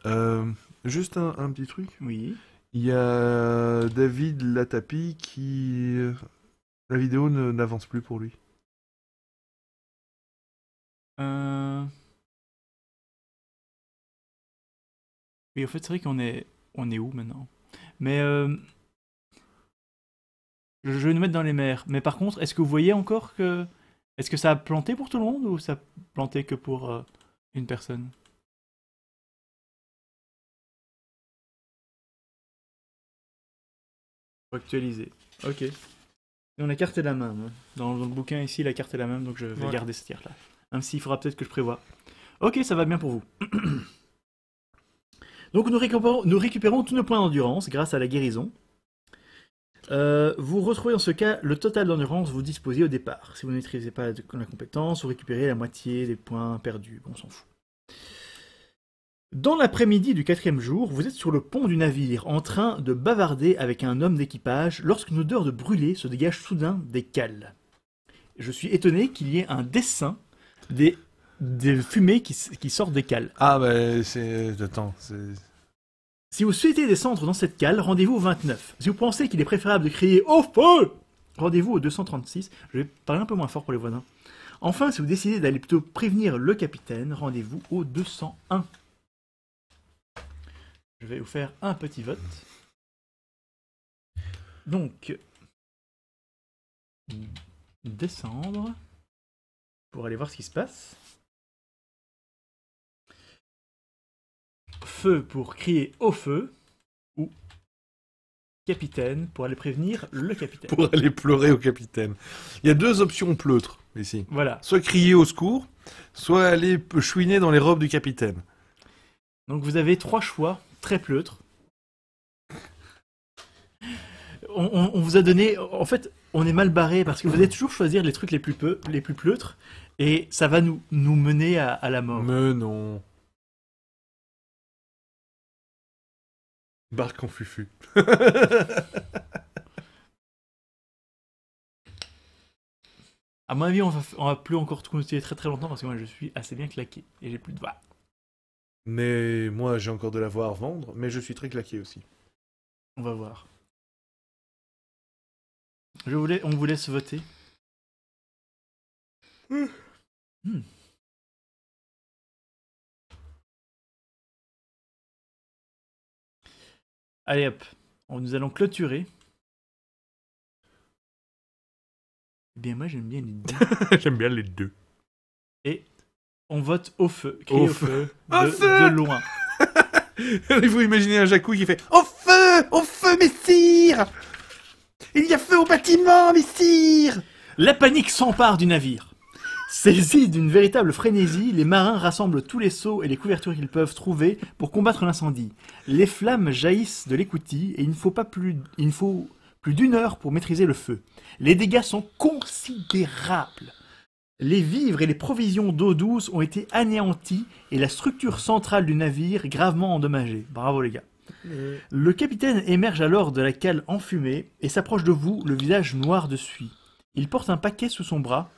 Euh, juste un, petit truc. Oui. Il y a David Latapi qui. Euh, la vidéo n'avance plus pour lui. Euh. Oui, en fait, c'est vrai qu'on est. On est où maintenant Mais. Euh, je vais nous mettre dans les mers. Mais par contre, est-ce que vous voyez encore que. Est-ce que ça a planté pour tout le monde ou ça a planté que pour une personne actualiser. Ok. on la carte est la même. Dans, le bouquin ici, la carte est la même, donc je vais garder cette carte là Même il faudra peut-être que je prévois. Ok, ça va bien pour vous. donc nous récupérons, nous tous nos points d'endurance grâce à la guérison. Euh, vous retrouvez dans ce cas le total d'endurance vous disposez au départ. Si vous ne maîtrisez pas la, compétence, vous récupérez la moitié des points perdus. On s'en fout. Dans l'après-midi du quatrième jour, vous êtes sur le pont du navire, en train de bavarder avec un homme d'équipage, lorsqu'une odeur de brûlé se dégage soudain des cales. Je suis étonné qu'il y ait un dessin des, fumées qui, sortent des cales. Ah bah c'est... Attends, c'est... Si vous souhaitez descendre dans cette cale, rendez-vous au 29. Si vous pensez qu'il est préférable de crier « Au feu !» Rendez-vous au 236. Je vais parler un peu moins fort pour les voisins. Enfin, si vous décidez d'aller plutôt prévenir le capitaine, rendez-vous au 201. Je vais vous faire un petit vote. Donc, décembre, pour aller voir ce qui se passe. Feu pour crier au feu, ou capitaine pour aller prévenir le capitaine. Pour aller pleurer au capitaine. Il y a deux options pleutres ici. Voilà. Soit crier au secours, soit aller chouiner dans les robes du capitaine. Donc vous avez trois choix très pleutre. On, vous a donné. En fait, on est mal barré parce que vous allez toujours choisir les trucs les plus, peu, les plus pleutres et ça va nous, nous mener à, la mort. Mais non. Barque en fufu. à mon avis, on va, plus encore tout tourner très très longtemps parce que moi je suis assez bien claqué et j'ai plus de voix. Mais moi, j'ai encore de la voix à vendre, mais je suis très claqué aussi. On va voir. Je voulais, on vous laisse voter. Hmm. Hmm. Allez hop, nous allons clôturer. Eh bien moi j'aime bien les deux. j'aime bien les deux. Et on vote au feu. au, feu. Au de, feu de loin. Il faut imaginer un Jacouille qui fait Au feu Au feu, messire Il y a feu au bâtiment, messire La panique s'empare du navire. Saisis d'une véritable frénésie, les marins rassemblent tous les seaux et les couvertures qu'ils peuvent trouver pour combattre l'incendie. Les flammes jaillissent de l'écoutille et il ne faut pas plus, il ne faut plus d'une heure pour maîtriser le feu. Les dégâts sont considérables. Les vivres et les provisions d'eau douce ont été anéantis et la structure centrale du navire gravement endommagée. Bravo les gars. Le capitaine émerge alors de la cale enfumée et s'approche de vous, le visage noir de suie. Il porte un paquet sous son bras.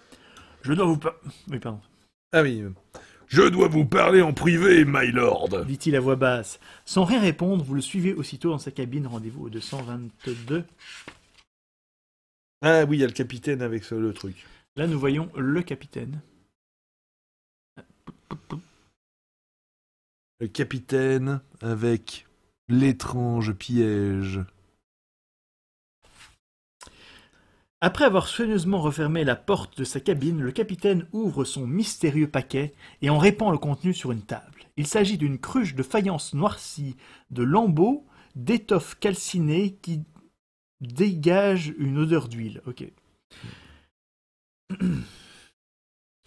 Je dois vous pardon. Ah oui. Je dois vous parler en privé, my lord dit-il à voix basse. Sans rien répondre, vous le suivez aussitôt dans sa cabine. Rendez-vous au 222. Ah oui, il y a le capitaine avec le truc. Là, nous voyons le capitaine. Le capitaine avec l'étrange piège. Après avoir soigneusement refermé la porte de sa cabine, le capitaine ouvre son mystérieux paquet et en répand le contenu sur une table. Il s'agit d'une cruche de faïence noircie, de lambeaux, d'étoffe calcinée qui dégage une odeur d'huile. Ok.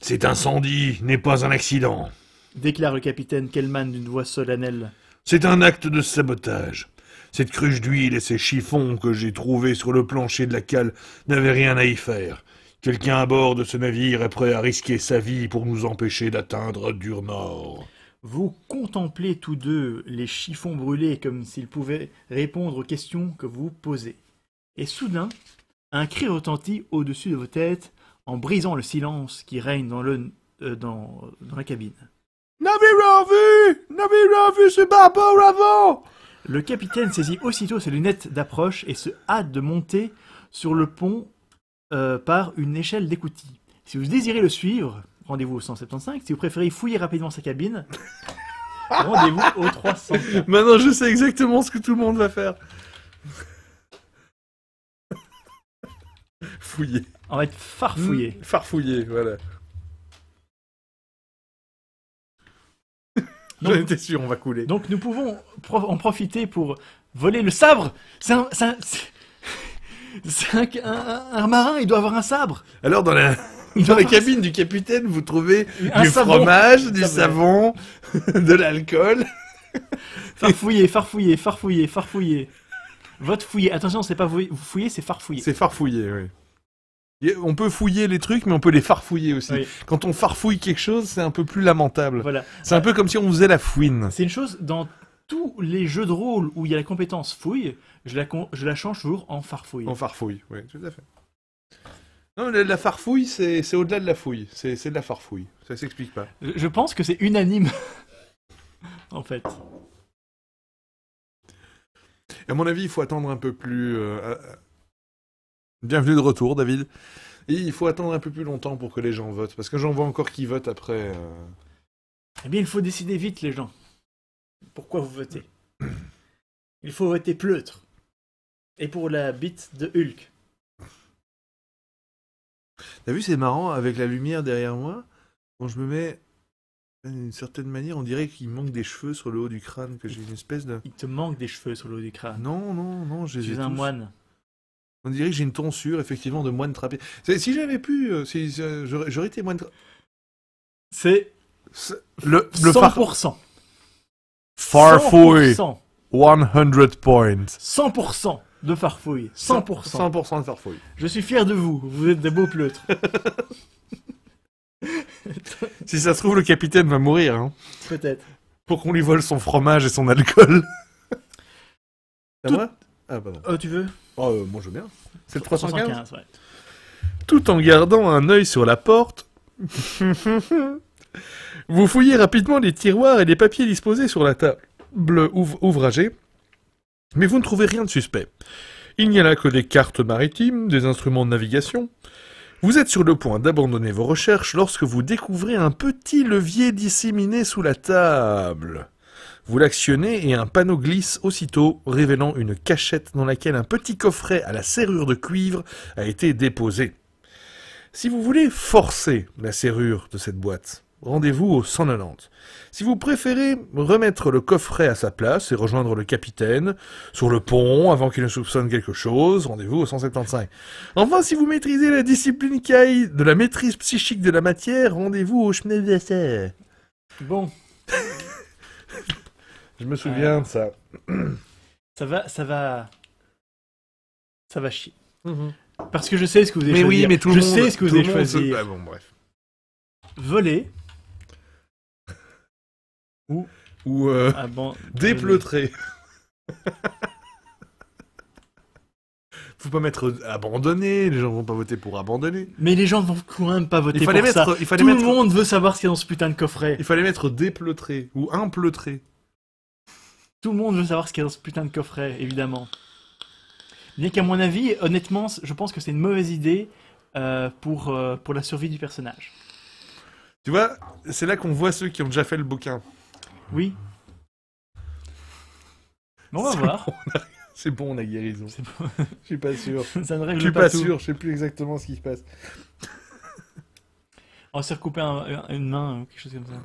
Cet incendie n'est pas un accident, déclare le capitaine Kellman d'une voix solennelle. C'est un acte de sabotage. Cette cruche d'huile et ces chiffons que j'ai trouvés sur le plancher de la cale n'avaient rien à y faire. Quelqu'un à bord de ce navire est prêt à risquer sa vie pour nous empêcher d'atteindre Durnor. Vous contemplez tous deux les chiffons brûlés comme s'ils pouvaient répondre aux questions que vous posez. Et soudain, un cri retentit au-dessus de vos têtes en brisant le silence qui règne dans, le, euh, dans, la cabine. navez rien vu navez ce barbare avant Le capitaine saisit aussitôt ses lunettes d'approche et se hâte de monter sur le pont euh, par une échelle d'écoutille. Si vous désirez le suivre, rendez-vous au 175. Si vous préférez fouiller rapidement sa cabine, rendez-vous au 300. Maintenant, je sais exactement ce que tout le monde va faire. fouiller. On va être farfouillé. Hmm, voilà. J'en étais sûr, on va couler. Donc nous pouvons en profiter pour voler le sabre. C'est un, un, marin, il doit avoir un sabre. Alors dans la, dans la cabine du capitaine, vous trouvez du fromage, du savon, de l'alcool. farfouiller, farfouiller, farfouiller, farfouiller. Votre fouillé... Attention, c'est pas vous fouiller, c'est farfouillé. C'est farfouiller, oui. On peut fouiller les trucs, mais on peut les farfouiller aussi. Quand on farfouille quelque chose, c'est un peu plus lamentable. C'est un peu comme si on faisait la fouine. C'est une chose dans tous les jeux de rôle où il y a la compétence fouille, je la, change toujours en farfouille. En farfouille, oui, tout à fait. Non, la, farfouille, c'est au-delà de la fouille. C'est de la farfouille. Ça s'explique pas. Je pense que c'est unanime, en fait. À mon avis, il faut attendre un peu plus. Euh, Bienvenue de retour, David. il faut attendre un peu plus longtemps pour que les gens votent, parce que j'en vois encore qui votent après. Euh. Eh bien, il faut décider vite, les gens. Pourquoi vous votez Il faut voter Pleutre. Et pour la bite de Hulk. T'as vu, c'est marrant, avec la lumière derrière moi, quand je me mets d'une certaine manière, on dirait qu'il manque des cheveux sur le haut du crâne, que j'ai une espèce de... Il te manque des cheveux sur le haut du crâne. Non, non, non, j'ai... Tu un moine. On dirait j'ai une tonsure, effectivement, de moine trapé. Si j'avais pu, euh, si, euh, j'aurais été moine trapé. C'est le, le 100%. Farfouille. 100%. points. 100% de farfouille. 100%. 100% de farfouille. Je suis fier de vous. Vous êtes des beaux pleutres. si ça se trouve, le capitaine va mourir. Hein. Peut-être. Pour qu'on lui vole son fromage et son alcool. Ça ah, pardon. Oh, tu veux Oh, euh, moi je veux bien. C'est le 315, ouais. Tout en gardant un œil sur la porte. vous fouillez rapidement les tiroirs et les papiers disposés sur la table ouvragée, mais vous ne trouvez rien de suspect. Il n'y a là que des cartes maritimes, des instruments de navigation. Vous êtes sur le point d'abandonner vos recherches lorsque vous découvrez un petit levier disséminé sous la table. Vous l'actionnez et un panneau glisse aussitôt, révélant une cachette dans laquelle un petit coffret à la serrure de cuivre a été déposé. Si vous voulez forcer la serrure de cette boîte, rendez-vous au 190. Si vous préférez remettre le coffret à sa place et rejoindre le capitaine sur le pont avant qu'il ne soupçonne quelque chose, rendez-vous au 175. Enfin, si vous maîtrisez la discipline caille de la maîtrise psychique de la matière, rendez-vous au Schneewasser. Bon. Je me souviens euh, de ça. ça va, ça va, ça va chier. Mhm. Parce que je sais ce que vous avez mais Oui, mais tout je sais ce que vous avez choisi. Ah bon, bref. Voler. Ou. Ou. Euh, ah dépleutrer. faut pas mettre euh, abandonner. les gens vont pas voter pour abandonner. Mais les gens vont quand même pas voter pour mettre, Tout le monde veut savoir ce qu'il y a dans ce putain de coffret. Il fallait mettre dépleutrer ou impleutré. Tout le monde veut savoir ce qu'il y a dans ce putain de coffret, évidemment. Mais qu'à mon avis, honnêtement, je pense que c'est une mauvaise idée euh, pour, euh, pour la survie du personnage. Tu vois, c'est là qu'on voit ceux qui ont déjà fait le bouquin. Oui. Mais on va voir. C'est bon, on a guérison. Bon. je suis pas sûr. Ça ne règle je suis pas, sûr, je sais plus exactement ce qui se passe. on s'est recoupé une main ou quelque chose comme ça.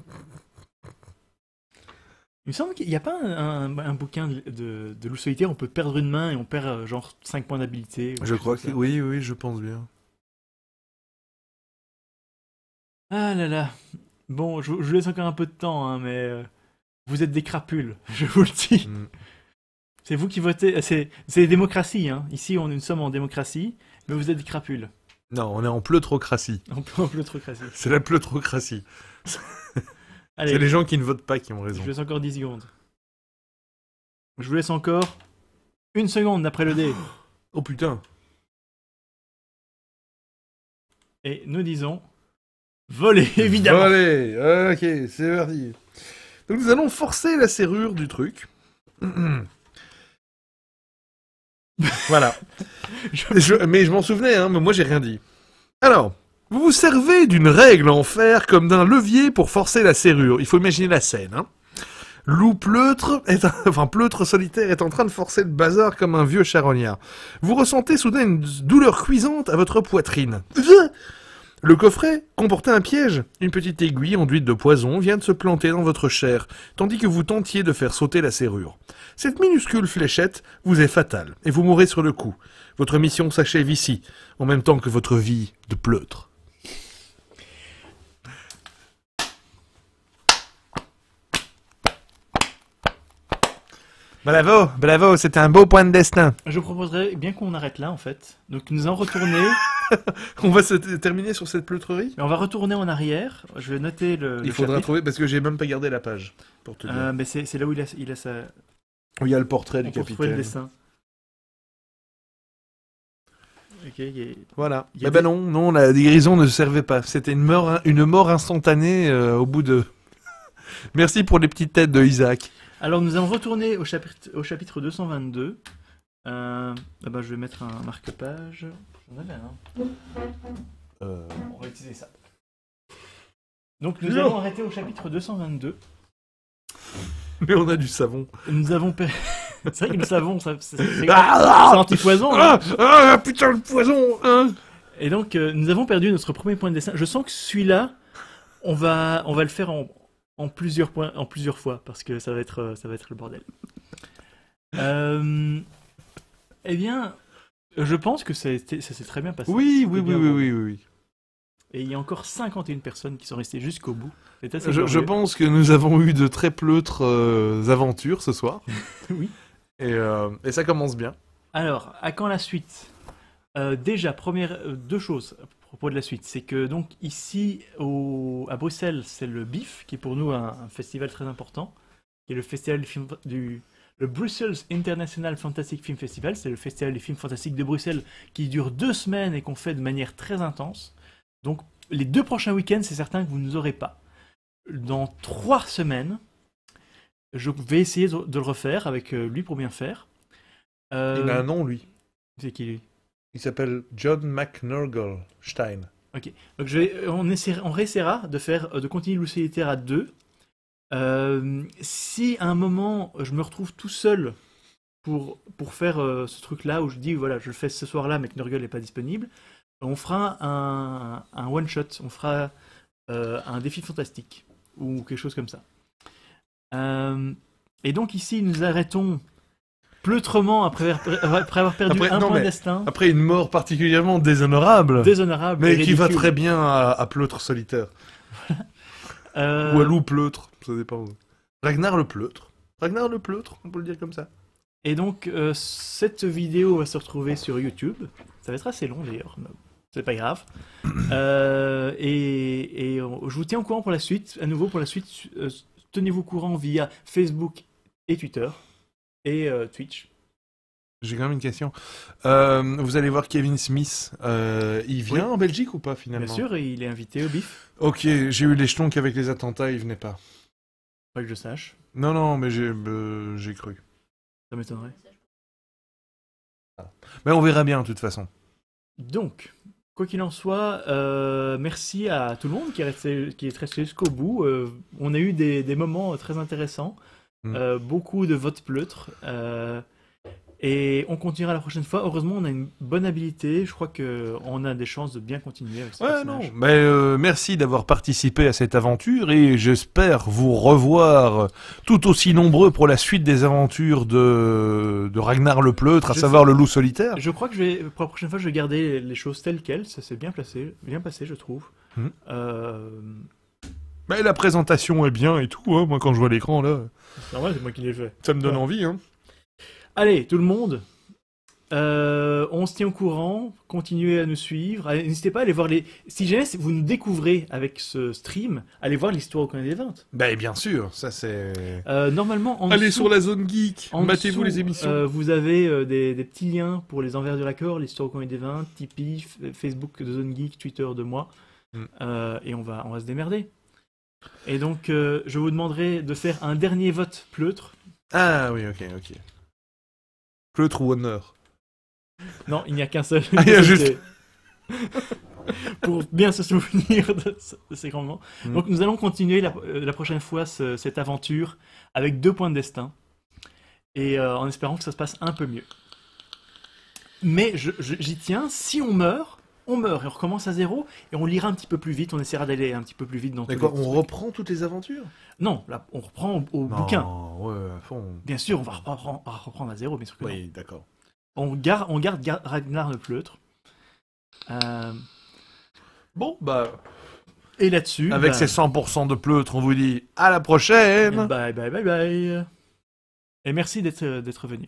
Il me semble qu'il n'y a pas un, bouquin de, de, loup solitaire, on peut perdre une main et on perd euh, genre 5 points d'habilité. Je crois que oui, oui, je pense bien. Ah là là. Bon, je, vous laisse encore un peu de temps, hein, mais euh, vous êtes des crapules, je vous le dis. Mm. C'est vous qui votez. Euh, c'est c'est démocratie, hein. Ici, on nous sommes en démocratie, mais vous êtes des crapules. Non, on est en pleutrocratie. En, en pleutrocratie. C'est la pleutrocratie. C'est les gens qui ne votent pas qui ont raison. Je vous laisse encore 10 secondes. Je vous laisse encore une seconde d'après le dé. Oh putain. Et nous disons voler, évidemment. Voler, ok, c'est parti. Donc nous allons forcer la serrure du truc. voilà. mais je m'en souvenais, hein, mais moi j'ai rien dit. Alors, vous vous servez d'une règle en fer comme d'un levier pour forcer la serrure. Il faut imaginer la scène. Hein. Loup pleutre, est un... enfin pleutre solitaire est en train de forcer le bazar comme un vieux charognard. Vous ressentez soudain une douleur cuisante à votre poitrine. Le coffret comportait un piège. Une petite aiguille enduite de poison vient de se planter dans votre chair, tandis que vous tentiez de faire sauter la serrure. Cette minuscule fléchette vous est fatale, et vous mourrez sur le coup. Votre mission s'achève ici, en même temps que votre vie de pleutre. Bravo, bravo, c'était un beau point de destin. Je proposerais bien qu'on arrête là en fait. Donc nous en retourner. on va se terminer sur cette pleutrerie. on va retourner en arrière. Je vais noter le. Il faudra trouver parce que j'ai même pas gardé la page pour euh, dire. mais c'est là où il a, il a sa. Où il y a le portrait du capitaine. le dessin. Okay, y Voilà. Y eh ben non, non, la guérison ne servait pas. C'était une mort, une mort instantanée euh, au bout de. Merci pour les petites têtes de Isaac. Alors nous allons retourner au chapitre, au chapitre 222. ah euh, je vais mettre un marque-page. J'en euh, on va utiliser ça. Donc nous allons arrêter au chapitre 222. Mais on a du savon. Nous avons. perdu... c'est vrai que le savon, ça, c'est, Ah, ah anti-poison. Ah, hein. ah, ah, putain, le poison hein. Et donc, euh, nous avons perdu notre premier point de dessin. Je sens que celui-là, on va, on va le faire en, en plusieurs points, en plusieurs fois, parce que ça va être, euh, ça va être le bordel. euh, eh bien, je pense que ça, ça s'est très bien passé. Oui, oui, oui, oui, oui, oui, Et il y a encore 51 personnes qui sont restées jusqu'au bout. je, pense que nous avons eu de très pleutres euh, aventures ce soir. oui. Et, euh, et, ça commence bien. Alors, à quand la suite Déjà, première, deux choses propos de la suite. C'est que donc ici à Bruxelles, c'est le BIF qui est pour nous un, festival très important, qui est le festival du le Brussels International Fantastic Film Festival, c'est le festival des films fantastiques de Bruxelles qui dure deux semaines et qu'on fait de manière très intense. Donc les deux prochains week-ends, c'est certain que vous ne nous aurez pas. Dans trois semaines, je vais essayer de le refaire avec euh, lui pour bien faire. Euh... Il a un nom, lui. C'est qui lui il s'appelle John McNurgle Stein. Ok. Donc je vais, euh, on, essaie, on essaiera de faire, euh, de continuer Lucy à deux. Euh, si à un moment je me retrouve tout seul pour, pour faire ce truc-là, où je dis voilà, je le fais ce soir-là, mais que Nurgle n'est pas disponible, on fera un, un one-shot, on fera un défi fantastique, ou quelque chose comme ça. et donc ici, nous arrêtons pleutrement après, avoir perdu un point d'estin. Après une mort particulièrement déshonorable. Déshonorable. Mais qui va très bien à, pleutre solitaire. Euh, Ou à loup pleutre, ça dépend. Ragnar le pleutre. Ragnar le pleutre, on peut le dire comme ça. Et donc, euh, cette vidéo va se retrouver sur YouTube. Ça va être assez long d'ailleurs. C'est pas grave. Euh, et, je vous tiens au courant pour la suite. À nouveau, pour la suite, tenez-vous courant via Facebook et Twitter et euh, Twitch. J'ai quand même une question. Euh, vous allez voir Kevin Smith. Euh, il vient en Belgique ou pas finalement Bien sûr, il est invité au bif. Ok, j'ai eu les jetons qu'avec les attentats, il venait pas. Pas que je sache. Non, non, mais j'ai cru. Ça m'étonnerait. Mais on verra bien de toute façon. Donc, quoi qu'il en soit, merci à tout le monde qui est resté, resté jusqu'au bout. on a eu des moments très intéressants. Mm. Euh, beaucoup de votre pleutre euh, Et on continuera la prochaine fois. Heureusement, on a une bonne habilité. Je crois qu'on a des chances de bien continuer avec Non, mais ben, euh, merci d'avoir participé à cette aventure et j'espère vous revoir tout aussi nombreux pour la suite des aventures de, de Ragnar le Pleutre, à savoir le loup solitaire. Je crois que je pour la prochaine fois, je vais garder les choses telles quelles. Ça s'est bien, placé, bien passé, je trouve. Mais hmm. ben, la présentation est bien et tout. Hein. Moi, quand je vois l'écran, là... C'est normal, c'est moi qui l'ai fait. Ça me donne envie, hein. Allez, tout le monde, euh, on se tient au courant, continuez à nous suivre. N'hésitez pas à aller voir les. Si jamais vous nous découvrez avec ce stream, allez voir l'histoire au coin des ventes. Ben bien sûr, ça c'est. Euh, normalement, en allez sur la zone geek, battez vous les émissions. Euh, vous avez des, petits liens pour les envers du raccord, l'histoire au coin des ventes, Tipeee, Facebook de zone geek, Twitter de moi, mm. et on va on va se démerder. Et donc, euh, je vous demanderai de faire un dernier vote pleutre. Ah oui, ok, ok. Pleutre ou honneur Non, il n'y a qu'un seul. Ah, il y a juste. Euh, pour bien se souvenir de, ces grands moments. Hmm. Donc, nous allons continuer la, euh, prochaine fois cette aventure avec deux points de destin et en espérant que ça se passe un peu mieux. Mais j'y tiens, si on meurt, on meurt et on recommence à zéro et on lira un petit peu plus vite, on essaiera d'aller un petit peu plus vite dans D'accord, on reprend toutes les aventures Non, on reprend au, bouquin. Bien sûr, on va reprendre, à zéro, bien sûr que Oui, d'accord. On garde, on garde Ragnar le pleutre. Euh, bon, bah. Et là-dessus. Avec ses bah ces 100% de pleutre, on vous dit à la prochaine Bye, bye, bye, bye Et merci d'être venu.